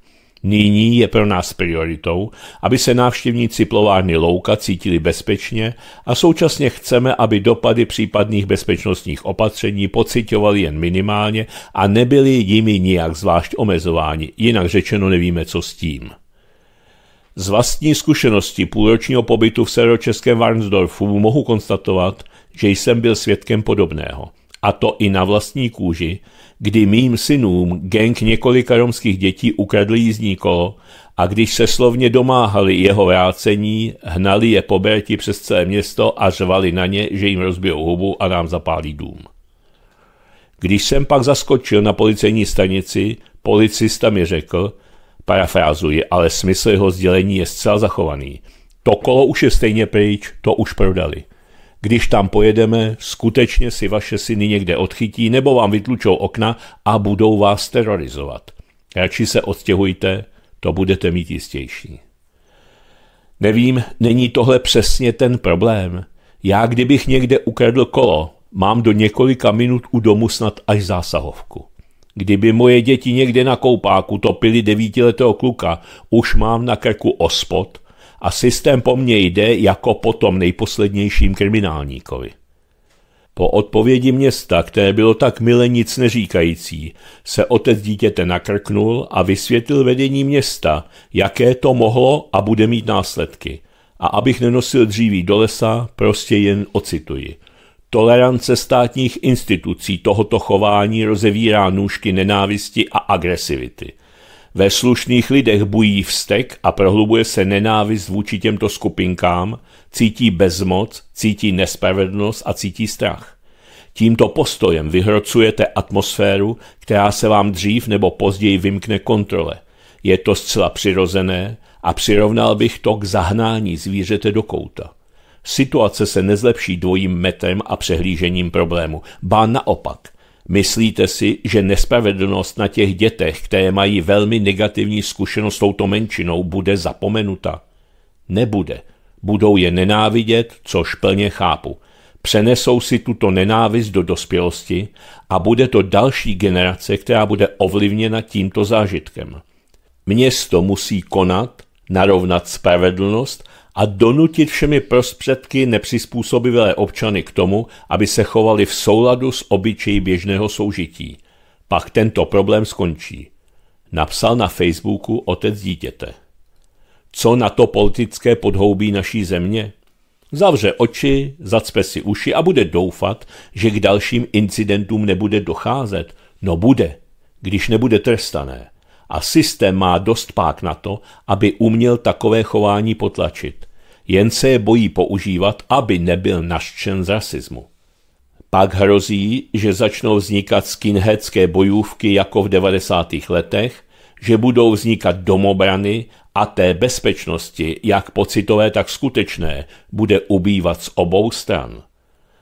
Nyní je pro nás prioritou, aby se návštěvníci plovárny Louka cítili bezpečně a současně chceme, aby dopady případných bezpečnostních opatření pocitovali jen minimálně a nebyli jimi nijak zvlášť omezováni, jinak řečeno nevíme, co s tím. Z vlastní zkušenosti půlročního pobytu v seročeském Warnsdorfu mohu konstatovat, že jsem byl svědkem podobného. A to i na vlastní kůži, kdy mým synům genk několika romských dětí ukradl jízdní kolo a když se slovně domáhali jeho vrácení, hnali je po Berti přes celé město a řvali na ně, že jim rozbijou hubu a nám zapálí dům. Když jsem pak zaskočil na policejní stanici, policista mi řekl, parafrázuji, ale smysl jeho sdělení je zcela zachovaný. To kolo už je stejně pryč, to už prodali. Když tam pojedeme, skutečně si vaše syny někde odchytí nebo vám vytlučou okna a budou vás terorizovat. Radši se odstěhujte, to budete mít jistější. Nevím, není tohle přesně ten problém. Já kdybych někde ukradl kolo, mám do několika minut u domu snad až zásahovku. Kdyby moje děti někde na koupáku topili devítiletého kluka, už mám na krku ospod a systém po mně jde jako po tom nejposlednějším kriminálníkovi. Po odpovědi města, které bylo tak mile nic neříkající, se otec dítěte nakrknul a vysvětlil vedení města, jaké to mohlo a bude mít následky. A abych nenosil dříví do lesa, prostě jen ocituji. Tolerance státních institucí tohoto chování rozevírá nůžky nenávisti a agresivity – ve slušných lidech bují vztek a prohlubuje se nenávist vůči těmto skupinkám, cítí bezmoc, cítí nespravedlnost a cítí strach. Tímto postojem vyhrocujete atmosféru, která se vám dřív nebo později vymkne kontrole. Je to zcela přirozené a přirovnal bych to k zahnání zvířete do kouta. Situace se nezlepší dvojím metrem a přehlížením problému, ba naopak – Myslíte si, že nespravedlnost na těch dětech, které mají velmi negativní zkušenost s touto menšinou, bude zapomenuta? Nebude. Budou je nenávidět, což plně chápu. Přenesou si tuto nenávist do dospělosti a bude to další generace, která bude ovlivněna tímto zážitkem. Město musí konat, narovnat spravedlnost a donutit všemi prostředky nepřizpůsobivé občany k tomu, aby se chovali v souladu s obyčejí běžného soužití. Pak tento problém skončí. Napsal na Facebooku otec dítěte. Co na to politické podhoubí naší země? Zavře oči, zacpe si uši a bude doufat, že k dalším incidentům nebude docházet. No bude, když nebude trestané. A systém má dost pák na to, aby uměl takové chování potlačit jen se je bojí používat, aby nebyl naštěn z rasismu. Pak hrozí, že začnou vznikat skinheadské bojůvky jako v 90. letech, že budou vznikat domobrany a té bezpečnosti, jak pocitové, tak skutečné, bude ubývat z obou stran.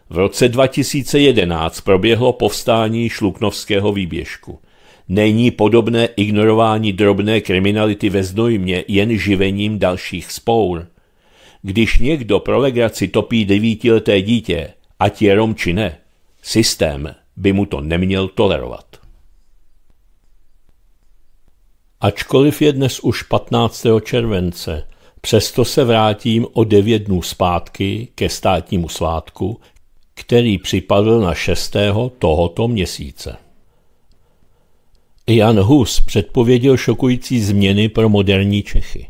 V roce 2011 proběhlo povstání Šluknovského výběžku. Není podobné ignorování drobné kriminality ve Znojmě jen živením dalších spour – když někdo pro legraci topí devítileté dítě, ať je Rom či ne, systém by mu to neměl tolerovat. Ačkoliv je dnes už 15. července, přesto se vrátím o devět dnů zpátky ke státnímu svátku, který připadl na 6. tohoto měsíce. Jan Hus předpověděl šokující změny pro moderní Čechy.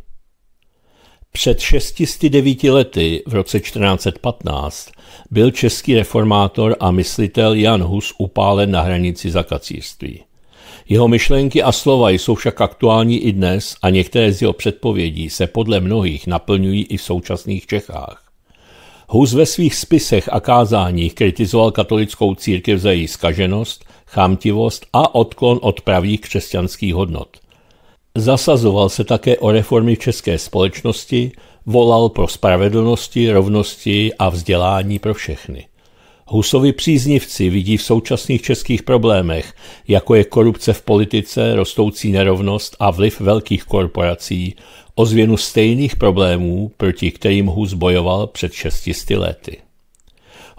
Před 609 lety v roce 1415 byl český reformátor a myslitel Jan Hus upálen na hranici za kacírství. Jeho myšlenky a slova jsou však aktuální i dnes a některé z jeho předpovědí se podle mnohých naplňují i v současných Čechách. Hus ve svých spisech a kázáních kritizoval katolickou církev za její skaženost, chámtivost a odklon od pravých křesťanských hodnot – Zasazoval se také o reformy v české společnosti, volal pro spravedlnosti, rovnosti a vzdělání pro všechny. Husovi příznivci vidí v současných českých problémech, jako je korupce v politice, rostoucí nerovnost a vliv velkých korporací, ozvěnu stejných problémů, proti kterým Hus bojoval před 600 lety.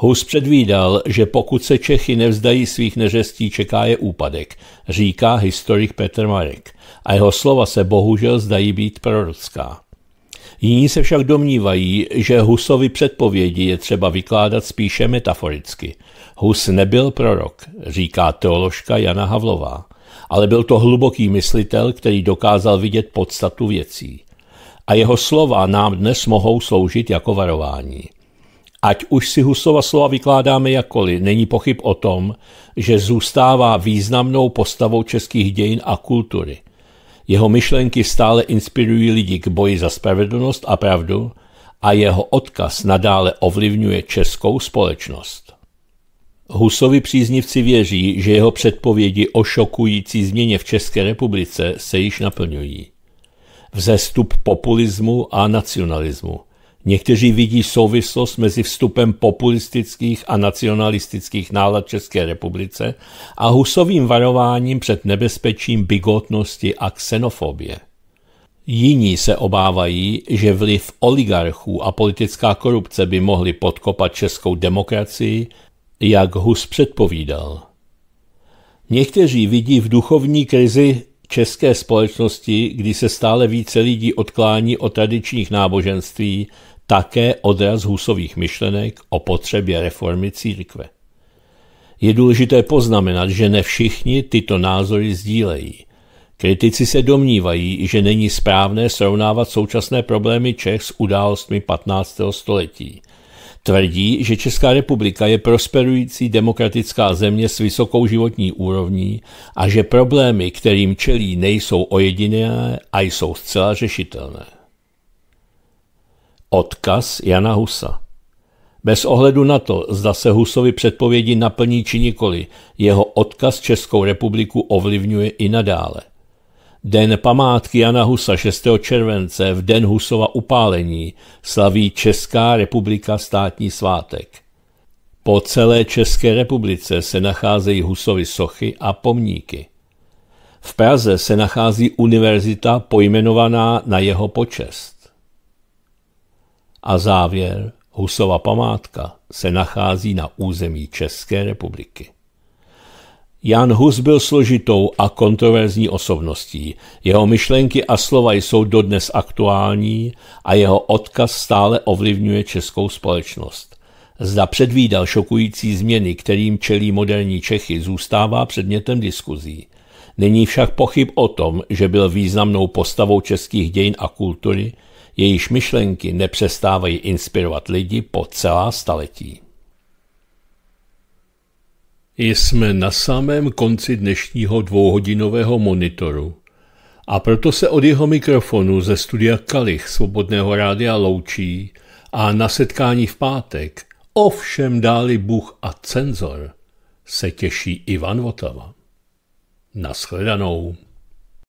Hus předvídal, že pokud se Čechy nevzdají svých neřestí, čeká je úpadek, říká historik Petr Marek. A jeho slova se bohužel zdají být prorocká. Jiní se však domnívají, že Husovi předpovědi je třeba vykládat spíše metaforicky. Hus nebyl prorok, říká teoložka Jana Havlová, ale byl to hluboký myslitel, který dokázal vidět podstatu věcí. A jeho slova nám dnes mohou sloužit jako varování. Ať už si Husova slova vykládáme jakoli, není pochyb o tom, že zůstává významnou postavou českých dějin a kultury. Jeho myšlenky stále inspirují lidi k boji za spravedlnost a pravdu a jeho odkaz nadále ovlivňuje českou společnost. Husovi příznivci věří, že jeho předpovědi o šokující změně v České republice se již naplňují. Vzestup populismu a nacionalismu – Někteří vidí souvislost mezi vstupem populistických a nacionalistických nálad České republice a husovým varováním před nebezpečím bigotnosti a xenofobie. Jiní se obávají, že vliv oligarchů a politická korupce by mohly podkopat českou demokracii, jak Hus předpovídal. Někteří vidí v duchovní krizi české společnosti, kdy se stále více lidí odklání od tradičních náboženství také odraz husových myšlenek o potřebě reformy církve. Je důležité poznamenat, že ne všichni tyto názory sdílejí. Kritici se domnívají, že není správné srovnávat současné problémy Čech s událostmi 15. století. Tvrdí, že Česká republika je prosperující demokratická země s vysokou životní úrovní a že problémy, kterým čelí, nejsou ojedinělé a jsou zcela řešitelné. Odkaz Jana Husa bez ohledu na to, zda se Husovi předpovědi naplní či nikoli, jeho odkaz Českou republiku ovlivňuje i nadále. Den památky Jana Husa 6. července v den Husova upálení slaví Česká republika státní svátek. Po celé České republice se nacházejí Husovy sochy a pomníky. V Praze se nachází univerzita pojmenovaná na jeho počest. A závěr, Husova památka se nachází na území České republiky. Jan Hus byl složitou a kontroverzní osobností. Jeho myšlenky a slova jsou dodnes aktuální a jeho odkaz stále ovlivňuje českou společnost. Zda předvídal šokující změny, kterým čelí moderní Čechy, zůstává předmětem diskuzí. Není však pochyb o tom, že byl významnou postavou českých dějin a kultury – jejíž myšlenky nepřestávají inspirovat lidi po celá staletí. Jsme na samém konci dnešního dvouhodinového monitoru a proto se od jeho mikrofonu ze studia Kalich Svobodného rádia loučí a na setkání v pátek, ovšem dáli Bůh a cenzor, se těší Ivan Votava. Naschledanou.